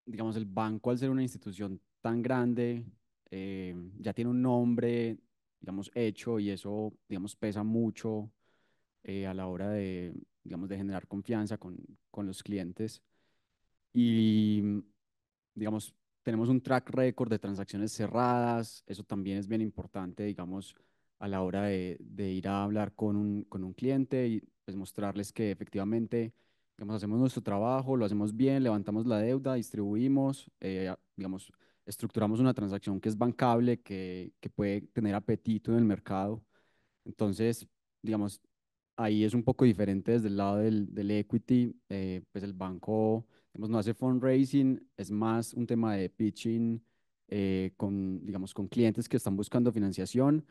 digamos, el banco al ser una institución tan grande, eh, ya tiene un nombre, digamos, hecho y eso, digamos, pesa mucho eh, a la hora de, digamos, de generar confianza con, los clientes. Y, mm, digamos, tenemos un track record de transacciones cerradas, eso también es bien importante, digamos, a la hora de, ir a hablar con un, con un cliente y pues mostrarles que efectivamente hacemos nuestro trabajo, lo hacemos bien, levantamos la deuda, distribuimos, eh, digamos, estructuramos una transacción que es bancable, que, que puede tener apetito en el mercado. Entonces, digamos, ahí es un poco diferente desde el lado del, del equity, eh, pues el banco digamos, no hace fundraising, es más un tema de pitching eh, con, digamos, con clientes que están buscando financiación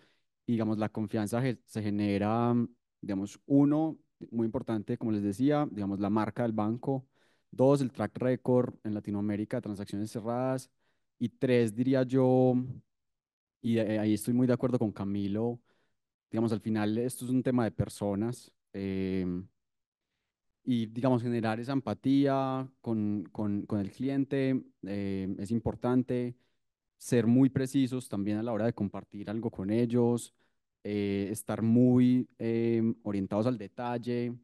y digamos, la confianza se genera, digamos, uno, muy importante, como les decía, digamos, la marca del banco. Dos, el track record en Latinoamérica de transacciones cerradas. Y tres, diría yo, y eh, ahí estoy muy de acuerdo con Camilo, digamos, al final esto es un tema de personas. Em, y, digamos, generar esa empatía con, con, con el cliente em, es importante. Ser muy precisos también a la hora de compartir algo con ellos. Eh, estar muy em, orientados al detalle,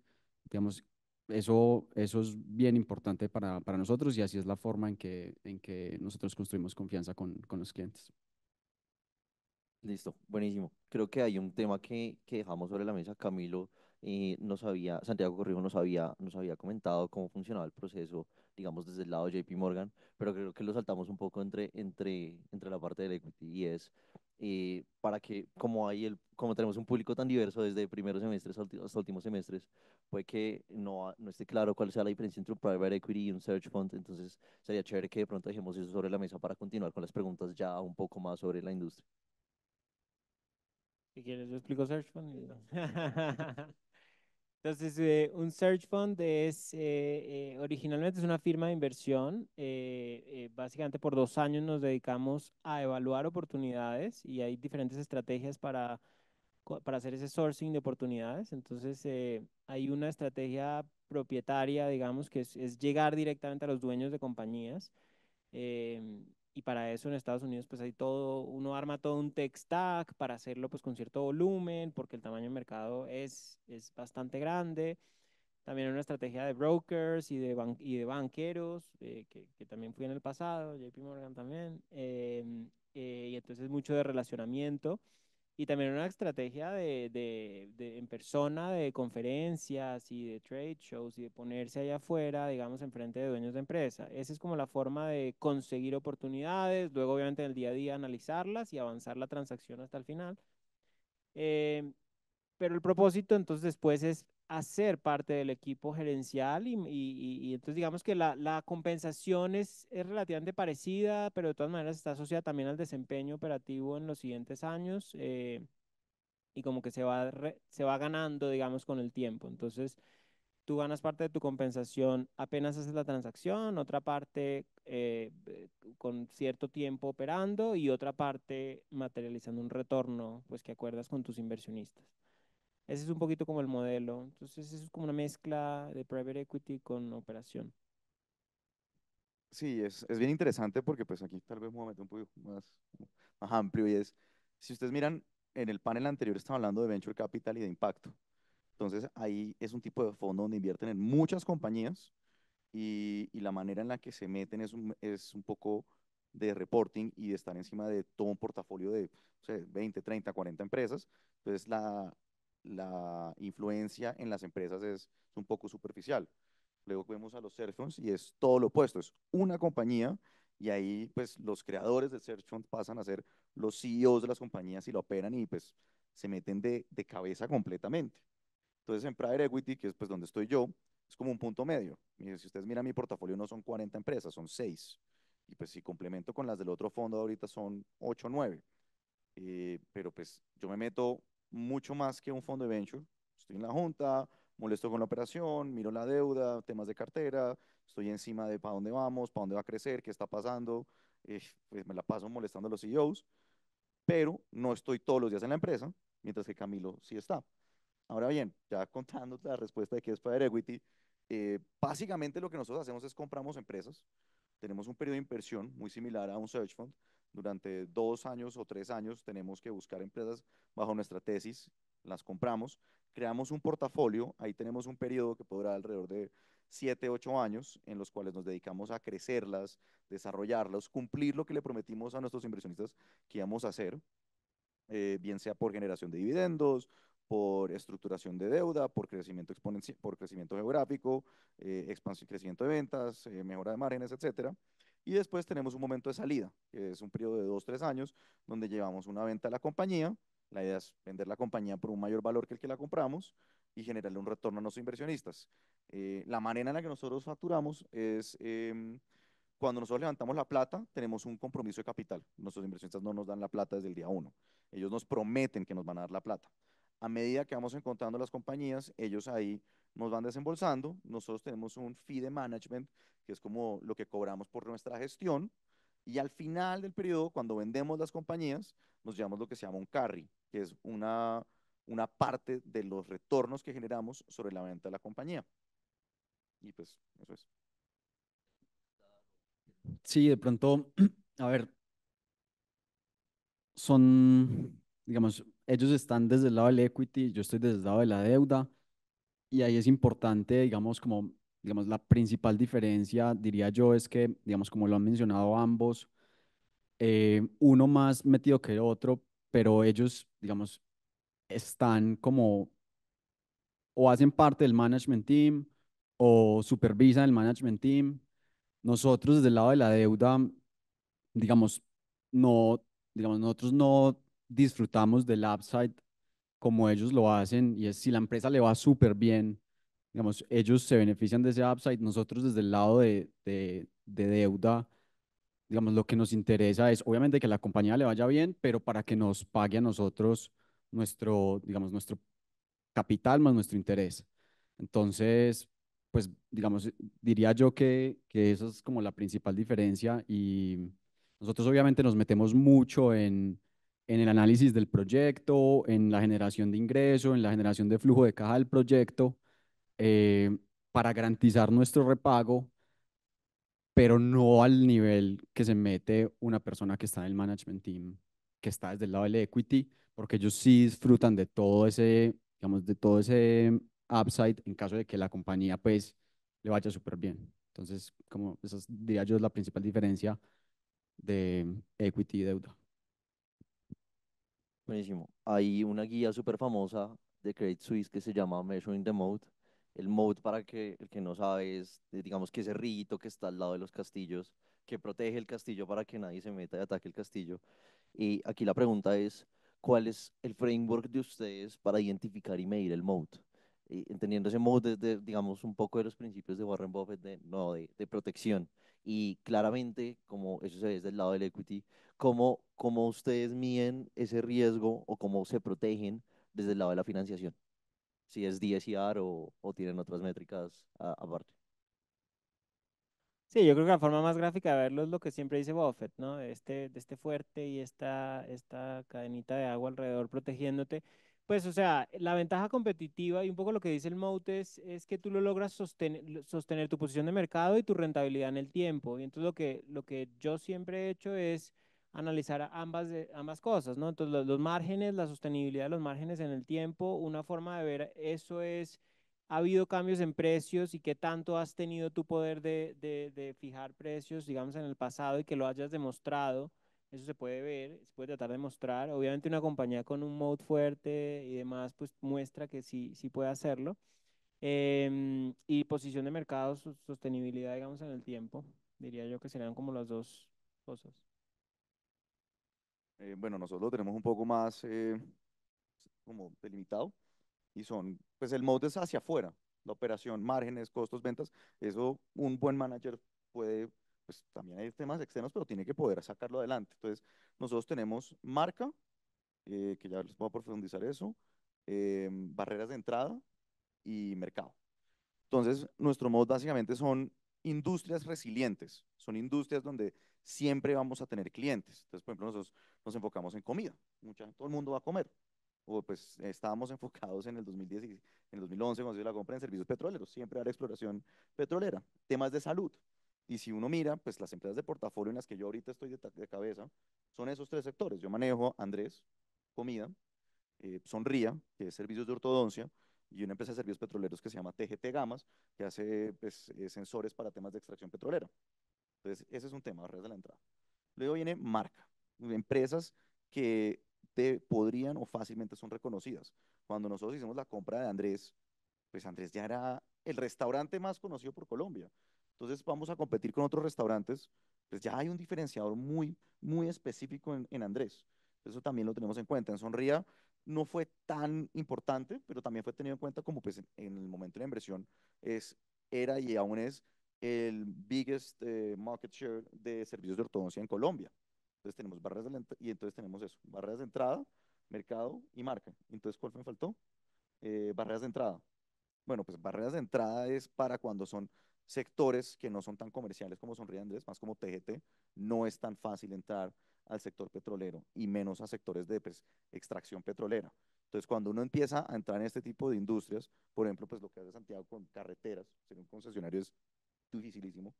digamos, eso, eso es bien importante para, para, nosotros y así es la forma en que, en que nosotros construimos confianza con, con los clientes. Listo, buenísimo. Creo que hay un tema que, que dejamos sobre la mesa, Camilo. Eh, nos había, Santiago Corrijo nos había, nos había comentado cómo funcionaba el proceso, digamos, desde el lado de JP Morgan, pero creo que lo saltamos un poco entre, entre, entre la parte la equity y es y eh, para que como hay el, como tenemos un público tan diverso desde primeros semestres hasta últimos semestres, puede que no, no esté claro cuál sea la diferencia entre un private equity y un search fund, entonces sería chévere que de pronto dejemos eso sobre la mesa para continuar con las preguntas ya un poco más sobre la industria. y quieres, yo explico search fund. [LAUGHS] Entonces, eh, un search fund es, eh, eh, originalmente es una firma de inversión. básicamente por dos años nos dedicamos a evaluar oportunidades y hay diferentes estrategias para, para hacer ese sourcing de oportunidades. Entonces, hay una estrategia propietaria, digamos, que es, es, llegar directamente a los dueños de compañías. Em, y para eso en Estados Unidos pues hay todo, uno arma todo un tech stack para hacerlo pues con cierto volumen, porque el tamaño del mercado es, es bastante grande. También una estrategia de brokers y de, y de banqueros, eh, que, que, también fui en el pasado, JP Morgan también. Em, eh, y entonces mucho de relacionamiento y también una estrategia de, de, de, en persona de conferencias y de trade shows y de ponerse allá afuera, digamos, enfrente de dueños de empresa. Esa es como la forma de conseguir oportunidades, luego obviamente en el día a día analizarlas y avanzar la transacción hasta el final. Eh, pero el propósito entonces después es hacer ser parte del equipo gerencial y, entonces digamos que la, compensación es, relativamente parecida, pero de todas maneras está asociada también al desempeño operativo en los siguientes años eh, y como que se va, se va ganando, digamos, con el tiempo. Entonces, tú ganas parte de tu compensación apenas haces la transacción, otra parte eh, eh, con cierto tiempo operando y otra parte materializando un retorno, pues que acuerdas con tus inversionistas. Ese es un poquito como el modelo. Entonces, es como una mezcla de private equity con operación. Sí, es, es bien interesante porque pues aquí tal vez me voy a meter un poquito más, más amplio y es, si ustedes miran, en el panel anterior estaba hablando de venture capital y de impacto. Entonces, ahí es un tipo de fondo donde invierten en muchas compañías y, y la manera en la que se meten es un, es un poco de reporting y de estar encima de todo un portafolio de o sea, 20, 30, 40 empresas. Entonces, la, la influencia en las empresas es, un poco superficial. Luego vemos a los search funds y es todo lo opuesto, es una compañía y ahí pues los creadores de search funds pasan a ser los CEOs de las compañías y lo operan y pues se meten de, cabeza completamente. Entonces en private equity, que es pues donde estoy yo, es como un punto medio. Si ustedes miran mi portafolio no son 40 empresas, son 6. Y pues si complemento con las del otro fondo ahorita son 8 o 9. Eh, pero pues yo me meto mucho más que un fondo de venture. Estoy en la junta, molesto con la operación, miro la deuda, temas de cartera, estoy encima de para dónde vamos, para dónde va a crecer, qué está pasando, eh, pues me la paso molestando a los CEOs, pero no estoy todos los días en la empresa, mientras que Camilo sí está. Ahora bien, ya contando la respuesta de qué es Private Equity, eh, básicamente lo que nosotros hacemos es compramos empresas, tenemos un periodo de inversión muy similar a un search fund, durante dos años o tres años tenemos que buscar empresas bajo nuestra tesis, las compramos, creamos un portafolio, ahí tenemos un periodo que podrá alrededor de siete, ocho años en los cuales nos dedicamos a crecerlas, desarrollarlas, cumplir lo que le prometimos a nuestros inversionistas que íbamos a hacer, eh, bien sea por generación de dividendos, por estructuración de deuda, por crecimiento, por crecimiento geográfico, eh, expansión, crecimiento de ventas, eh, mejora de márgenes, etcétera. Y después tenemos un momento de salida, que es un periodo de dos, tres años, donde llevamos una venta a la compañía. La idea es vender la compañía por un mayor valor que el que la compramos y generarle un retorno a nuestros inversionistas. Eh, la manera en la que nosotros facturamos es em, cuando nosotros levantamos la plata, tenemos un compromiso de capital. Nuestros inversionistas no nos dan la plata desde el día uno. Ellos nos prometen que nos van a dar la plata. A medida que vamos encontrando las compañías, ellos ahí nos van desembolsando. Nosotros tenemos un fee de management, que es como lo que cobramos por nuestra gestión. Y al final del periodo, cuando vendemos las compañías, nos llevamos lo que se llama un carry, que es una, una parte de los retornos que generamos sobre la venta de la compañía. Y pues eso es. Sí, de pronto, [CLEARS THROAT] a ver, son, digamos, ellos están desde el lado del equity, yo estoy desde el lado de la deuda y ahí es importante, digamos, como, digamos, la principal diferencia, diría yo, es que, digamos, como lo han mencionado ambos, eh, uno más metido que el otro, pero ellos, digamos, están como o hacen parte del management team o supervisan el management team. Nosotros desde el lado de la deuda, digamos, no, digamos, nosotros no disfrutamos del upside como ellos lo hacen y es si la empresa le va súper bien, digamos, ellos se benefician de ese upside, nosotros desde el lado de, de, de deuda, digamos, lo que nos interesa es obviamente que la compañía le vaya bien, pero para que nos pague a nosotros nuestro, digamos, nuestro capital más nuestro interés. Entonces, pues, digamos, eh, diría yo que, que esa es como la principal diferencia y nosotros obviamente nos metemos mucho en, en el análisis del proyecto, en la generación de ingreso, en la generación de flujo de caja del proyecto, eh, para garantizar nuestro repago, pero no al nivel que se mete una persona que está en el management team, que está desde el lado del equity, porque ellos sí disfrutan de todo ese, digamos, de todo ese upside en caso de que la compañía pues le vaya súper bien. Entonces, como esa diría yo es la principal diferencia de equity y deuda. Buenísimo. Hay una guía súper famosa de Credit Suisse que se llama Measuring the Mode. El mode, para que el que no sabe, es, eh, digamos, que ese rito que está al lado de los castillos, que protege el castillo para que nadie se meta y ataque el castillo. Y aquí la pregunta es, ¿cuál es el framework de ustedes para identificar y medir el mode? entendiendo ese mode desde, digamos, un poco de los principios de Warren Buffett, de, no, de protección. Y claramente, como eso se ve desde el lado del equity, ¿Cómo, ¿Cómo ustedes miden ese riesgo o cómo se protegen desde el lado de la financiación? Si es DSR o, o tienen otras métricas aparte. Sí, yo creo que la forma más gráfica de verlo es lo que siempre dice Buffett, ¿no? este, de este fuerte y esta, esta cadenita de agua alrededor protegiéndote. Pues, o sea, la ventaja competitiva y un poco lo que dice el Mout es, es que tú lo logras sostener, sostener tu posición de mercado y tu rentabilidad en el tiempo. Y entonces lo que, lo que yo siempre he hecho es analizar ambas, ambas cosas, ¿no? Entonces, los, márgenes, la sostenibilidad de los márgenes en el tiempo, una forma de ver eso es, ¿ha habido cambios en precios y qué tanto has tenido tu poder de, fijar precios, digamos, en el pasado y que lo hayas demostrado? Eso se puede ver, se puede tratar de mostrar. Obviamente una compañía con un mode fuerte y demás, pues muestra que sí, sí puede hacerlo. Em, y posición de mercado, sostenibilidad, digamos, en el tiempo. Diría yo que serían como las dos cosas. Eh, bueno, nosotros lo tenemos un poco más eh, como delimitado y son, pues el mode es hacia afuera, la operación, márgenes, costos, ventas, eso un buen manager puede, pues también hay temas externos, pero tiene que poder sacarlo adelante. Entonces, nosotros tenemos marca, eh, que ya les puedo profundizar eso, em, barreras de entrada y mercado. Entonces, nuestro modo básicamente son industrias resilientes, son industrias donde siempre vamos a tener clientes. Entonces, por ejemplo, nosotros nos enfocamos en comida. Mucha, todo el mundo va a comer. O pues estábamos [LAUGHS] enfocados en el 2010, en 2011 cuando se hizo la compra en servicios petroleros. Siempre era exploración petrolera. Temas de salud. Y si uno mira, pues las empresas de portafolio en las que yo ahorita estoy de, cabeza son esos tres sectores. Yo manejo Andrés, comida, eh, Sonría, que es servicios de ortodoncia, y una empresa de servicios petroleros que se llama TGT Gamas, que hace pues, eh, sensores para temas de extracción petrolera. Entonces, ese es un tema, red de la entrada. Luego viene marca, empresas que te podrían o fácilmente son reconocidas. Cuando nosotros hicimos la compra de Andrés, pues Andrés ya era el restaurante más conocido por Colombia. Entonces vamos a competir con otros restaurantes, pues ya hay un diferenciador muy, muy específico en, Andrés. Eso también lo tenemos en cuenta. En Sonría no fue tan importante, pero también fue tenido en cuenta como pues en, el momento de la inversión es, era y aún es el biggest eh, market share de servicios de ortodoncia en Colombia. Entonces tenemos barreras de y entonces tenemos eso, barreras de entrada, mercado y marca. Entonces, ¿cuál me faltó? Eh, barreras de entrada. Bueno, pues barreras de entrada es para cuando son sectores que no son tan comerciales como Sonríe Andrés, más como TGT, no es tan fácil entrar al sector petrolero y menos a sectores de pues, extracción petrolera. Entonces, cuando uno empieza a entrar en este tipo de industrias, por ejemplo, pues lo que hace Santiago con carreteras, ser un concesionario es dificilísimo,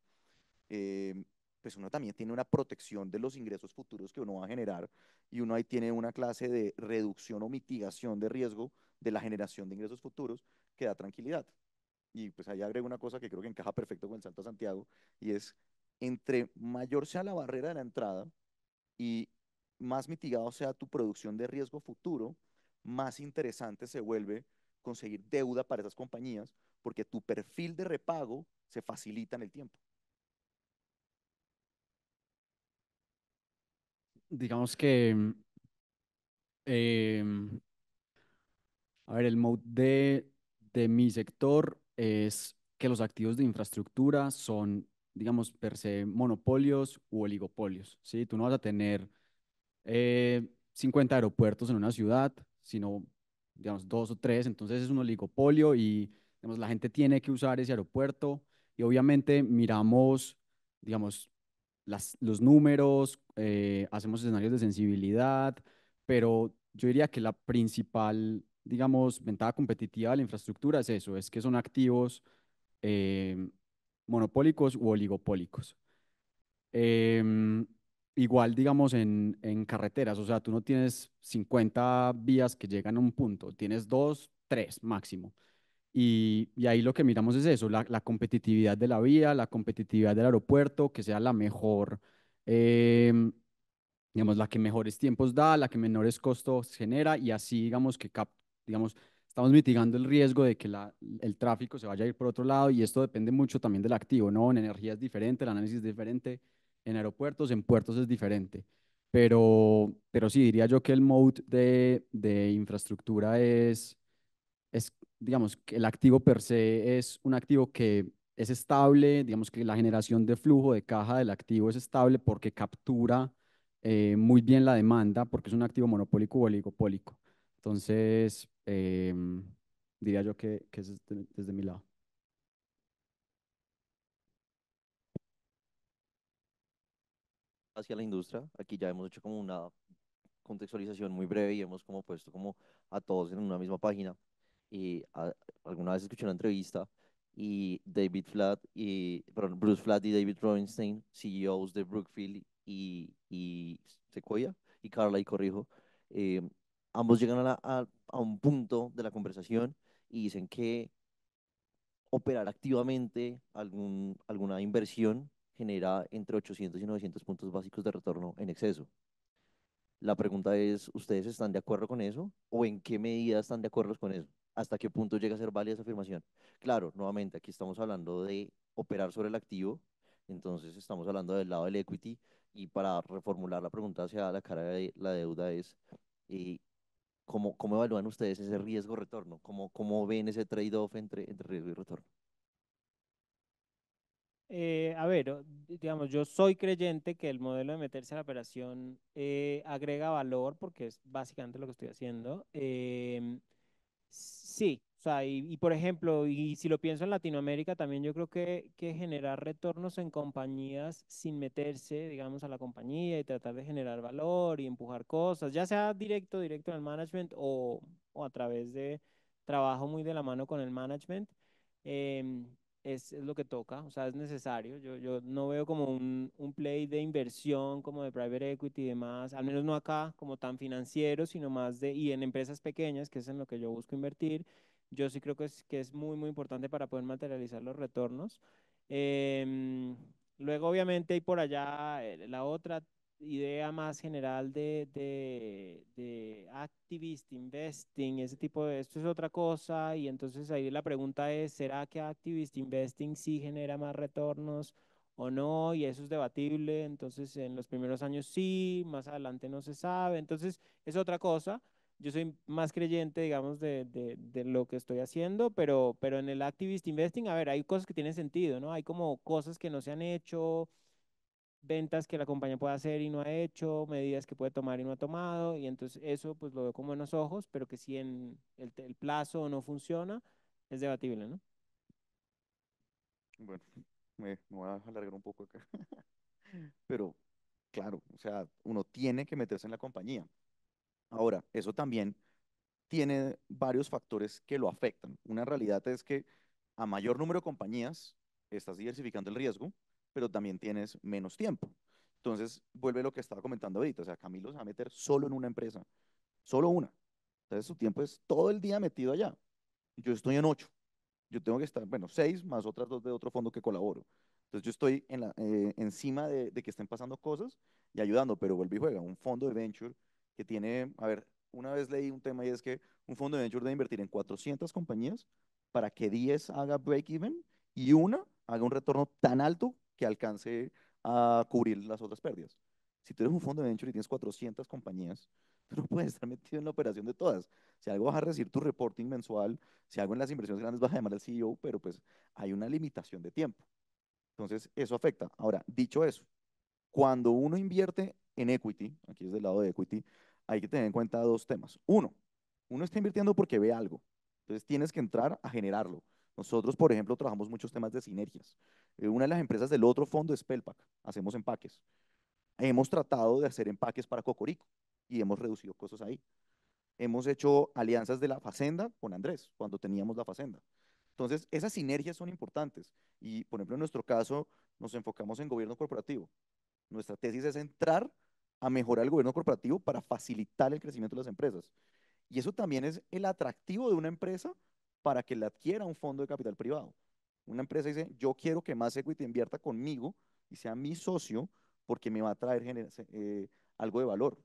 eh, pues uno también tiene una protección de los ingresos futuros que uno va a generar y uno ahí tiene una clase de reducción o mitigación de riesgo de la generación de ingresos futuros que da tranquilidad. Y pues ahí agrego una cosa que creo que encaja perfecto con el Santo Santiago y es, entre mayor sea la barrera de la entrada y más mitigado sea tu producción de riesgo futuro, más interesante se vuelve conseguir deuda para esas compañías porque tu perfil de repago se facilitan el tiempo. Digamos que, mm, em, a ver, el mode de, de mi sector es que los activos de infraestructura son, digamos, per se monopolios u oligopolios. ¿sí? Tú no vas a tener 50 eh, aeropuertos en una ciudad, sino, digamos, dos o tres. Entonces es un oligopolio y la gente tiene que usar ese aeropuerto y obviamente miramos, digamos, las, los números, eh, hacemos escenarios de sensibilidad, pero yo diría que la principal, digamos, ventaja competitiva de la infraestructura es eso, es que son activos em, monopólicos u oligopólicos. Em, igual, digamos, en, en, carreteras, o sea, tú no tienes 50 vías que llegan a un punto, tienes dos, tres máximo. Y, ahí lo que miramos es eso, la, competitividad de la vía, la competitividad del aeropuerto, que sea la mejor, em, digamos, la que mejores tiempos da, la que menores costos genera y así, digamos, que digamos, estamos mitigando el riesgo de que el tráfico se vaya a ir por otro lado y esto depende mucho también del activo, ¿no? En energía es diferente, el análisis es diferente, en aeropuertos, en puertos es diferente. Pero, pero sí, diría yo que el mode de, de infraestructura es es, digamos, que el activo per se es un activo que es estable, digamos que la generación de flujo de caja del activo es estable porque captura eh, muy bien la demanda, porque es un activo monopólico o oligopólico. Entonces, eh, diría yo que, es desde, desde mi lado. hacia la industria. Aquí ya hemos hecho como una contextualización muy breve y hemos como puesto como a todos en una misma página y ah, alguna vez escuché una entrevista y David Flat y Bruce Flat y David Ronstein, CEOs de Brookfield y, y Sequoia y Carla y Corrijo, eh, ambos llegan a, a, a, un punto de la conversación y dicen que operar activamente algún, alguna inversión genera entre 800 y 900 puntos básicos de retorno en exceso. La pregunta es, ¿ustedes están de acuerdo con eso o en qué medida están de acuerdo con eso? hasta qué punto llega a ser válida esa afirmación. Claro, nuevamente, aquí estamos hablando de operar sobre el activo, entonces estamos hablando del lado del equity y para reformular la pregunta hacia la cara de la deuda es, eh, ¿cómo, ¿cómo, evalúan ustedes ese riesgo-retorno? ¿Cómo, ¿Cómo ven ese trade-off entre, entre riesgo y retorno? Eh, a ver, digamos, yo soy creyente que el modelo de meterse a la operación eh, agrega valor porque es básicamente lo que estoy haciendo. Eh, Sí, o sea, y, por ejemplo, y si lo pienso en Latinoamérica, también yo creo que, generar retornos en compañías sin meterse, digamos, a la compañía y tratar de generar valor y empujar cosas, ya sea directo, directo al management o, a través de trabajo muy de la mano con el management, em, es, lo que toca, o sea, es necesario. Yo, yo no veo como un, un, play de inversión, como de private equity y demás, al menos no acá, como tan financiero, sino más de, y en empresas pequeñas, que es en lo que yo busco invertir. Yo sí creo que es, que es muy, muy importante para poder materializar los retornos. Em, luego, obviamente, y por allá eh, la otra idea más general de, de, de, activist investing, ese tipo de esto es otra cosa. Y entonces ahí la pregunta es, ¿será que activist investing sí genera más retornos o no? Y eso es debatible. Entonces en los primeros años sí, más adelante no se sabe. Entonces es otra cosa. Yo soy más creyente, digamos, de, de, lo que estoy haciendo, pero, pero en el activist investing, a ver, hay cosas que tienen sentido, ¿no? Hay como cosas que no se han hecho ventas que la compañía puede hacer y no ha hecho, medidas que puede tomar y no ha tomado, y entonces eso pues lo veo con buenos ojos, pero que si en el, plazo no funciona, es debatible, ¿no? Bueno, me, me voy a alargar un poco acá, [LAUGHS] pero claro, o sea, uno tiene que meterse en la compañía. Ahora, eso también tiene varios factores que lo afectan. Una realidad es que a mayor número de compañías, estás diversificando el riesgo, pero también tienes menos tiempo. Entonces, vuelve lo que estaba comentando ahorita, o sea, Camilo se va a meter solo en una empresa, solo una. Entonces, su tiempo es todo el día metido allá. Yo estoy en ocho. Yo tengo que estar, bueno, seis más otras dos de otro fondo que colaboro. Entonces, yo estoy en la, eh, encima de, de que estén pasando cosas y ayudando, pero vuelve y juega. Un fondo de venture que tiene, a ver, una vez leí un tema y es que un fondo de venture debe invertir en 400 compañías para que 10 haga break-even y una haga un retorno tan alto que alcance a cubrir las otras pérdidas. Si tú eres un fondo de venture y tienes 400 compañías, [LAUGHS] tú no puedes estar metido en la operación de todas. Si algo vas a recibir tu reporting mensual, si algo en las inversiones grandes vas a llamar al CEO, pero pues hay una limitación de tiempo. Entonces, eso afecta. Ahora, dicho eso, cuando uno invierte en equity, aquí es del lado de equity, hay que tener en cuenta dos temas. Uno, uno está invirtiendo porque ve algo. Entonces, tienes que entrar a generarlo. Nosotros, por ejemplo, trabajamos muchos temas de sinergias. Eh, una de las empresas del otro fondo es Pelpac, hacemos empaques. Hemos tratado de hacer empaques para Cocorico y hemos reducido cosas ahí. Hemos hecho alianzas de la Facenda con Andrés, cuando teníamos la Facenda. Entonces, esas sinergias son importantes. Y, por ejemplo, en nuestro caso, nos enfocamos en gobierno corporativo. Nuestra tesis es entrar a mejorar el gobierno corporativo para facilitar el crecimiento de las empresas. Y eso también es el atractivo de una empresa para que le adquiera un fondo de capital privado. Una empresa dice, yo quiero que Más Equity invierta conmigo y sea mi socio porque me va a traer eh, algo de valor.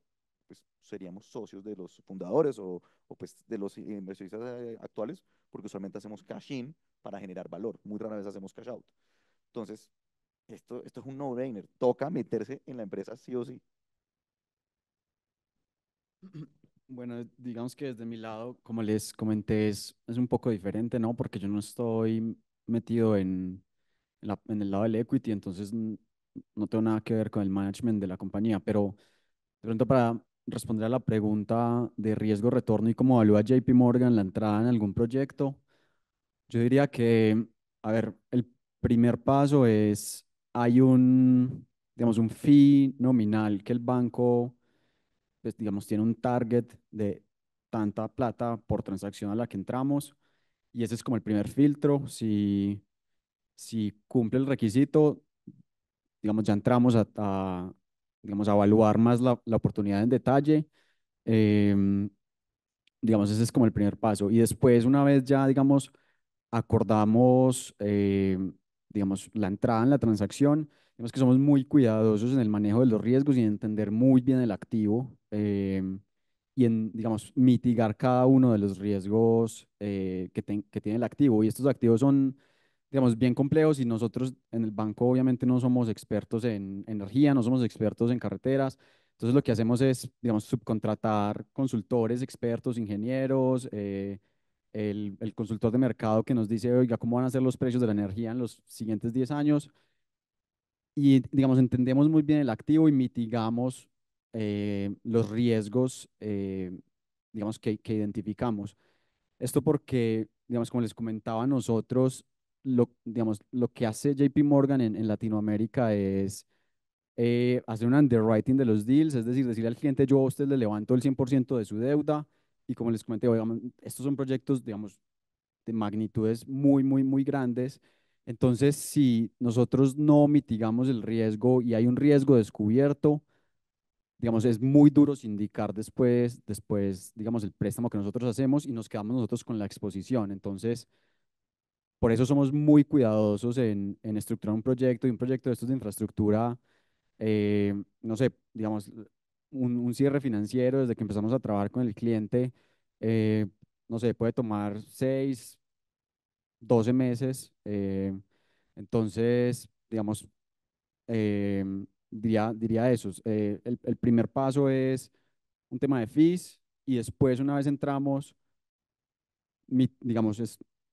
Pues seríamos socios de los fundadores o, pues, de los inversionistas eh, actuales, porque usualmente hacemos cash in para generar valor. Muy rara vez hacemos cash out. Entonces, esto, esto es un no-brainer. Toca meterse en la empresa sí o sí. Bueno, digamos que desde mi lado, como les comenté, es, un poco diferente, ¿no? Porque yo no estoy metido en, en, en el lado del equity, entonces no tengo nada que ver con el management de la compañía, pero de pronto para responder a la pregunta de riesgo-retorno y cómo evalúa JP Morgan la entrada en algún proyecto, yo diría que, a ver, el primer paso es, hay un, digamos, un fee nominal que el banco pues, digamos, tiene un target de tanta plata por transacción a la que entramos y ese es como el primer filtro. Si, si cumple el requisito, digamos, ya entramos a, digamos, a evaluar más la, la, oportunidad en detalle. Em, digamos, ese es como el primer paso. Y después, una vez ya, digamos, acordamos, em, digamos, la entrada en la transacción, digamos que somos muy cuidadosos en el manejo de los riesgos y en entender muy bien el activo. Em, y en, digamos, mitigar cada uno de los riesgos eh, que, que tiene el activo. Y estos activos son, digamos, bien complejos y nosotros en el banco obviamente no somos expertos en energía, no somos expertos en carreteras. Entonces lo que hacemos es, digamos, subcontratar consultores, expertos, ingenieros, eh, el, el, consultor de mercado que nos dice, oiga, ¿cómo van a ser los precios de la energía en los siguientes 10 años? Y, digamos, entendemos muy bien el activo y mitigamos eh, los riesgos, eh, digamos, que, identificamos. Esto porque, digamos, como les comentaba, nosotros, lo, digamos, lo que hace JP Morgan en, Latinoamérica es eh, hacer un underwriting de los deals, es decir, decirle al cliente, yo a usted le levanto el 100% de su deuda, y como les comenté, digamos, estos son proyectos, digamos, de magnitudes muy, muy, muy grandes. Entonces, si nosotros no mitigamos el riesgo y hay un riesgo descubierto, digamos, es muy duro sindicar después, después, digamos, el préstamo que nosotros hacemos y nos quedamos nosotros con la exposición. Entonces, por eso somos muy cuidadosos en, en estructurar un proyecto y un proyecto de estos de infraestructura, eh, no sé, digamos, un, cierre financiero desde que empezamos a trabajar con el cliente, eh, no sé, puede tomar 6, 12 meses. Eh, entonces, digamos, eh, diría, eso, eh, el, primer paso es un tema de fis y después una vez entramos, digamos,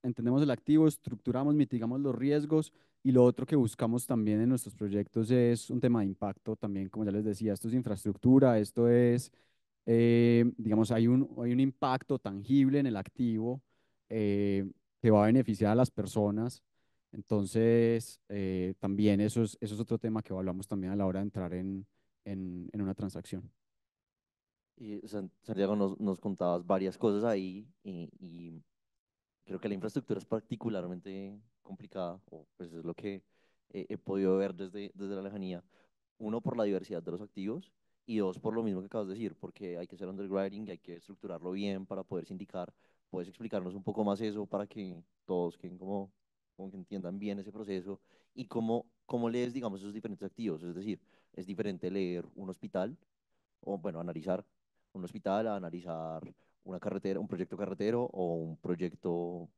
entendemos el activo, estructuramos, mitigamos los riesgos y lo otro que buscamos también en nuestros proyectos es un tema de impacto también, como ya les decía, esto es infraestructura, esto es, eh, digamos, hay un, hay un impacto tangible en el activo eh, que va a beneficiar a las personas entonces, eh, también eso es, otro tema que evaluamos también a la hora de entrar en, una transacción. Y Santiago, nos, contabas varias cosas ahí y, creo que la infraestructura es particularmente complicada, o pues es lo que he, podido ver desde, desde la lejanía. Uno, por la diversidad de los activos y dos, por lo mismo que acabas de decir, porque hay que hacer underwriting, hay que estructurarlo bien para poder sindicar. ¿Puedes explicarnos un poco más eso para que todos queden como como que entiendan bien ese proceso y cómo, cómo lees, digamos, esos diferentes activos. Es decir, es diferente leer un hospital, o bueno, analizar un hospital, a analizar una carretera, un proyecto carretero o un proyecto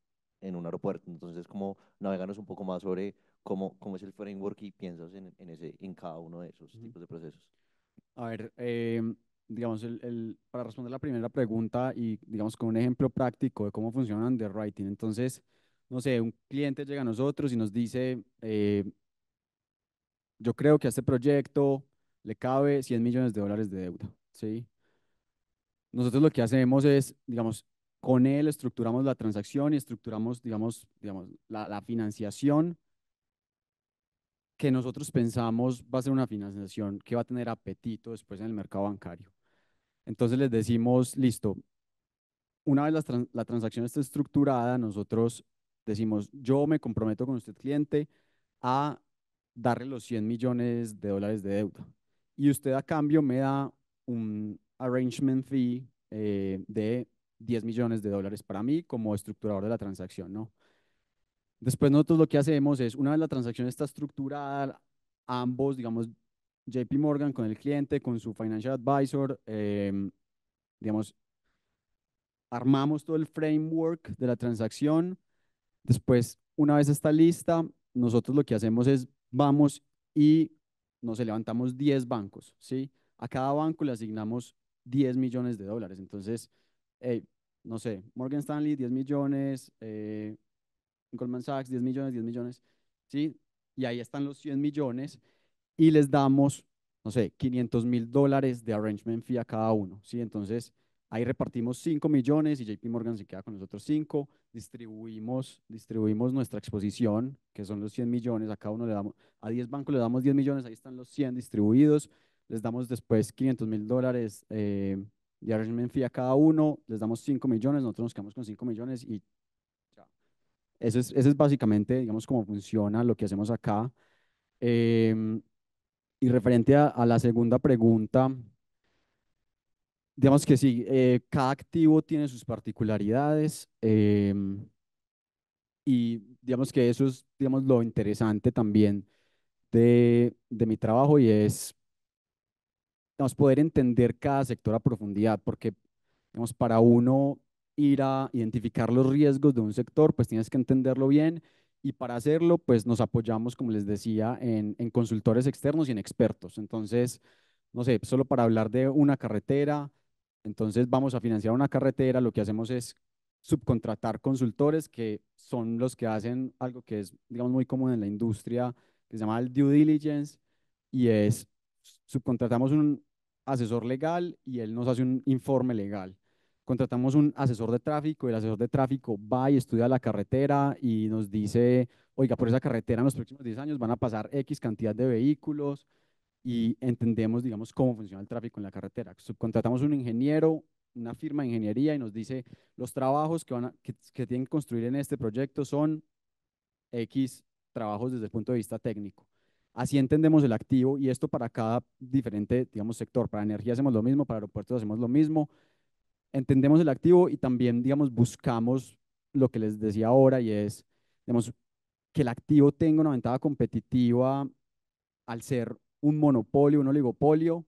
en un aeropuerto. Entonces, como navegarnos un poco más sobre cómo, cómo es el framework y piensas en, en ese, en cada uno de esos tipos de procesos. A ver, em, digamos, el, para responder la primera pregunta y, digamos, con un ejemplo práctico de cómo funcionan de writing Entonces, no sé, un cliente llega a nosotros y nos dice, eh, yo creo que a este proyecto le cabe 100 millones de dólares de deuda, ¿sí? Nosotros lo que hacemos es, digamos, con él estructuramos la transacción y estructuramos, digamos, digamos la, financiación que nosotros pensamos va a ser una financiación que va a tener apetito después en el mercado bancario. Entonces les decimos, listo, una vez la, transacción esté estructurada, nosotros decimos, yo me comprometo con usted cliente a darle los 100 millones de dólares de deuda y usted a cambio me da un arrangement fee eh, de 10 millones de dólares para mí como estructurador de la transacción, ¿no? Después nosotros lo que hacemos es, una vez la transacción está estructurada, ambos, digamos, JP Morgan con el cliente, con su financial advisor, em, digamos, armamos todo el framework de la transacción, Después, una vez está lista, nosotros lo que hacemos es vamos y nos levantamos 10 bancos, ¿sí? A cada banco le asignamos 10 millones de dólares. Entonces, no sé, Morgan Stanley 10 millones, eh, Goldman Sachs 10 millones, 10 millones, ¿sí? Y ahí están los 100 millones y les damos, no sé, 500 mil dólares de arrangement fee a cada uno, ¿sí? Entonces, Ahí repartimos 5 millones y JP Morgan se queda con los otros 5. Distribuimos, distribuimos nuestra exposición, que son los 100 millones. A cada uno le damos, a 10 bancos le damos 10 millones, ahí están los 100 distribuidos. Les damos después 500 mil dólares eh, de arrangement fee a cada uno. Les damos 5 millones, nosotros nos quedamos con 5 millones y Eso es, eso es básicamente, digamos, cómo funciona lo que hacemos acá. Em, y referente a, a la segunda pregunta, digamos que sí, eh, cada activo tiene sus particularidades em, y digamos que eso es digamos, lo interesante también de, de mi trabajo y es poder entender cada sector a profundidad, porque digamos, para uno ir a identificar los riesgos de un sector, pues tienes que entenderlo bien y para hacerlo, pues nos apoyamos, como les decía, en, en consultores externos y en expertos. Entonces, no sé, solo para hablar de una carretera, entonces vamos a financiar una carretera, lo que hacemos es subcontratar consultores que son los que hacen algo que es, digamos, muy común en la industria, que se llama el due diligence, y es, subcontratamos un asesor legal y él nos hace un informe legal. Contratamos un asesor de tráfico, y el asesor de tráfico va y estudia la carretera y nos dice, oiga, por esa carretera en los próximos 10 años van a pasar X cantidad de vehículos, y entendemos, digamos, cómo funciona el tráfico en la carretera. Subcontratamos un ingeniero, una firma de ingeniería y nos dice los trabajos que, van que, que tienen que construir en este proyecto son X trabajos desde el punto de vista técnico. Así entendemos el activo y esto para cada diferente, digamos, sector. Para energía hacemos lo mismo, para aeropuertos hacemos lo mismo. Entendemos el activo y también, digamos, buscamos lo que les decía ahora y es, digamos, que el activo tenga una ventaja competitiva al ser un monopolio, un oligopolio,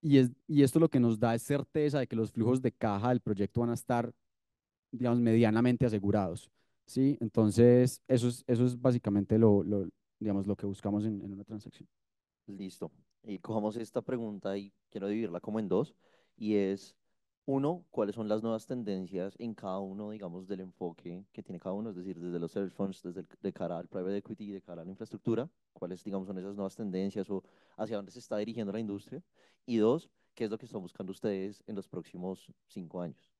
y, esto lo que nos da es certeza de que los flujos de caja del proyecto van a estar, digamos, medianamente asegurados. ¿sí? Entonces, eso es, eso es básicamente lo, digamos, lo que buscamos en, en, una transacción. Listo. Y cojamos esta pregunta y quiero dividirla como en dos, y es, uno, cuáles son las nuevas tendencias en cada uno, digamos, del enfoque que tiene cada uno, es decir, desde los search funds, desde de cara al private equity, de cara a la infraestructura, cuáles, digamos, son esas nuevas tendencias o hacia dónde se está dirigiendo la industria. Y dos, qué es lo que están buscando ustedes en los próximos cinco años.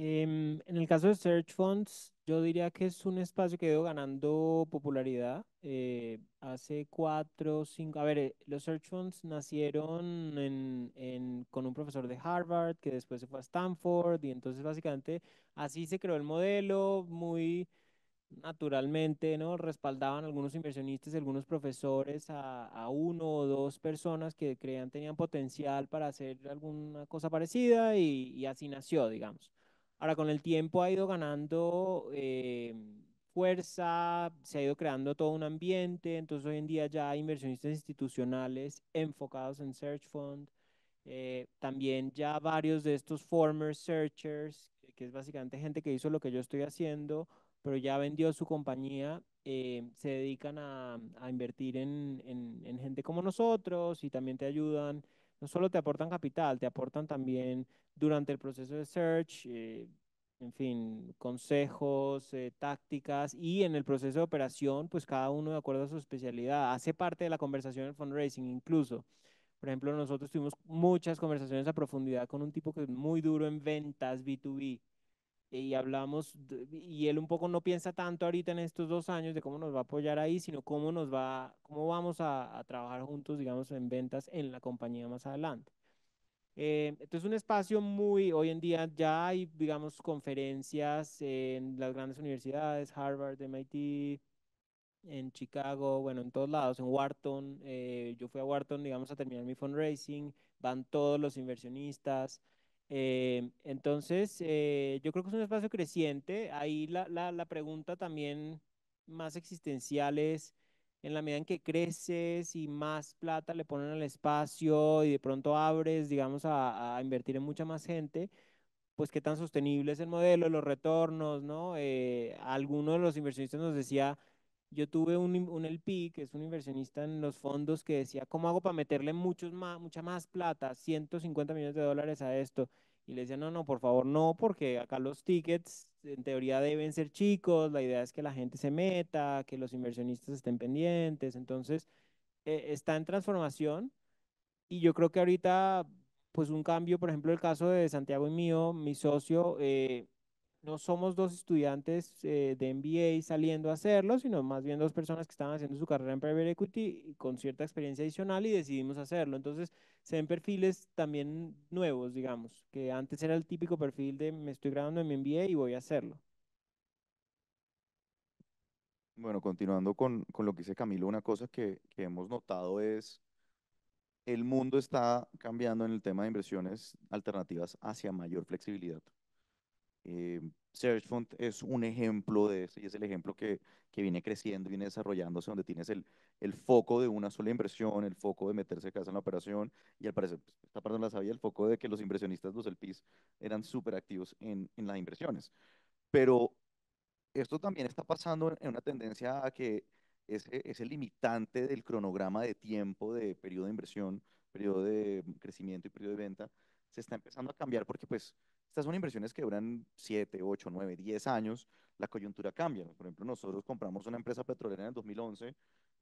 Em, en el caso de Search Funds, yo diría que es un espacio que ha ido ganando popularidad. Eh, hace cuatro, cinco, a ver, eh, los Search Funds nacieron con un profesor de Harvard que después se fue a Stanford y entonces básicamente así se creó el modelo muy naturalmente, ¿no? Respaldaban algunos inversionistas, algunos profesores a, uno o dos personas que creían tenían potencial para hacer alguna cosa parecida y así nació, digamos. Ahora con el tiempo ha ido ganando eh, fuerza, se ha ido creando todo un ambiente, entonces hoy en día ya hay inversionistas institucionales enfocados en Search Fund, eh, también ya varios de estos former searchers, que es básicamente gente que hizo lo que yo estoy haciendo, pero ya vendió su compañía, eh, se dedican a, invertir en, en gente como nosotros y también te ayudan no solo te aportan capital, te aportan también durante el proceso de search, eh, en fin, consejos, eh, tácticas y en el proceso de operación, pues cada uno de acuerdo a su especialidad, hace parte de la conversación del fundraising incluso. Por ejemplo, nosotros tuvimos muchas conversaciones a profundidad con un tipo que es muy duro en ventas B2B y hablamos, y él un poco no piensa tanto ahorita en estos dos años de cómo nos va a apoyar ahí, sino cómo nos va, cómo vamos a, trabajar juntos, digamos, en ventas en la compañía más adelante. Eh, entonces, un espacio muy, hoy en día ya hay, digamos, conferencias en las grandes universidades, Harvard, MIT, en Chicago, bueno, en todos lados, en Wharton. Eh, yo fui a Wharton, digamos, a terminar mi fundraising, van todos los inversionistas. Em, entonces, eh, yo creo que es un espacio creciente. Ahí la, la, la, pregunta también más existencial es, en la medida en que creces y más plata le ponen al espacio y de pronto abres, digamos, a, invertir en mucha más gente, pues qué tan sostenible es el modelo, los retornos, ¿no? Eh, alguno de los inversionistas nos decía, yo tuve un, un, LP, que es un inversionista en los fondos, que decía, ¿cómo hago para meterle muchos más, mucha más plata, 150 millones de dólares a esto? Y le decía, no, no, por favor, no, porque acá los tickets en teoría deben ser chicos, la idea es que la gente se meta, que los inversionistas estén pendientes, entonces eh, está en transformación y yo creo que ahorita, pues un cambio, por ejemplo, el caso de Santiago y mío, mi socio, eh, no somos dos estudiantes eh, de MBA saliendo a hacerlo, sino más bien dos personas que estaban haciendo su carrera en private equity y con cierta experiencia adicional y decidimos hacerlo. Entonces, se ven perfiles también nuevos, digamos, que antes era el típico perfil de me estoy graduando en mi MBA y voy a hacerlo. Bueno, continuando con, lo que dice Camilo, una cosa que, que hemos notado es el mundo está cambiando en el tema de inversiones alternativas hacia mayor flexibilidad. Eh, SearchFund es un ejemplo de eso y es el ejemplo que, que viene creciendo, y viene desarrollándose, donde tienes el, el, foco de una sola inversión, el foco de meterse casa en la operación y al parecer, pues, esta parte no la sabía, el foco de que los inversionistas, los LPs, eran súper activos en, en, las inversiones. Pero esto también está pasando en una tendencia a que ese, ese limitante del cronograma de tiempo, de periodo de inversión, periodo de crecimiento y periodo de venta, se está empezando a cambiar porque pues estas son inversiones que duran 7, 8, 9, 10 años. La coyuntura cambia. Por ejemplo, nosotros compramos una empresa petrolera en el 2011.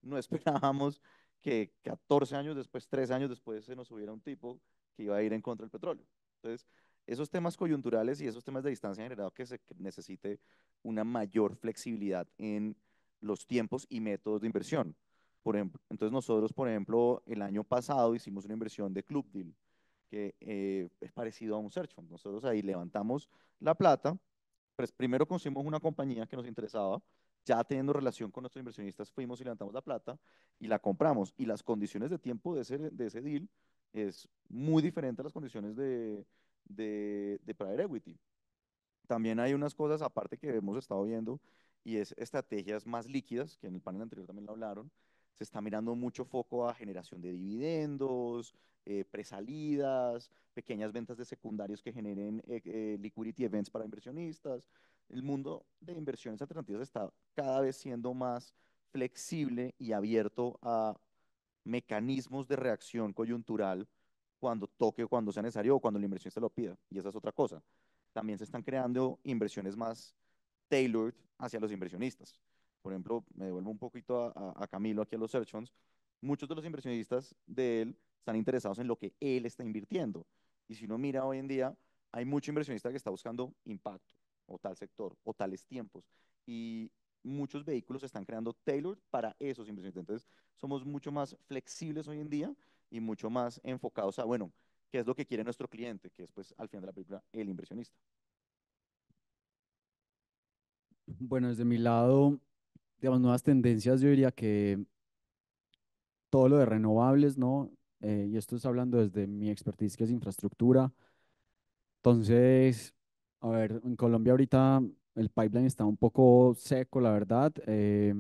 No [LAUGHS] esperábamos que 14 años después, 3 años después, se nos hubiera un tipo que iba a ir en contra del petróleo. Entonces, esos temas coyunturales y esos temas de distancia han generado que se necesite una mayor flexibilidad en los tiempos y métodos de inversión. Por ejemplo, entonces nosotros, por ejemplo, el año pasado hicimos una inversión de Club Deal que eh, es parecido a un search fund. Nosotros ahí levantamos la plata, pues primero conseguimos una compañía que nos interesaba, ya teniendo relación con nuestros inversionistas, fuimos y levantamos la plata y la compramos. Y las condiciones de tiempo de ese, de ese deal es muy diferente a las condiciones de, de, de private equity. También hay unas cosas aparte que hemos estado viendo y es estrategias más líquidas, que en el panel anterior también lo hablaron, se está mirando mucho foco a generación de dividendos, eh, presalidas, pequeñas ventas de secundarios que generen eh, eh, liquidity events para inversionistas. El mundo de inversiones alternativas está cada vez siendo más flexible y abierto a mecanismos de reacción coyuntural cuando toque cuando sea necesario o cuando la inversión se lo pida. Y esa es otra cosa. También se están creando inversiones más tailored hacia los inversionistas por ejemplo, me devuelvo un poquito a, Camilo, aquí a los search funds, muchos de los inversionistas de él están interesados en lo que él está invirtiendo. Y si uno mira hoy en día, hay mucho inversionista que está buscando impacto o tal sector o tales tiempos. Y muchos vehículos se están creando tailored para esos inversionistas. Entonces, somos mucho más flexibles hoy en día y mucho más enfocados a, bueno, qué es lo que quiere nuestro cliente, que es pues al final de la película el inversionista. Bueno, desde mi lado, digamos, nuevas tendencias, yo diría que todo lo de renovables, ¿no? Eh, y esto es hablando desde mi expertise, que es infraestructura. Entonces, a ver, en Colombia ahorita el pipeline está un poco seco, la verdad, eh,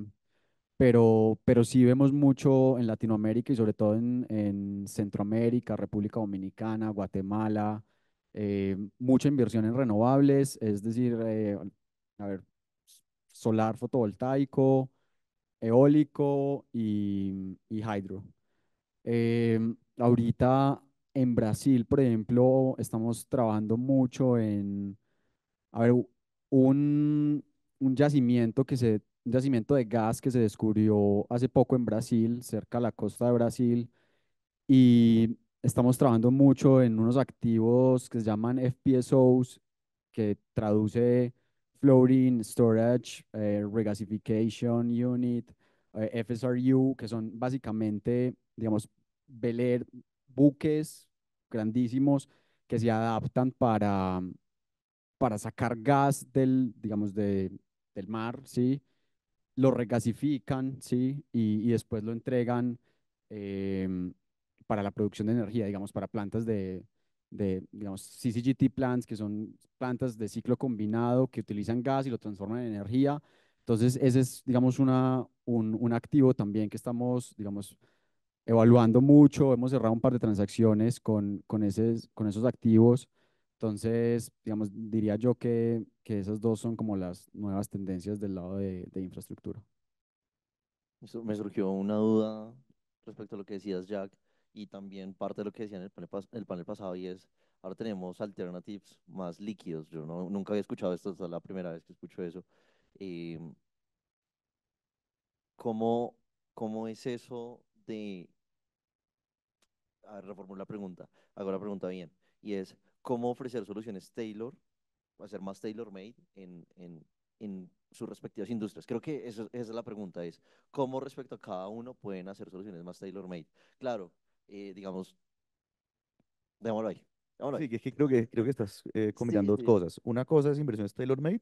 pero, pero sí vemos mucho en Latinoamérica y sobre todo en, Centroamérica, República Dominicana, Guatemala, eh, mucha inversión en renovables, es decir, a ver, solar fotovoltaico, eólico y, y hidro em, ahorita en Brasil, por ejemplo, estamos trabajando mucho en, un, yacimiento que se, un yacimiento de gas que se descubrió hace poco en Brasil, cerca de la costa de Brasil, y estamos trabajando mucho en unos activos que se llaman FPSOs, que traduce Floating Storage, eh, Regasification Unit, eh, FSRU, que son básicamente, digamos, veler, buques grandísimos que se adaptan para, para sacar gas del, digamos, del mar, ¿sí? Lo regasifican, ¿sí? Y, después lo entregan eh, para la producción de energía, digamos, para plantas de, de, digamos, CCGT plants, que son plantas de ciclo combinado que utilizan gas y lo transforman en energía. Entonces, ese es, digamos, una, un, un activo también que estamos, digamos, evaluando mucho. Hemos cerrado un par de transacciones con, con, ese, con esos activos. Entonces, digamos, diría yo que, que esas dos son como las nuevas tendencias del lado de, de infraestructura. Eso me surgió una duda respecto a lo que decías, Jack y también parte de lo que decía en el panel, el panel pasado y es, ahora tenemos alternatives más líquidos. Yo nunca había escuchado esto, es la primera vez que escucho eso. Em, ¿cómo, ¿Cómo es eso de... A ver, reformulo la pregunta, hago la pregunta bien. Y es, ¿cómo ofrecer soluciones Taylor, hacer más Taylor made en, en, en sus respectivas industrias? Creo que eso, esa es la pregunta, es cómo respecto a cada uno pueden hacer soluciones más Taylor made Claro, eh, digamos, démoslo ahí. Sí, que creo que, creo que estás eh, combinando dos cosas. Una cosa es inversiones tailor-made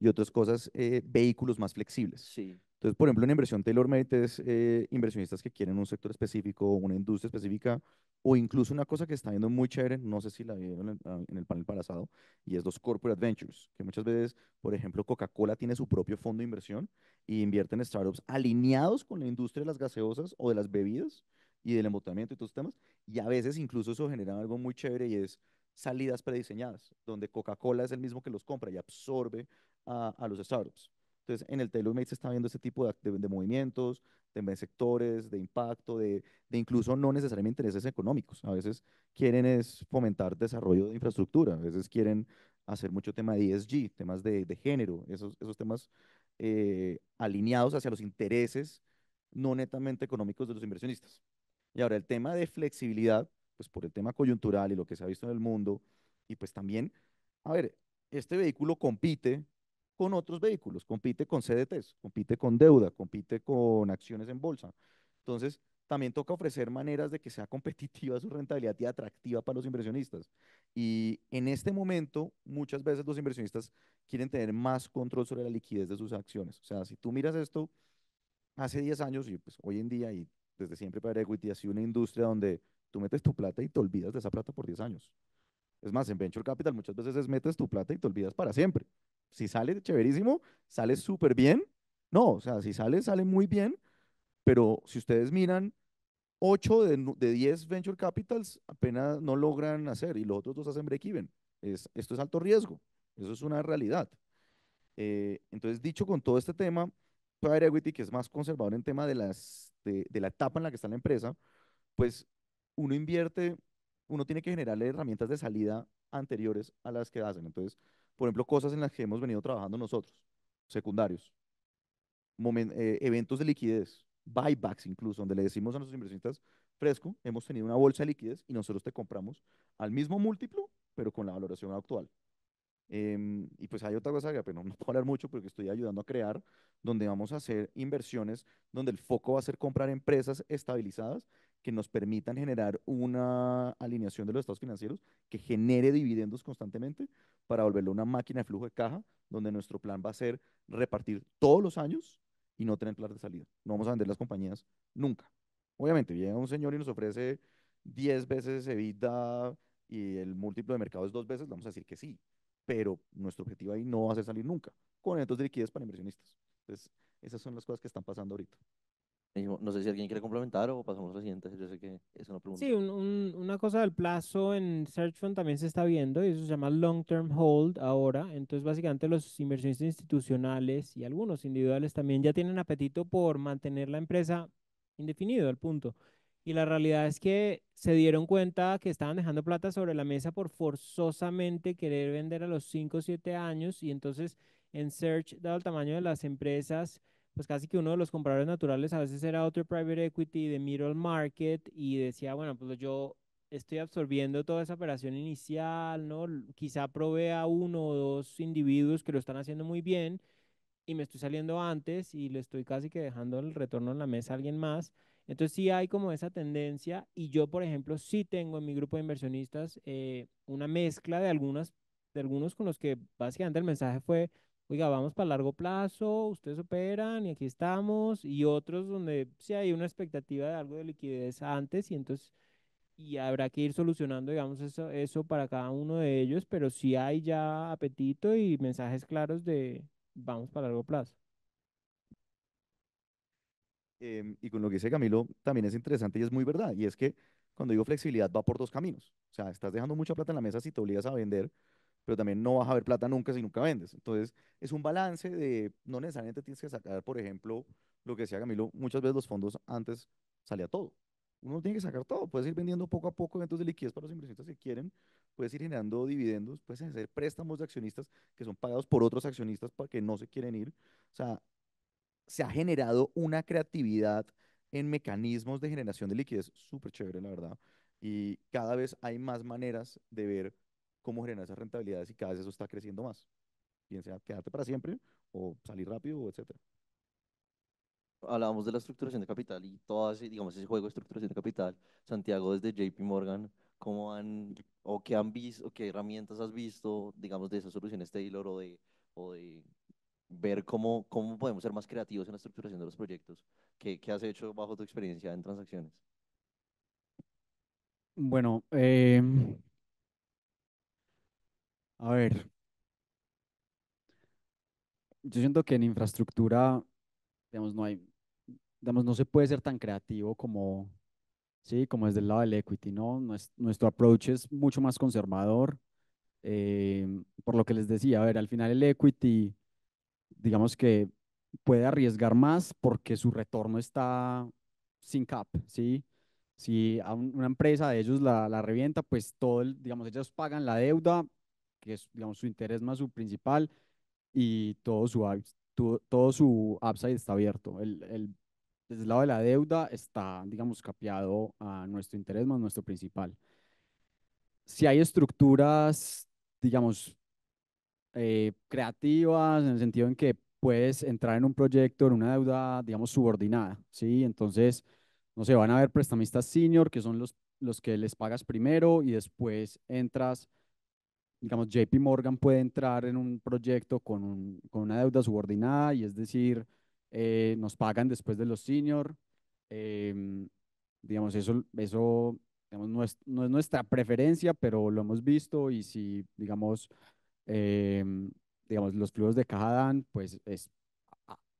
y otras cosas eh, vehículos más flexibles. Sí. Entonces, por ejemplo, en inversión tailor-made es eh, inversionistas que quieren un sector específico, una industria específica, o incluso una cosa que está viendo muy chévere, no sé si la vieron en ah, el panel pasado, y es los corporate ventures, que muchas veces, por ejemplo, Coca-Cola tiene su propio fondo de inversión y invierte en startups alineados con la industria de las gaseosas o de las bebidas, y del embotamiento y todos estos temas. Y a veces incluso eso genera algo muy chévere y es salidas prediseñadas, donde Coca-Cola es el mismo que los compra y absorbe a, a los startups. Entonces, en el Mates se está viendo este tipo de, de, movimientos, de sectores, de impacto, de, de, incluso no necesariamente intereses económicos. A veces quieren es fomentar desarrollo de infraestructura, a veces quieren hacer mucho tema de ESG, temas de, de género, esos, esos temas eh, alineados hacia los intereses no netamente económicos de los inversionistas. Y ahora el tema de flexibilidad, pues por el tema coyuntural y lo que se ha visto en el mundo, y pues también, a ver, este vehículo compite con otros vehículos, compite con CDTs, compite con deuda, compite con acciones en bolsa. Entonces, también toca ofrecer maneras de que sea competitiva su rentabilidad y atractiva para los inversionistas. Y en este momento, muchas veces los inversionistas quieren tener más control sobre la liquidez de sus acciones. O sea, si tú miras esto hace 10 años y pues hoy en día y desde siempre para equity ha sido una industria donde tú metes tu plata y te olvidas de esa plata por 10 años. Es más, en Venture Capital muchas veces es metes tu plata y te olvidas para siempre. Si sale chéverísimo, sale súper bien. No, o sea, si sale, sale muy bien. Pero si ustedes miran, 8 de, de 10 Venture Capitals apenas no logran hacer y los otros dos hacen break-even. Es, esto es alto riesgo. Eso es una realidad. Eh, entonces, dicho con todo este tema, para Equity, que es más conservador en tema de las de, la etapa en la que está la empresa, pues uno invierte, uno tiene que generarle herramientas de salida anteriores a las que hacen. Entonces, por ejemplo, cosas en las que hemos venido trabajando nosotros, secundarios, eh, eventos de liquidez, buybacks incluso, donde le decimos a nuestros inversionistas, fresco, hemos tenido una bolsa de liquidez y nosotros te compramos al mismo múltiplo, pero con la valoración actual. Em, y pues hay otra cosa que no, no [LAUGHS] puedo hablar mucho porque estoy ayudando a crear, donde vamos a hacer inversiones, donde el foco va a ser comprar empresas estabilizadas que nos permitan generar una alineación de los estados financieros que genere dividendos constantemente para volverlo una máquina de flujo de caja, donde nuestro plan va a ser repartir todos los años y no tener plan de salida. No vamos a vender las compañías nunca. Obviamente, llega un señor y nos ofrece 10 veces evita y el múltiplo de mercado es dos veces, vamos a decir que sí pero nuestro objetivo ahí no va a ser salir nunca, con eventos de liquidez para inversionistas. Entonces, esas son las cosas que están pasando ahorita. No sé si alguien quiere complementar o pasamos a la siguiente. Yo sé que es una pregunta. Sí, una cosa del plazo en Search Fund también se está viendo y eso se llama Long Term Hold ahora. Entonces, básicamente, los inversionistas institucionales y algunos individuales también ya tienen apetito por mantener la empresa indefinido al punto. Y la realidad es que se dieron cuenta que estaban dejando plata sobre la mesa por forzosamente querer vender a los 5 o 7 años y entonces en Search, dado el tamaño de las empresas, pues casi que uno de los compradores naturales a veces era otro private equity de middle market y decía, bueno, pues yo estoy absorbiendo toda esa operación inicial, ¿no? Quizá provea uno o dos individuos que lo están haciendo muy bien y me estoy saliendo antes y le estoy casi que dejando el retorno en la mesa a alguien más. Entonces sí hay como esa tendencia y yo, por ejemplo, sí tengo en mi grupo de inversionistas eh, una mezcla de, algunas, de algunos con los que básicamente el mensaje fue, oiga, vamos para largo plazo, ustedes operan y aquí estamos, y otros donde sí hay una expectativa de algo de liquidez antes y entonces y habrá que ir solucionando, digamos, eso, eso para cada uno de ellos, pero sí hay ya apetito y mensajes claros de vamos para largo plazo. Em, y con lo que dice Camilo, también es interesante y es muy verdad. Y es que cuando digo flexibilidad va por dos caminos. O sea, estás dejando mucha plata en la mesa si te obligas a vender, pero también no vas a ver plata nunca si nunca vendes. Entonces, es un balance de, no necesariamente tienes que sacar, por ejemplo, lo que decía Camilo, muchas veces los fondos antes salía todo. Uno tiene que sacar todo, puedes ir vendiendo poco a poco eventos de liquidez para los inversionistas que quieren, puedes ir generando dividendos, puedes hacer préstamos de accionistas que son pagados por otros accionistas para que no se quieren ir. O sea, se ha generado una creatividad en mecanismos de generación de liquidez súper chévere, la verdad. Y cada vez hay más maneras de ver cómo generar esas rentabilidades y cada vez eso está creciendo más. Bien sea quedarte para siempre o salir rápido, etcétera. Hablábamos de la estructuración de capital y todo ese, digamos, ese juego de estructuración de capital. Santiago, desde JP Morgan, ¿cómo han, o qué han visto, qué herramientas has visto, digamos, de esas soluciones Taylor o de, o de ver cómo, cómo podemos ser más creativos en la estructuración de los proyectos. ¿Qué, has hecho bajo tu experiencia en transacciones? Bueno, em, a ver, yo siento que en infraestructura, digamos, no hay, digamos, no se puede ser tan creativo como, sí, como es del lado del equity, ¿no? Nuestro, nuestro approach es mucho más conservador. Em, por lo que les decía, a ver, al final el equity digamos que puede arriesgar más porque su retorno está sin cap, ¿sí? Si a una empresa de ellos la, la revienta, pues todo, el, digamos, ellos pagan la deuda, que es, digamos, su interés más su principal, y todo su, todo su upside está abierto. El, el, desde el lado de la deuda está, digamos, capeado a nuestro interés más nuestro principal. Si hay estructuras, digamos, eh, creativas, en el sentido en que puedes entrar en un proyecto, en una deuda, digamos, subordinada, ¿sí? Entonces, no sé, van a haber prestamistas senior, que son los, los que les pagas primero y después entras, digamos, JP Morgan puede entrar en un proyecto con, una deuda subordinada y es decir, eh, nos pagan después de los senior. Em, digamos, eso, eso no, es, no es nuestra preferencia, pero lo hemos visto y si, digamos, Em, digamos, los flujos de caja dan, pues es,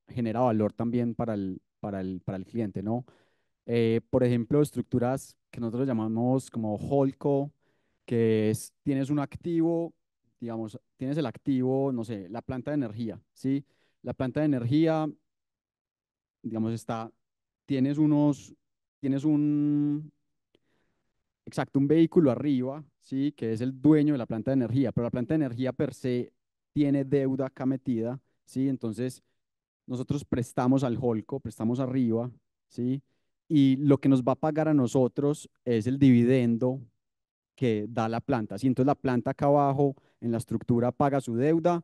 genera valor también para el, para el, para el cliente, ¿no? Eh, por ejemplo, estructuras que nosotros llamamos como Holco, que es, tienes un activo, digamos, tienes el activo, no sé, la planta de energía, ¿sí? La planta de energía, digamos, está, tienes unos, tienes un, exacto, un vehículo arriba ¿sí? que es el dueño de la planta de energía, pero la planta de energía per se tiene deuda acá metida, ¿sí? entonces nosotros prestamos al Holco, prestamos arriba, ¿sí? y lo que nos va a pagar a nosotros es el dividendo que da la planta. ¿sí? Entonces la planta acá abajo en la estructura paga su deuda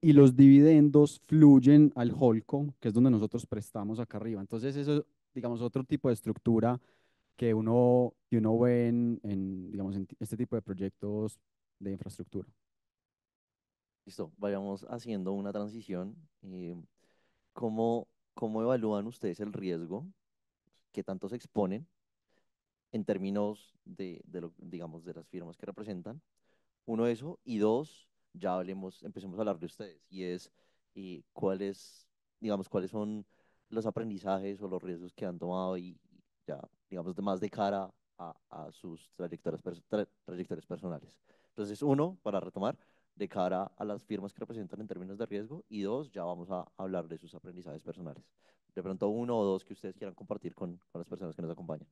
y los dividendos fluyen al Holco, que es donde nosotros prestamos acá arriba. Entonces eso digamos, otro tipo de estructura que uno, que uno ve en, digamos, en este tipo de proyectos de infraestructura. Listo, vayamos haciendo una transición. Eh, ¿cómo, ¿Cómo evalúan ustedes el riesgo? que tanto se exponen en términos de, de lo, digamos, de las firmas que representan? Uno, eso. Y dos, ya hablemos, empecemos a hablar de ustedes. Y es, eh, ¿cuáles, digamos, cuáles son los aprendizajes o los riesgos que han tomado y ya, digamos, más de cara a, sus trayectorias, trayectorias personales. Entonces, uno, para retomar, de cara a las firmas que representan en términos de riesgo y dos, ya vamos a hablar de sus aprendizajes personales. De pronto uno o dos que ustedes quieran compartir con las personas que nos acompañan.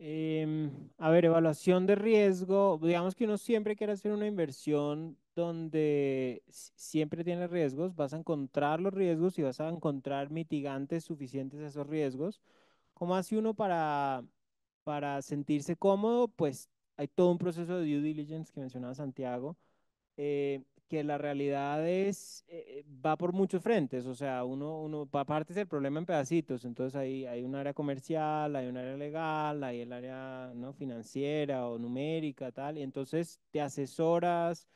Em, a ver, evaluación de riesgo. Digamos que uno siempre quiere hacer una inversión donde siempre tiene riesgos, vas a encontrar los riesgos y vas a encontrar mitigantes suficientes a esos riesgos. ¿Cómo hace uno para, para sentirse cómodo? Pues hay todo un proceso de due diligence que mencionaba Santiago. Eh, que la realidad es, eh, eh, va por muchos frentes, o sea, uno, uno, aparte es el problema en pedacitos, entonces hay, hay un área comercial, hay un área legal, hay el área ¿no? financiera o numérica, tal, y entonces te asesoras,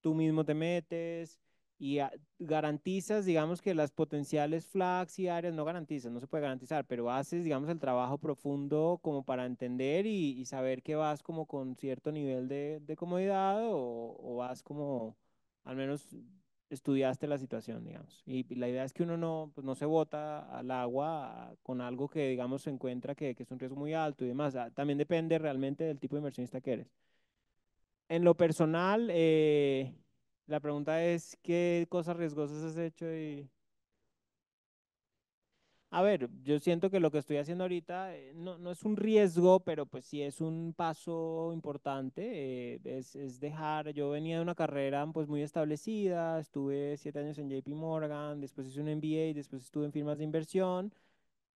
tú mismo te metes y garantizas, digamos que las potenciales flags y áreas, no garantizas, no se puede garantizar, pero haces, digamos, el trabajo profundo como para entender y, saber que vas como con cierto nivel de, comodidad o vas como al menos estudiaste la situación, digamos. Y, la idea es que uno no, pues, no se bota al agua ah, con algo que, digamos, se encuentra que, es un riesgo muy alto y demás. Ah, también depende realmente del tipo de inversionista que eres. En lo personal, eh, la pregunta es, ¿qué cosas riesgosas has hecho y a ver, yo siento que lo que estoy haciendo ahorita eh, no, no, es un riesgo, pero pues sí es un paso importante, eh, es, es, dejar, yo venía de una carrera pues muy establecida, estuve siete años en JP Morgan, después hice un MBA, y después estuve en firmas de inversión,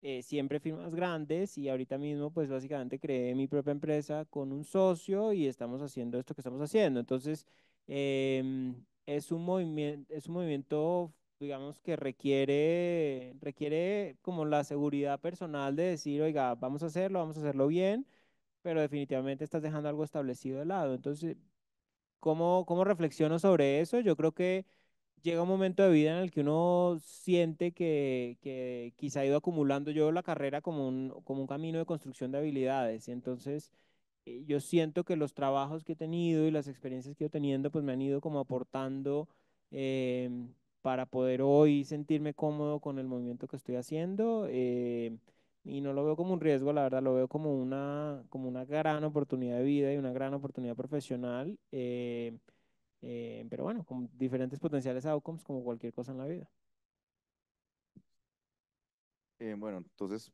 eh, siempre firmas grandes y ahorita mismo pues básicamente creé mi propia empresa con un socio y estamos haciendo esto que estamos haciendo. Entonces, em, es, un movimiento, es un movimiento digamos que requiere, requiere como la seguridad personal de decir, oiga, vamos a hacerlo, vamos a hacerlo bien, pero definitivamente estás dejando algo establecido de lado. Entonces, ¿cómo, cómo reflexiono sobre eso? Yo creo que llega un momento de vida en el que uno siente que, que quizá ha ido acumulando yo la carrera como un, como un camino de construcción de habilidades. Y entonces eh, yo siento que los trabajos que he tenido y las experiencias que he ido teniendo pues me han ido como aportando eh, para poder hoy sentirme cómodo con el movimiento que estoy haciendo. Eh, y no lo veo como un riesgo, la verdad, lo veo como una, como una gran oportunidad de vida y una gran oportunidad profesional. Eh, eh, pero bueno, con diferentes potenciales outcomes como cualquier cosa en la vida. bueno, entonces,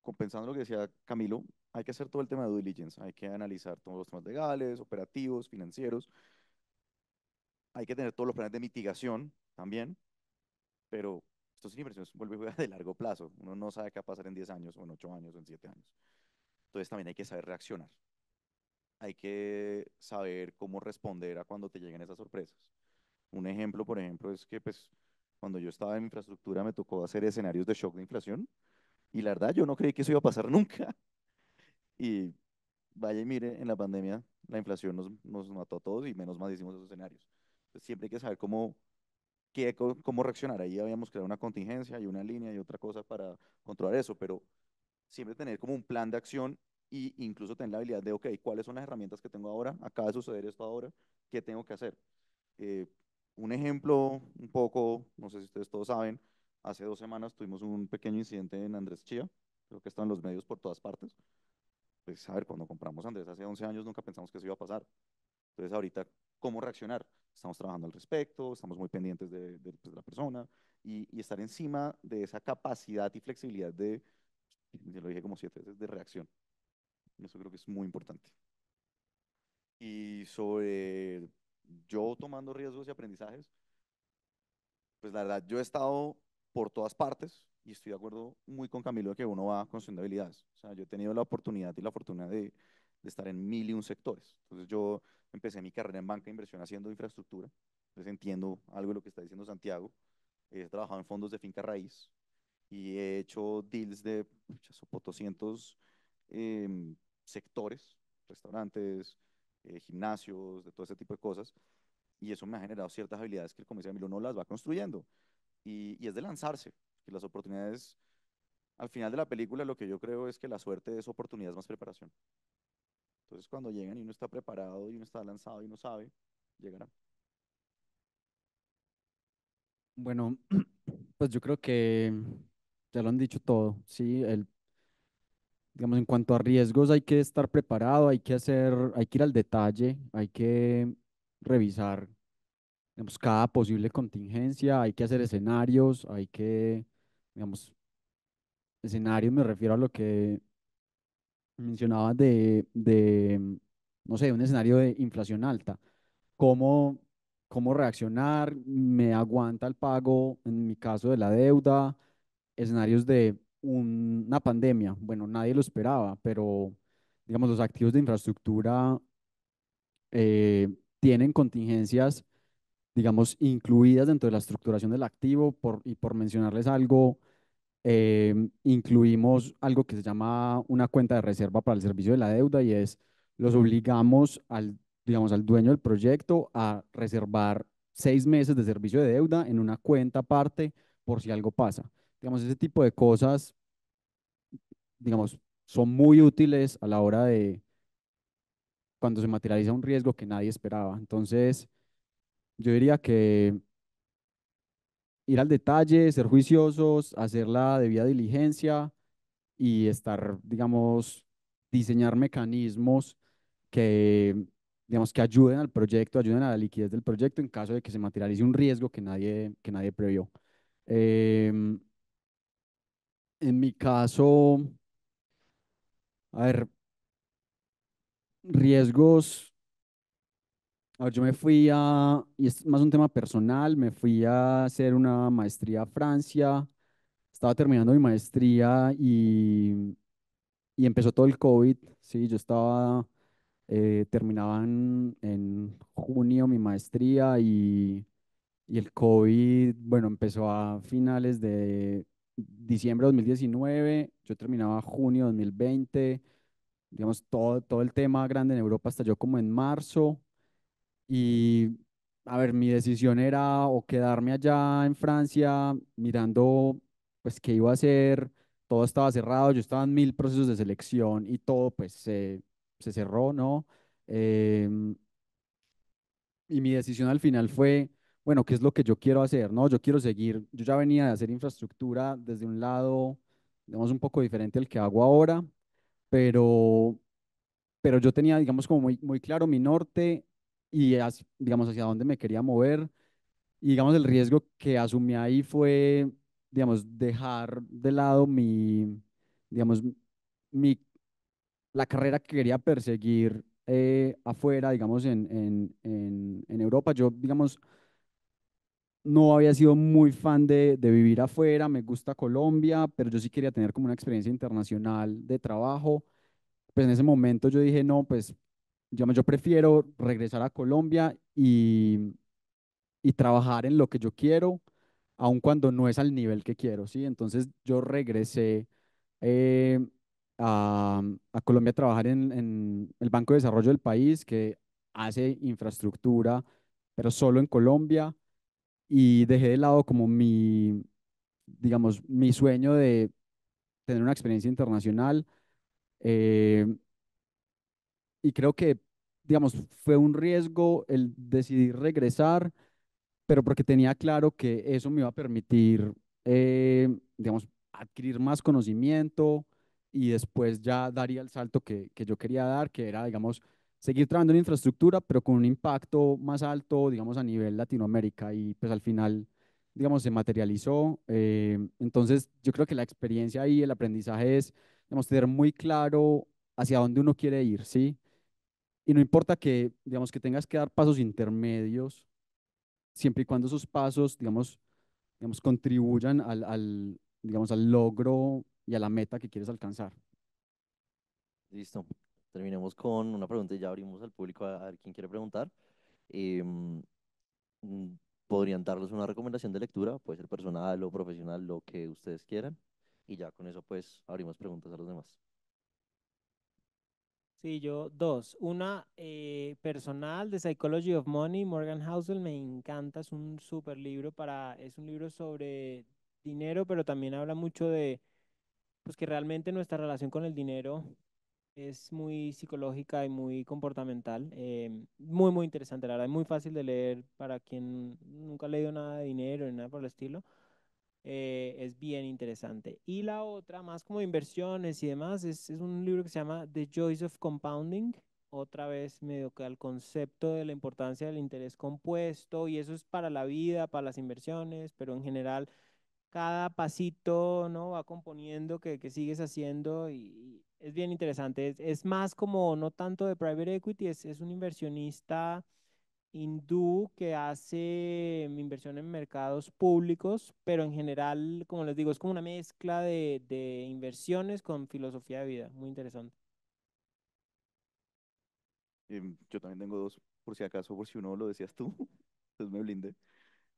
compensando lo que decía Camilo, hay que hacer todo el tema de due diligence, hay que analizar todos los temas legales, operativos, financieros, hay que tener todos los planes de mitigación también, pero esto es inversiones, vuelve jugar [LAUGHS] de largo plazo. Uno no sabe qué va a pasar en 10 años, o en 8 años, o en 7 años. Entonces también hay que saber reaccionar. Hay que saber cómo responder a cuando te lleguen esas sorpresas. Un ejemplo, por ejemplo, es que pues, cuando yo estaba en infraestructura me tocó hacer escenarios de shock de inflación y la verdad yo no creí que eso iba a pasar [LAUGHS] nunca. Y vaya y mire, en la pandemia la inflación nos, nos mató a todos y menos mal hicimos esos escenarios. Pues, siempre hay que saber cómo, qué, cómo reaccionar. Ahí habíamos creado una contingencia y una línea y otra cosa para controlar eso, pero siempre tener como un plan de acción e incluso tener la habilidad de, ok, ¿cuáles son las herramientas que tengo ahora? Acaba de suceder esto ahora, ¿qué tengo que hacer? Eh, un ejemplo un poco, no sé si ustedes todos saben, hace dos semanas tuvimos un pequeño incidente en Andrés Chía, creo que están los medios por todas partes. Pues a ver, cuando compramos Andrés hace 11 años nunca pensamos que eso iba a pasar. Entonces ahorita cómo reaccionar. Estamos trabajando al respecto, estamos muy pendientes de, pues, la persona y, estar encima de esa capacidad y flexibilidad de, ya lo dije como siete veces, de reacción. Eso creo que es muy importante. Y sobre yo tomando riesgos y aprendizajes, pues la verdad, yo he estado por todas partes y estoy de acuerdo muy con Camilo de que uno va construyendo habilidades. O sea, yo he tenido la oportunidad y la fortuna de de estar en mil y un sectores. Entonces yo empecé mi carrera en banca de inversión haciendo infraestructura, entonces entiendo algo de lo que está diciendo Santiago. He trabajado en fondos de finca raíz y he hecho deals de por eh, em, sectores, restaurantes, eh, gimnasios, de todo ese tipo de cosas. Y eso me ha generado ciertas habilidades que el comercio de no las va construyendo. Y, y es de lanzarse, que las oportunidades, al final de la película, lo que yo creo es que la suerte es oportunidades más preparación. Entonces, cuando llegan y uno está preparado y uno está lanzado y no sabe, llegará. Bueno, [CLEARS THROAT] pues yo creo que ya lo han dicho todo, ¿sí? digamos, en cuanto a riesgos, hay que estar preparado, hay que hacer, hay que ir al detalle, hay que revisar digamos, cada posible contingencia, hay que hacer escenarios, hay que, digamos, escenarios me refiero a lo que mencionaba de, de, mm, no sé, un escenario de inflación alta. ¿Cómo, cómo reaccionar? ¿Me aguanta el pago, en mi caso, de la deuda? Escenarios de una pandemia. Bueno, nadie lo esperaba, pero digamos, los activos de infraestructura eh, tienen contingencias, digamos, incluidas dentro de la estructuración del activo. Por, y por mencionarles algo, Em, incluimos algo que se llama una cuenta de reserva para el servicio de la deuda y es los obligamos al, digamos, al dueño del proyecto a reservar seis meses de servicio de deuda en una cuenta aparte por si algo pasa. Digamos, ese tipo de cosas, digamos, son muy útiles a la hora de cuando se materializa un riesgo que nadie esperaba. Entonces, yo diría que ir al detalle, ser juiciosos, hacer la debida diligencia y estar, digamos, diseñar mecanismos que, digamos, que ayuden al proyecto, ayuden a la liquidez del proyecto en caso de que se materialice un riesgo que nadie, que nadie previó. Em, en mi caso, a ver, riesgos Ah, yo me fui a, y es más un tema personal, me fui a hacer una maestría a Francia, estaba terminando mi maestría y, y empezó todo el COVID, sí, yo estaba, eh, terminaba en, junio mi maestría y, y el COVID, bueno, empezó a finales de diciembre de 2019, yo terminaba junio de 2020, digamos, todo, todo el tema grande en Europa estalló como en marzo y a ver, mi decisión era o quedarme allá en Francia mirando pues qué iba a hacer, todo estaba cerrado, yo estaba en mil procesos de selección y todo pues se, se cerró, ¿no? Em, y mi decisión al final fue, bueno, ¿qué es lo que yo quiero hacer? No, yo quiero seguir, yo ya venía de hacer infraestructura desde un lado, digamos, un poco diferente al que hago ahora, pero, pero yo tenía, digamos, como muy, muy claro mi norte y digamos hacia dónde me quería mover. Y digamos el riesgo que asumí ahí fue, digamos, dejar de lado mi, digamos, mi, la carrera que quería perseguir eh, afuera, digamos, en, en, en, en, Europa. Yo, digamos, no había sido muy fan de, de vivir afuera, me gusta Colombia, pero yo sí quería tener como una experiencia internacional de trabajo. Pues en ese momento yo dije, no, pues yo prefiero regresar a Colombia y, y trabajar en lo que yo quiero, aun cuando no es al nivel que quiero, ¿sí? Entonces yo regresé eh, a, Colombia a trabajar en, el Banco de Desarrollo del país, que hace infraestructura, pero solo en Colombia, y dejé de lado como mi, digamos, mi sueño de tener una experiencia internacional. Eh, y creo que, digamos, fue un riesgo el decidir regresar, pero porque tenía claro que eso me iba a permitir, eh, digamos, adquirir más conocimiento y después ya daría el salto que, que yo quería dar, que era, digamos, seguir trabajando en infraestructura, pero con un impacto más alto, digamos, a nivel Latinoamérica. Y pues al final, digamos, se materializó. Eh, entonces, yo creo que la experiencia ahí, el aprendizaje es, digamos, tener muy claro hacia dónde uno quiere ir, ¿sí? Y no importa que, digamos, que tengas que dar pasos intermedios, siempre y cuando esos pasos, digamos, digamos contribuyan al, digamos, al logro y a la meta que quieres alcanzar. Listo. Terminemos con una pregunta y ya abrimos al público a, ver quién quiere preguntar. Em, mm, podrían darles una recomendación de lectura, puede ser personal o profesional, lo que ustedes quieran. Y ya con eso pues abrimos preguntas a los demás. Sí, yo dos. Una eh, personal de Psychology of Money, Morgan Housel, me encanta, es un súper libro para, es un libro sobre dinero, pero también habla mucho de, pues que realmente nuestra relación con el dinero es muy psicológica y muy comportamental. Em, muy, muy interesante, la verdad, es muy fácil de leer para quien nunca ha leído nada de dinero ni nada por el estilo. Eh, es bien interesante. Y la otra, más como inversiones y demás, es, es un libro que se llama The Joys of Compounding, otra vez medio que al concepto de la importancia del interés compuesto y eso es para la vida, para las inversiones, pero en general cada pasito no va componiendo que, que sigues haciendo y, es bien interesante. Es, es más como no tanto de private equity, es, es un inversionista hindú que hace inversión en mercados públicos, pero en general, como les digo, es como una mezcla de, inversiones con filosofía de vida. Muy interesante. Em, yo también tengo dos, por si acaso, por si uno lo decías tú, entonces [LAUGHS] pues me blinde.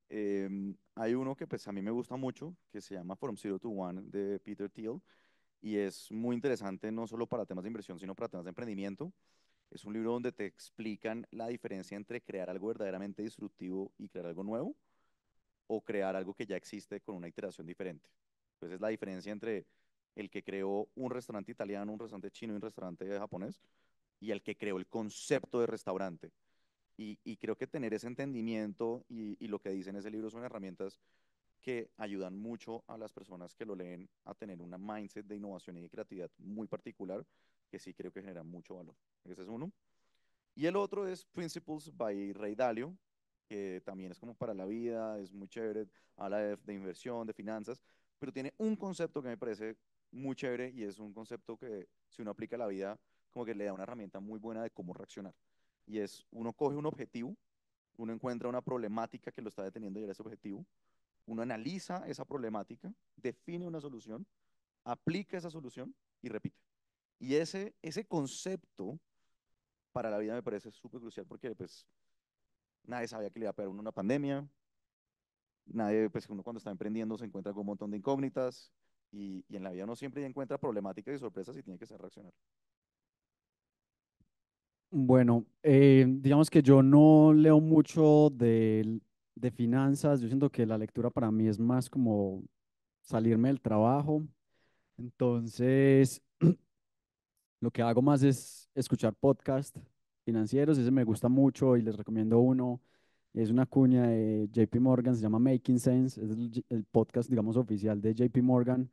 Em, hay uno que pues a mí me gusta mucho, que se llama From Zero to One de Peter Thiel, y es muy interesante no solo para temas de inversión, sino para temas de emprendimiento. Es un libro donde te explican la diferencia entre crear algo verdaderamente disruptivo y crear algo nuevo o crear algo que ya existe con una iteración diferente. Entonces, es la diferencia entre el que creó un restaurante italiano, un restaurante chino y un restaurante japonés y el que creó el concepto de restaurante. Y, creo que tener ese entendimiento y, y lo que dice en ese libro son herramientas que ayudan mucho a las personas que lo leen a tener una mindset de innovación y de creatividad muy particular que sí creo que genera mucho valor. Ese es uno. Y el otro es Principles by Ray Dalio, que también es como para la vida, es muy chévere, habla de, de inversión, de finanzas, pero tiene un concepto que me parece muy chévere y es un concepto que si uno aplica a la vida, como que le da una herramienta muy buena de cómo reaccionar. Y es, uno coge un objetivo, uno encuentra una problemática que lo está deteniendo y era ese objetivo, uno analiza esa problemática, define una solución, aplica esa solución y repite. Y ese, ese concepto para la vida me parece súper crucial porque pues nadie sabía que le iba a pegar uno una pandemia, nadie, pues uno cuando está emprendiendo se encuentra con un montón de incógnitas y, y en la vida uno siempre encuentra problemáticas y sorpresas y tiene que saber reaccionar. Bueno, eh, digamos que yo no leo mucho de, de, finanzas, yo siento que la lectura para mí es más como salirme del trabajo, entonces lo que hago más es escuchar podcasts financieros, ese me gusta mucho y les recomiendo uno. Es una cuña de JP Morgan, se llama Making Sense, es el, podcast, digamos, oficial de JP Morgan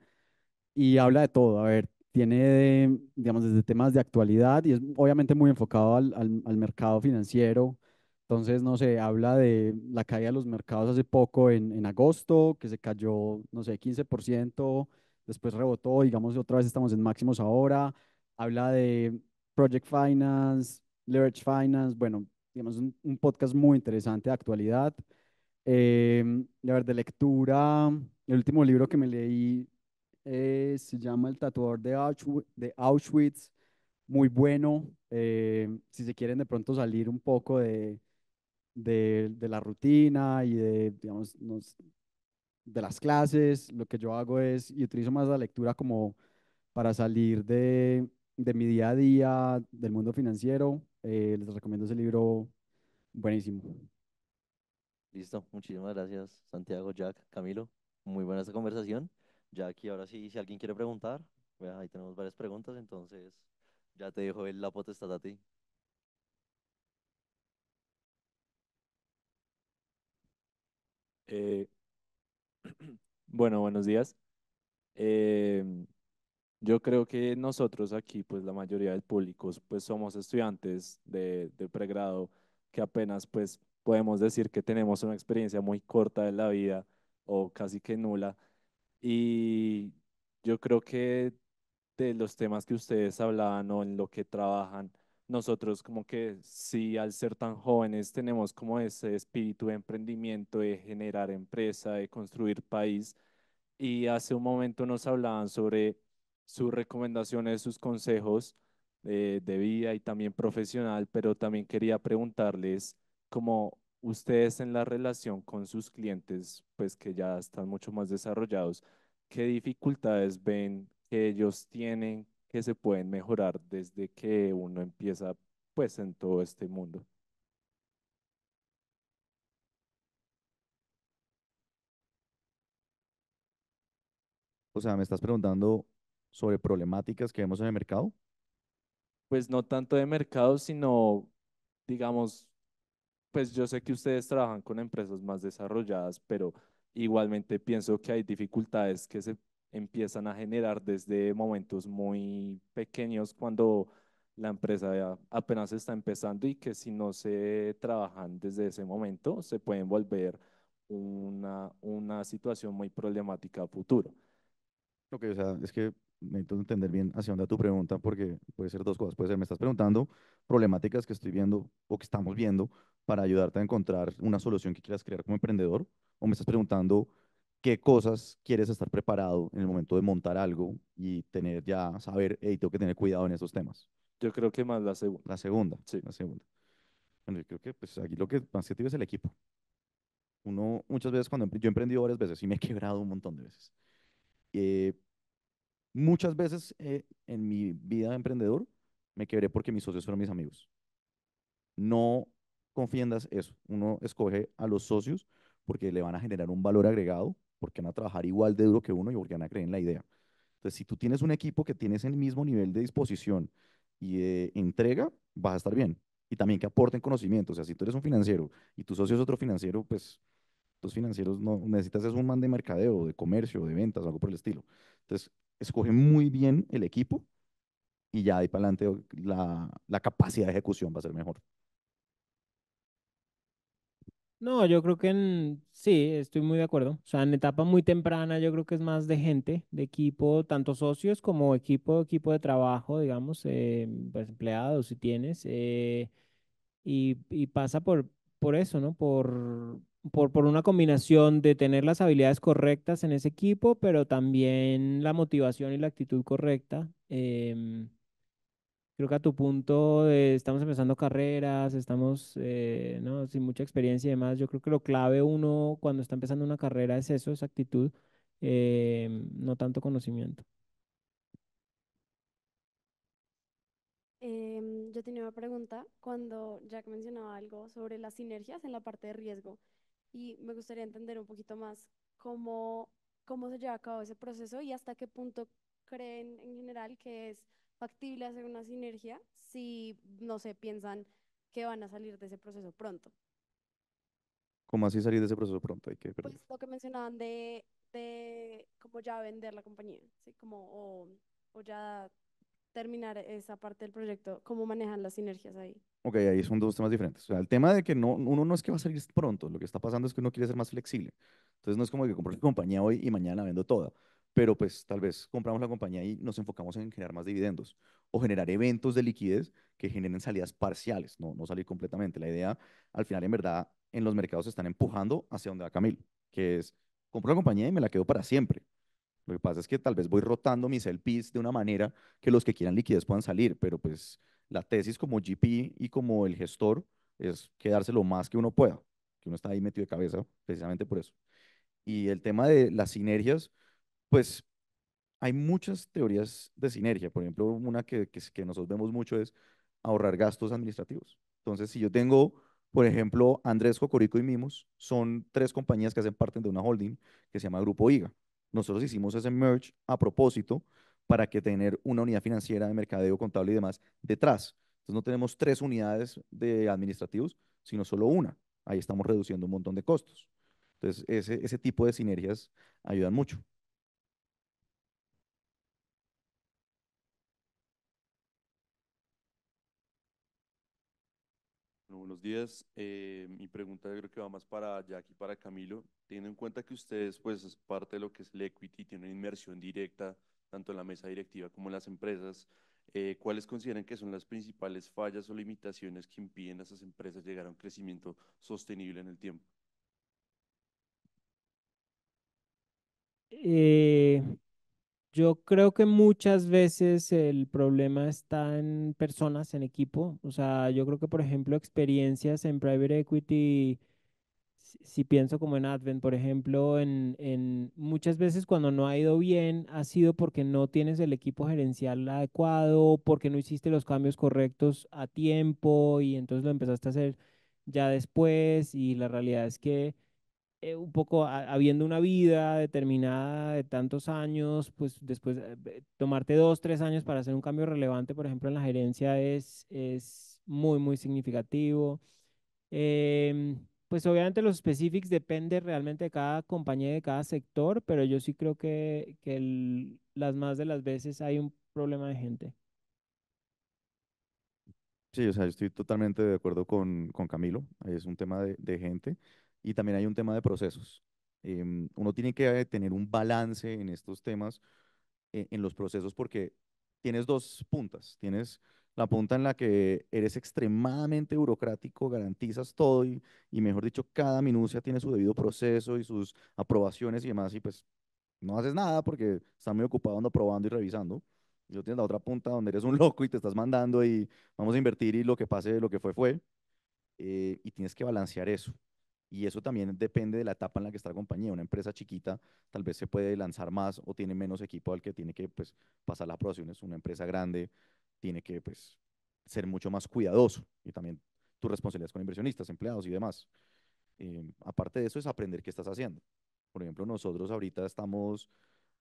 y habla de todo. A ver, tiene, digamos, desde temas de actualidad y es obviamente muy enfocado al, al, mercado financiero. Entonces, no sé, habla de la caída de los mercados hace poco en, en agosto, que se cayó, no sé, 15%, después rebotó, digamos, otra vez estamos en máximos ahora, Habla de Project Finance, Leverage Finance, bueno, digamos, un, un podcast muy interesante de actualidad. Eh, a ver, de lectura, el último libro que me leí eh, se llama El tatuador de Auschwitz, muy bueno. Em, si se quieren de pronto salir un poco de, de, de la rutina y de, digamos, de las clases, lo que yo hago es, y utilizo más la lectura como para salir de, de mi día a día, del mundo financiero, eh, les recomiendo ese libro buenísimo. Listo, muchísimas gracias Santiago, Jack, Camilo. Muy buena esta conversación. Ya y ahora sí, si alguien quiere preguntar, ahí tenemos varias preguntas, entonces ya te dejo la potestad a ti. Eh, [CLEARS THROAT] bueno, buenos días. Eh, yo creo que nosotros aquí, pues la mayoría del público, pues somos estudiantes de, pregrado que apenas pues podemos decir que tenemos una experiencia muy corta de la vida o casi que nula. Y yo creo que de los temas que ustedes hablaban o en lo que trabajan, nosotros como que sí, al ser tan jóvenes, tenemos como ese espíritu de emprendimiento, de generar empresa, de construir país. Y hace un momento nos hablaban sobre sus recomendaciones, sus consejos eh, de vida y también profesional, pero también quería preguntarles cómo ustedes en la relación con sus clientes, pues que ya están mucho más desarrollados, ¿qué dificultades ven que ellos tienen que se pueden mejorar desde que uno empieza pues en todo este mundo? O sea, me estás preguntando sobre problemáticas que vemos en el mercado? Pues no tanto de mercado, sino, digamos, pues yo sé que ustedes trabajan con empresas más desarrolladas, pero igualmente pienso que hay dificultades que se empiezan a generar desde momentos muy pequeños cuando la empresa apenas está empezando y que si no se trabajan desde ese momento se pueden volver una, una situación muy problemática a futuro. Lo que, o sea, es que necesito entender bien hacia dónde tu pregunta, porque puede ser dos cosas. Puede ser, me estás preguntando problemáticas que estoy viendo o que estamos viendo para ayudarte a encontrar una solución que quieras crear como emprendedor, o me estás preguntando qué cosas quieres estar preparado en el momento de montar algo y tener ya, saber, y tengo que tener cuidado en esos temas. Yo creo que más la segunda. La segunda, sí. La segunda. Bueno, yo creo que pues, aquí lo que más que es el equipo. Uno, muchas veces cuando yo he emprendido varias veces y me he quebrado un montón de veces. Eh, Muchas veces eh, en mi vida de emprendedor me quebré porque mis socios fueron mis amigos. No confiendas eso. Uno escoge a los socios porque le van a generar un valor agregado, porque van a trabajar igual de duro que uno y porque van a creer en la idea. Entonces, si tú tienes un equipo que tienes el mismo nivel de disposición y de entrega, vas a estar bien. Y también que aporten conocimiento. O sea, si tú eres un financiero y tu socio es otro financiero, pues tus financieros no necesitas es un man de mercadeo, de comercio, de ventas, algo por el estilo. Entonces, escoge muy bien el equipo y ya de ahí para adelante la, capacidad de ejecución va a ser mejor. No, yo creo que sí, estoy muy de acuerdo. O sea, en etapa muy temprana yo creo que es más de gente, de equipo, tanto socios como equipo, equipo de trabajo, digamos, eh, pues empleados si tienes. Eh, y, pasa por, por eso, ¿no? Por, por, por una combinación de tener las habilidades correctas en ese equipo, pero también la motivación y la actitud correcta. Em, creo que a tu punto estamos empezando carreras, estamos eh, ¿no? sin mucha experiencia y demás, yo creo que lo clave uno cuando está empezando una carrera es eso, esa actitud, em, no tanto conocimiento. Em, yo tenía una pregunta cuando Jack mencionaba algo sobre las sinergias en la parte de riesgo y me gustaría entender un poquito más cómo, cómo se lleva a cabo ese proceso y hasta qué punto creen en general que es factible hacer una sinergia si, no sé, piensan que van a salir de ese proceso pronto. ¿Cómo así salir de ese proceso pronto? Hay que pues lo que mencionaban de, de como ya vender la compañía, ¿sí? como, o, o ya terminar esa parte del proyecto, cómo manejan las sinergias ahí. Ok, ahí son dos temas diferentes. O sea, el tema de que no, uno no es que va a salir pronto, lo que está pasando es que uno quiere ser más flexible. Entonces no es como que compro la compañía hoy y mañana vendo toda, pero pues tal vez compramos la compañía y nos enfocamos en generar más dividendos o generar eventos de liquidez que generen salidas parciales, no, no salir completamente. La idea, al final, en verdad, en los mercados se están empujando hacia donde va Camil, que es compro la compañía y me la quedo para siempre. Lo que pasa es que tal vez voy rotando mis LPs de una manera que los que quieran liquidez puedan salir, pero pues la tesis como GP y como el gestor es quedarse lo más que uno pueda, que uno está ahí metido de cabeza precisamente por eso. Y el tema de las sinergias, pues hay muchas teorías de sinergia. Por ejemplo, una que, que, nosotros vemos mucho es ahorrar gastos administrativos. Entonces, si yo tengo, por ejemplo, Andrés Cocorico y Mimos, son tres compañías que hacen parte de una holding que se llama Grupo IGA. Nosotros hicimos ese merge a propósito para que tener una unidad financiera de mercadeo, contable y demás detrás. Entonces no tenemos tres unidades de administrativos, sino solo una. Ahí estamos reduciendo un montón de costos. Entonces ese, ese tipo de sinergias ayudan mucho. días. Eh, mi pregunta creo que va más para Jack y para Camilo. Teniendo en cuenta que ustedes, pues, es parte de lo que es el equity, tienen una inmersión directa tanto en la mesa directiva como en las empresas, eh, ¿cuáles consideran que son las principales fallas o limitaciones que impiden a esas empresas llegar a un crecimiento sostenible en el tiempo? Eh, yo creo que muchas veces el problema está en personas, en equipo. O sea, yo creo que, por ejemplo, experiencias en private equity, si, pienso como en Advent, por ejemplo, en, muchas veces cuando no ha ido bien, ha sido porque no tienes el equipo gerencial adecuado, porque no hiciste los cambios correctos a tiempo y entonces lo empezaste a hacer ya después y la realidad es que eh, un poco habiendo una vida determinada de tantos años, pues después eh, tomarte dos, tres años para hacer un cambio relevante, por ejemplo, en la gerencia es, es muy, muy significativo. Em, pues obviamente los specifics depende realmente de cada compañía, de cada sector, pero yo sí creo que, que las más de las veces hay un problema de gente. Sí, o sea, yo estoy totalmente de acuerdo con, con Camilo, es un tema de, de gente. Y también hay un tema de procesos. Em, uno tiene que tener un balance en estos temas, e-, en los procesos, porque tienes dos puntas. Tienes la punta en la que eres extremadamente burocrático, garantizas todo y, mejor dicho, cada minucia tiene su debido proceso y sus aprobaciones y demás, y pues no haces nada porque estás muy ocupado aprobando y revisando. Y luego tienes la otra punta donde eres un [LAUGHS] loco y te estás mandando y vamos a invertir y lo que pase, lo que fue, fue. Eh, y tienes que balancear eso. Y eso también depende de la etapa en la que está la compañía. Una empresa chiquita tal vez se puede lanzar más o tiene menos equipo al que tiene que pues, pasar las aprobaciones. Una empresa grande tiene que pues, ser mucho más cuidadoso y también tus responsabilidades con inversionistas, empleados y demás. Eh, aparte de eso es aprender qué estás haciendo. Por ejemplo, nosotros ahorita estamos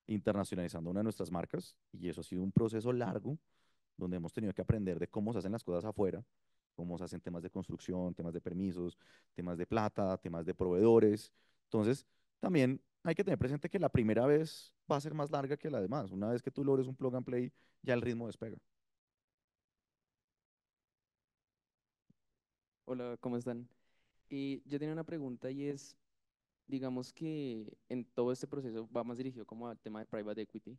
internacionalizando una de nuestras marcas y eso ha sido un proceso largo donde hemos tenido que aprender de cómo se hacen las cosas afuera cómo se hacen temas de construcción, temas de permisos, temas de plata, temas de proveedores. Entonces, también hay que tener presente que la primera vez va a ser más larga que la demás. Una vez que tú logres un plug and play, ya el ritmo despega. Hola, ¿cómo están? Y yo tenía una pregunta y es, digamos que en todo este proceso va más dirigido como al tema de private equity.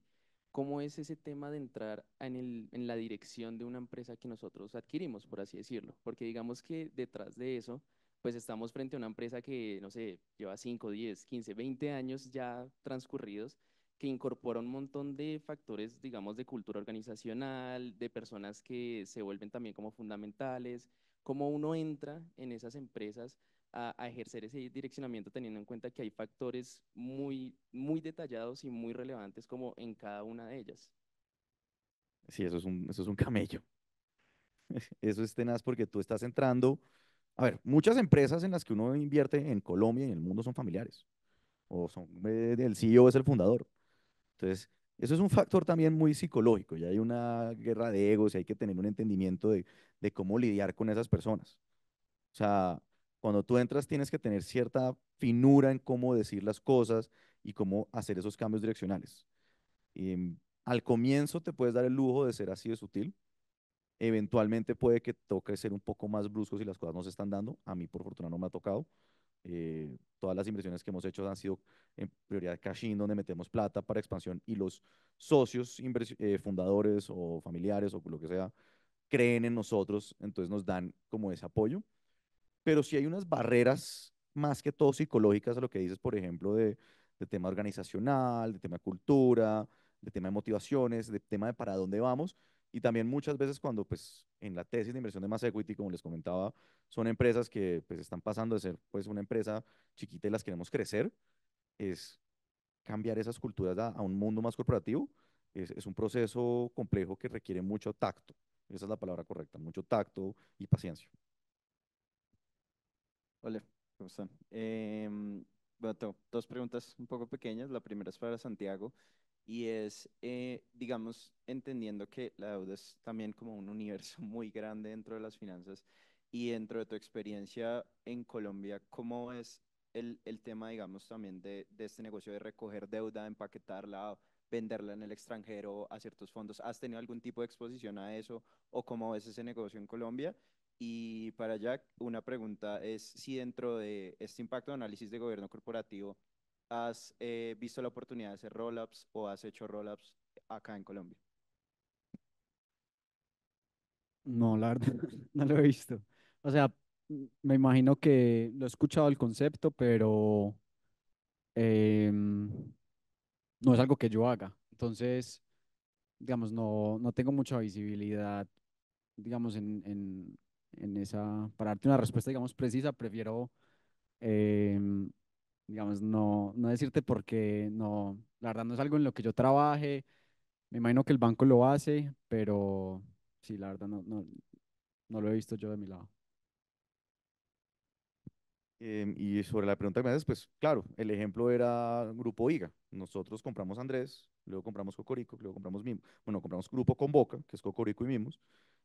¿Cómo es ese tema de entrar en, la dirección de una empresa que nosotros adquirimos, por así decirlo? Porque digamos que detrás de eso, pues estamos frente a una empresa que, no sé, lleva 5, 10, 15, 20 años ya transcurridos, que incorpora un montón de factores, digamos, de cultura organizacional, de personas que se vuelven también como fundamentales, cómo uno entra en esas empresas a, ejercer ese direccionamiento teniendo en cuenta que hay factores muy, muy detallados y muy relevantes como en cada una de ellas. Sí, eso es un, eso es un camello. [LAUGHS] Eso es tenaz porque tú estás entrando. A ver, muchas empresas en las que uno invierte en Colombia y en el mundo son familiares. O son, eh, el CEO es el fundador. Entonces, eso es un factor también muy psicológico. Ya hay una guerra de egos y hay que tener un entendimiento de, de cómo lidiar con esas personas. O sea, cuando tú entras tienes que tener cierta finura en cómo decir las cosas y cómo hacer esos cambios direccionales. Em, al comienzo te puedes dar el lujo de ser así de sutil. Eventualmente puede que toque ser un poco más brusco si las cosas no se están dando. A mí, por fortuna, no me ha tocado. Eh, todas las inversiones que hemos hecho han sido en prioridad cash-in, donde metemos plata para expansión y los socios eh, fundadores o familiares o lo que sea creen en nosotros, entonces nos dan como ese apoyo pero sí hay unas barreras más que todo psicológicas a lo que dices, por ejemplo, de, tema organizacional, de tema cultura, de tema de motivaciones, de tema de para dónde vamos. Y también muchas veces cuando, pues, en la tesis de inversión de más Equity, como les comentaba, son empresas que, pues, están pasando de ser, pues, una empresa chiquita y las queremos crecer, es cambiar esas culturas a, un mundo más corporativo. es, un proceso complejo que requiere mucho tacto. Esa es la palabra correcta, mucho tacto y paciencia. Hola, ¿cómo están? Em, bueno, dos preguntas un poco pequeñas. La primera es para Santiago y es, eh, digamos, entendiendo que la deuda es también como un universo [LAUGHS] muy grande dentro de las finanzas y dentro de tu experiencia en Colombia, ¿cómo es el, el tema, digamos, también de, de este negocio de recoger deuda, empaquetarla? venderla en el extranjero a ciertos fondos. ¿Has tenido algún tipo de exposición a eso o cómo ves ese negocio en Colombia? Y para Jack, una pregunta es si dentro de este impacto de análisis de gobierno corporativo has eh, visto la oportunidad de hacer roll-ups o has hecho roll-ups acá en Colombia. No, la verdad, [LAUGHS] no lo he visto. O sea, me imagino que lo he escuchado el concepto, pero em, no es algo que yo haga. Entonces, digamos, no, tengo mucha visibilidad, digamos, en en esa, para darte una respuesta, digamos, precisa, prefiero, em, digamos, no, no decirte porque no, la verdad no es algo en lo que yo trabaje, me imagino que el banco lo hace, pero sí, la verdad no, no, lo he visto yo de mi lado. Em, y sobre la pregunta que me haces, pues claro, el ejemplo era Grupo IGA. Nosotros compramos Andrés, luego compramos Cocorico, luego compramos Mimo. Bueno, compramos Grupo Convoca, que es Cocorico y Mimos,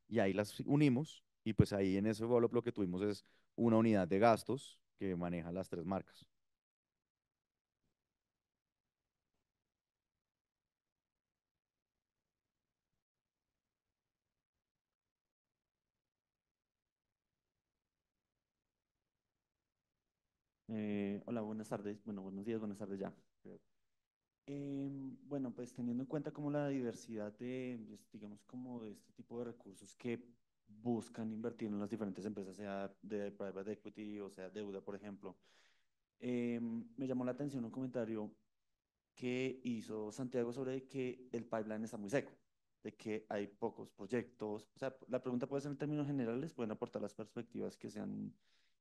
y ahí las unimos y pues ahí en ese follow-up lo que tuvimos es una unidad de gastos que maneja las tres marcas. Eh, hola, buenas tardes. Bueno, buenos días, buenas tardes ya. Em, bueno, pues teniendo en cuenta como la diversidad de, pues, digamos, como de este tipo de recursos que buscan invertir en las diferentes empresas, sea de private equity o sea deuda, por ejemplo. Em, me llamó la atención un comentario que hizo Santiago sobre que el pipeline está muy seco, de que hay pocos proyectos. O sea, la pregunta puede ser en términos generales, pueden aportar las perspectivas que sean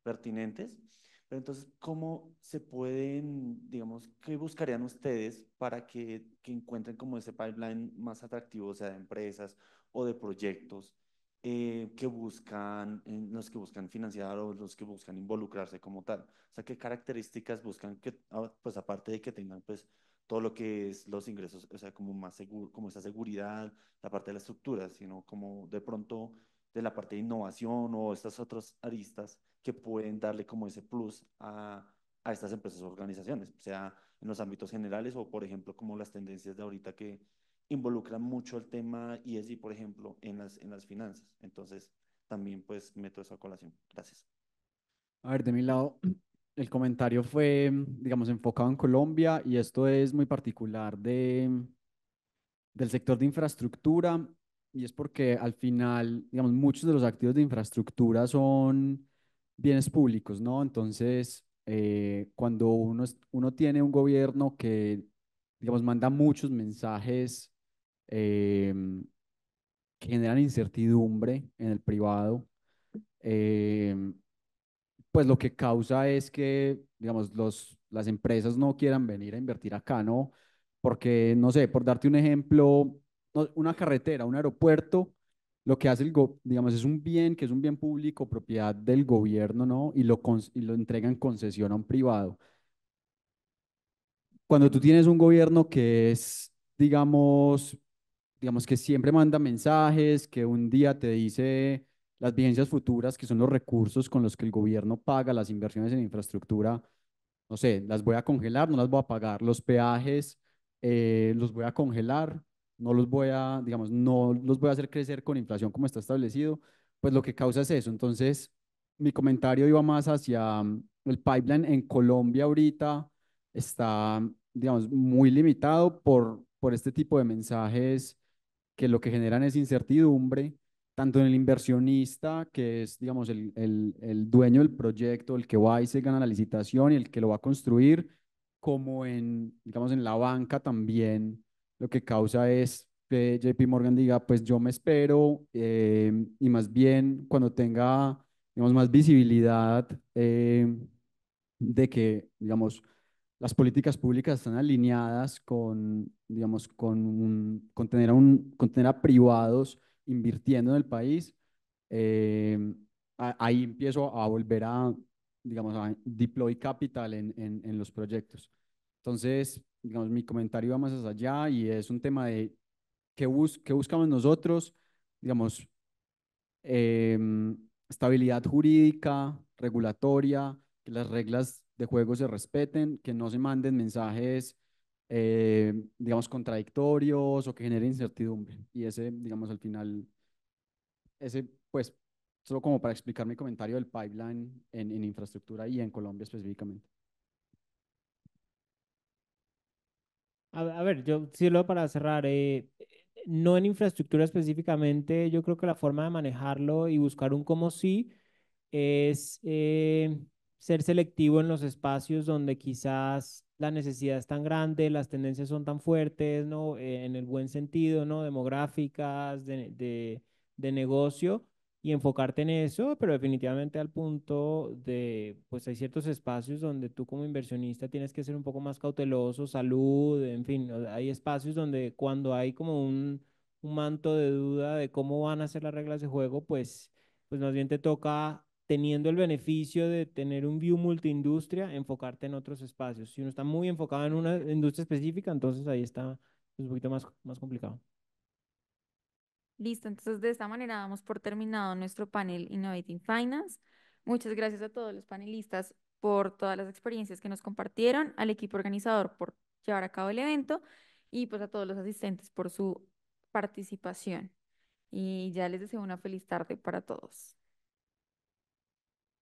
pertinentes, pero entonces, ¿cómo se pueden, digamos, qué buscarían ustedes para que, encuentren como ese pipeline más atractivo, sea, de empresas o de proyectos? Eh, que buscan, los eh, que buscan financiar o los que buscan involucrarse como tal. O sea, qué características buscan que, ah, pues aparte de que tengan pues todo lo que es los ingresos, o sea, como más seguro, como esa seguridad, la parte de la estructura, sino como de pronto de la parte de innovación o estas otras aristas que pueden darle como ese plus a, a estas empresas o organizaciones, sea en los ámbitos generales o, por ejemplo, como las tendencias de ahorita que involucra mucho el tema ESG, por ejemplo, en las, en las finanzas. Entonces, también pues meto eso a colación. Gracias. A ver, de mi lado, [CLEARS THROAT] el comentario fue, mm, digamos, enfocado en Colombia y esto es muy particular de, del sector de infraestructura y es porque al final, digamos, muchos de los activos de infraestructura son bienes públicos, ¿no? Entonces, eh, cuando uno, uno tiene un gobierno que, digamos, manda muchos mensajes Em, generan incertidumbre en el privado, em, pues lo que causa es que, digamos, los, las empresas no quieran venir a invertir acá, ¿no? Porque, no sé, por darte un ejemplo, una carretera, un aeropuerto, lo que hace el, go digamos, es un bien que es un bien público, propiedad del gobierno, ¿no? Y lo, y lo entrega en concesión a un privado. Cuando tú tienes un gobierno que es, digamos, digamos que siempre manda mensajes, que un día te dice las vigencias futuras, que son los recursos con los que el gobierno paga las inversiones en infraestructura, no sé, las voy a congelar, no las voy a pagar, los peajes eh, los voy a congelar, no los voy a, digamos, no los voy a hacer crecer con inflación como está establecido, pues lo que causa es eso. Entonces, mi comentario iba más hacia mm, el pipeline en Colombia ahorita está, digamos, muy limitado por, por este tipo de mensajes que lo que generan es incertidumbre, tanto en el inversionista, que es, digamos, el, el, dueño del proyecto, el que va y se gana la licitación y el que lo va a construir, como en, digamos, en la banca también, lo que causa es que JP Morgan diga, pues yo me espero eh, y más bien cuando tenga, digamos, más visibilidad eh, de que, digamos, las políticas públicas están alineadas con, digamos, con, tener, a un, con a privados invirtiendo en el país, eh, ahí empiezo a volver a, digamos, a deploy capital en, en, los proyectos. Entonces, digamos, mi comentario va más allá y es un tema de qué, bus qué buscamos nosotros, digamos, em, estabilidad jurídica, regulatoria, que las reglas de juego se respeten, que no se manden mensajes, eh, digamos, contradictorios o que generen incertidumbre. Y ese, digamos, al final, ese, pues, solo como para explicar mi comentario del pipeline en, en infraestructura y en Colombia específicamente. A ver, yo sirvo para cerrar. Eh, no en infraestructura específicamente, yo creo que la forma de manejarlo y buscar un como sí es eh, ser selectivo en los espacios donde quizás la necesidad es tan grande, las tendencias son tan fuertes, ¿no? Eh, en el buen sentido, ¿no? Demográficas, de, de, de, negocio, y enfocarte en eso, pero definitivamente al punto de, pues hay ciertos espacios donde tú como inversionista tienes que ser un poco más cauteloso, salud, en fin, hay espacios donde cuando hay como un, un manto de duda de cómo van a ser las reglas de juego, pues, pues más bien te toca teniendo el beneficio de tener un view multi-industria, enfocarte en otros espacios. Si uno está muy enfocado en una industria específica, entonces ahí está es pues, un poquito más, más complicado. Listo, entonces de esta manera damos por terminado nuestro panel Innovating Finance. Muchas gracias a todos los panelistas por todas las experiencias que nos compartieron, al equipo organizador por llevar a cabo el evento y pues a todos los asistentes por su participación. Y ya les deseo una feliz tarde para todos.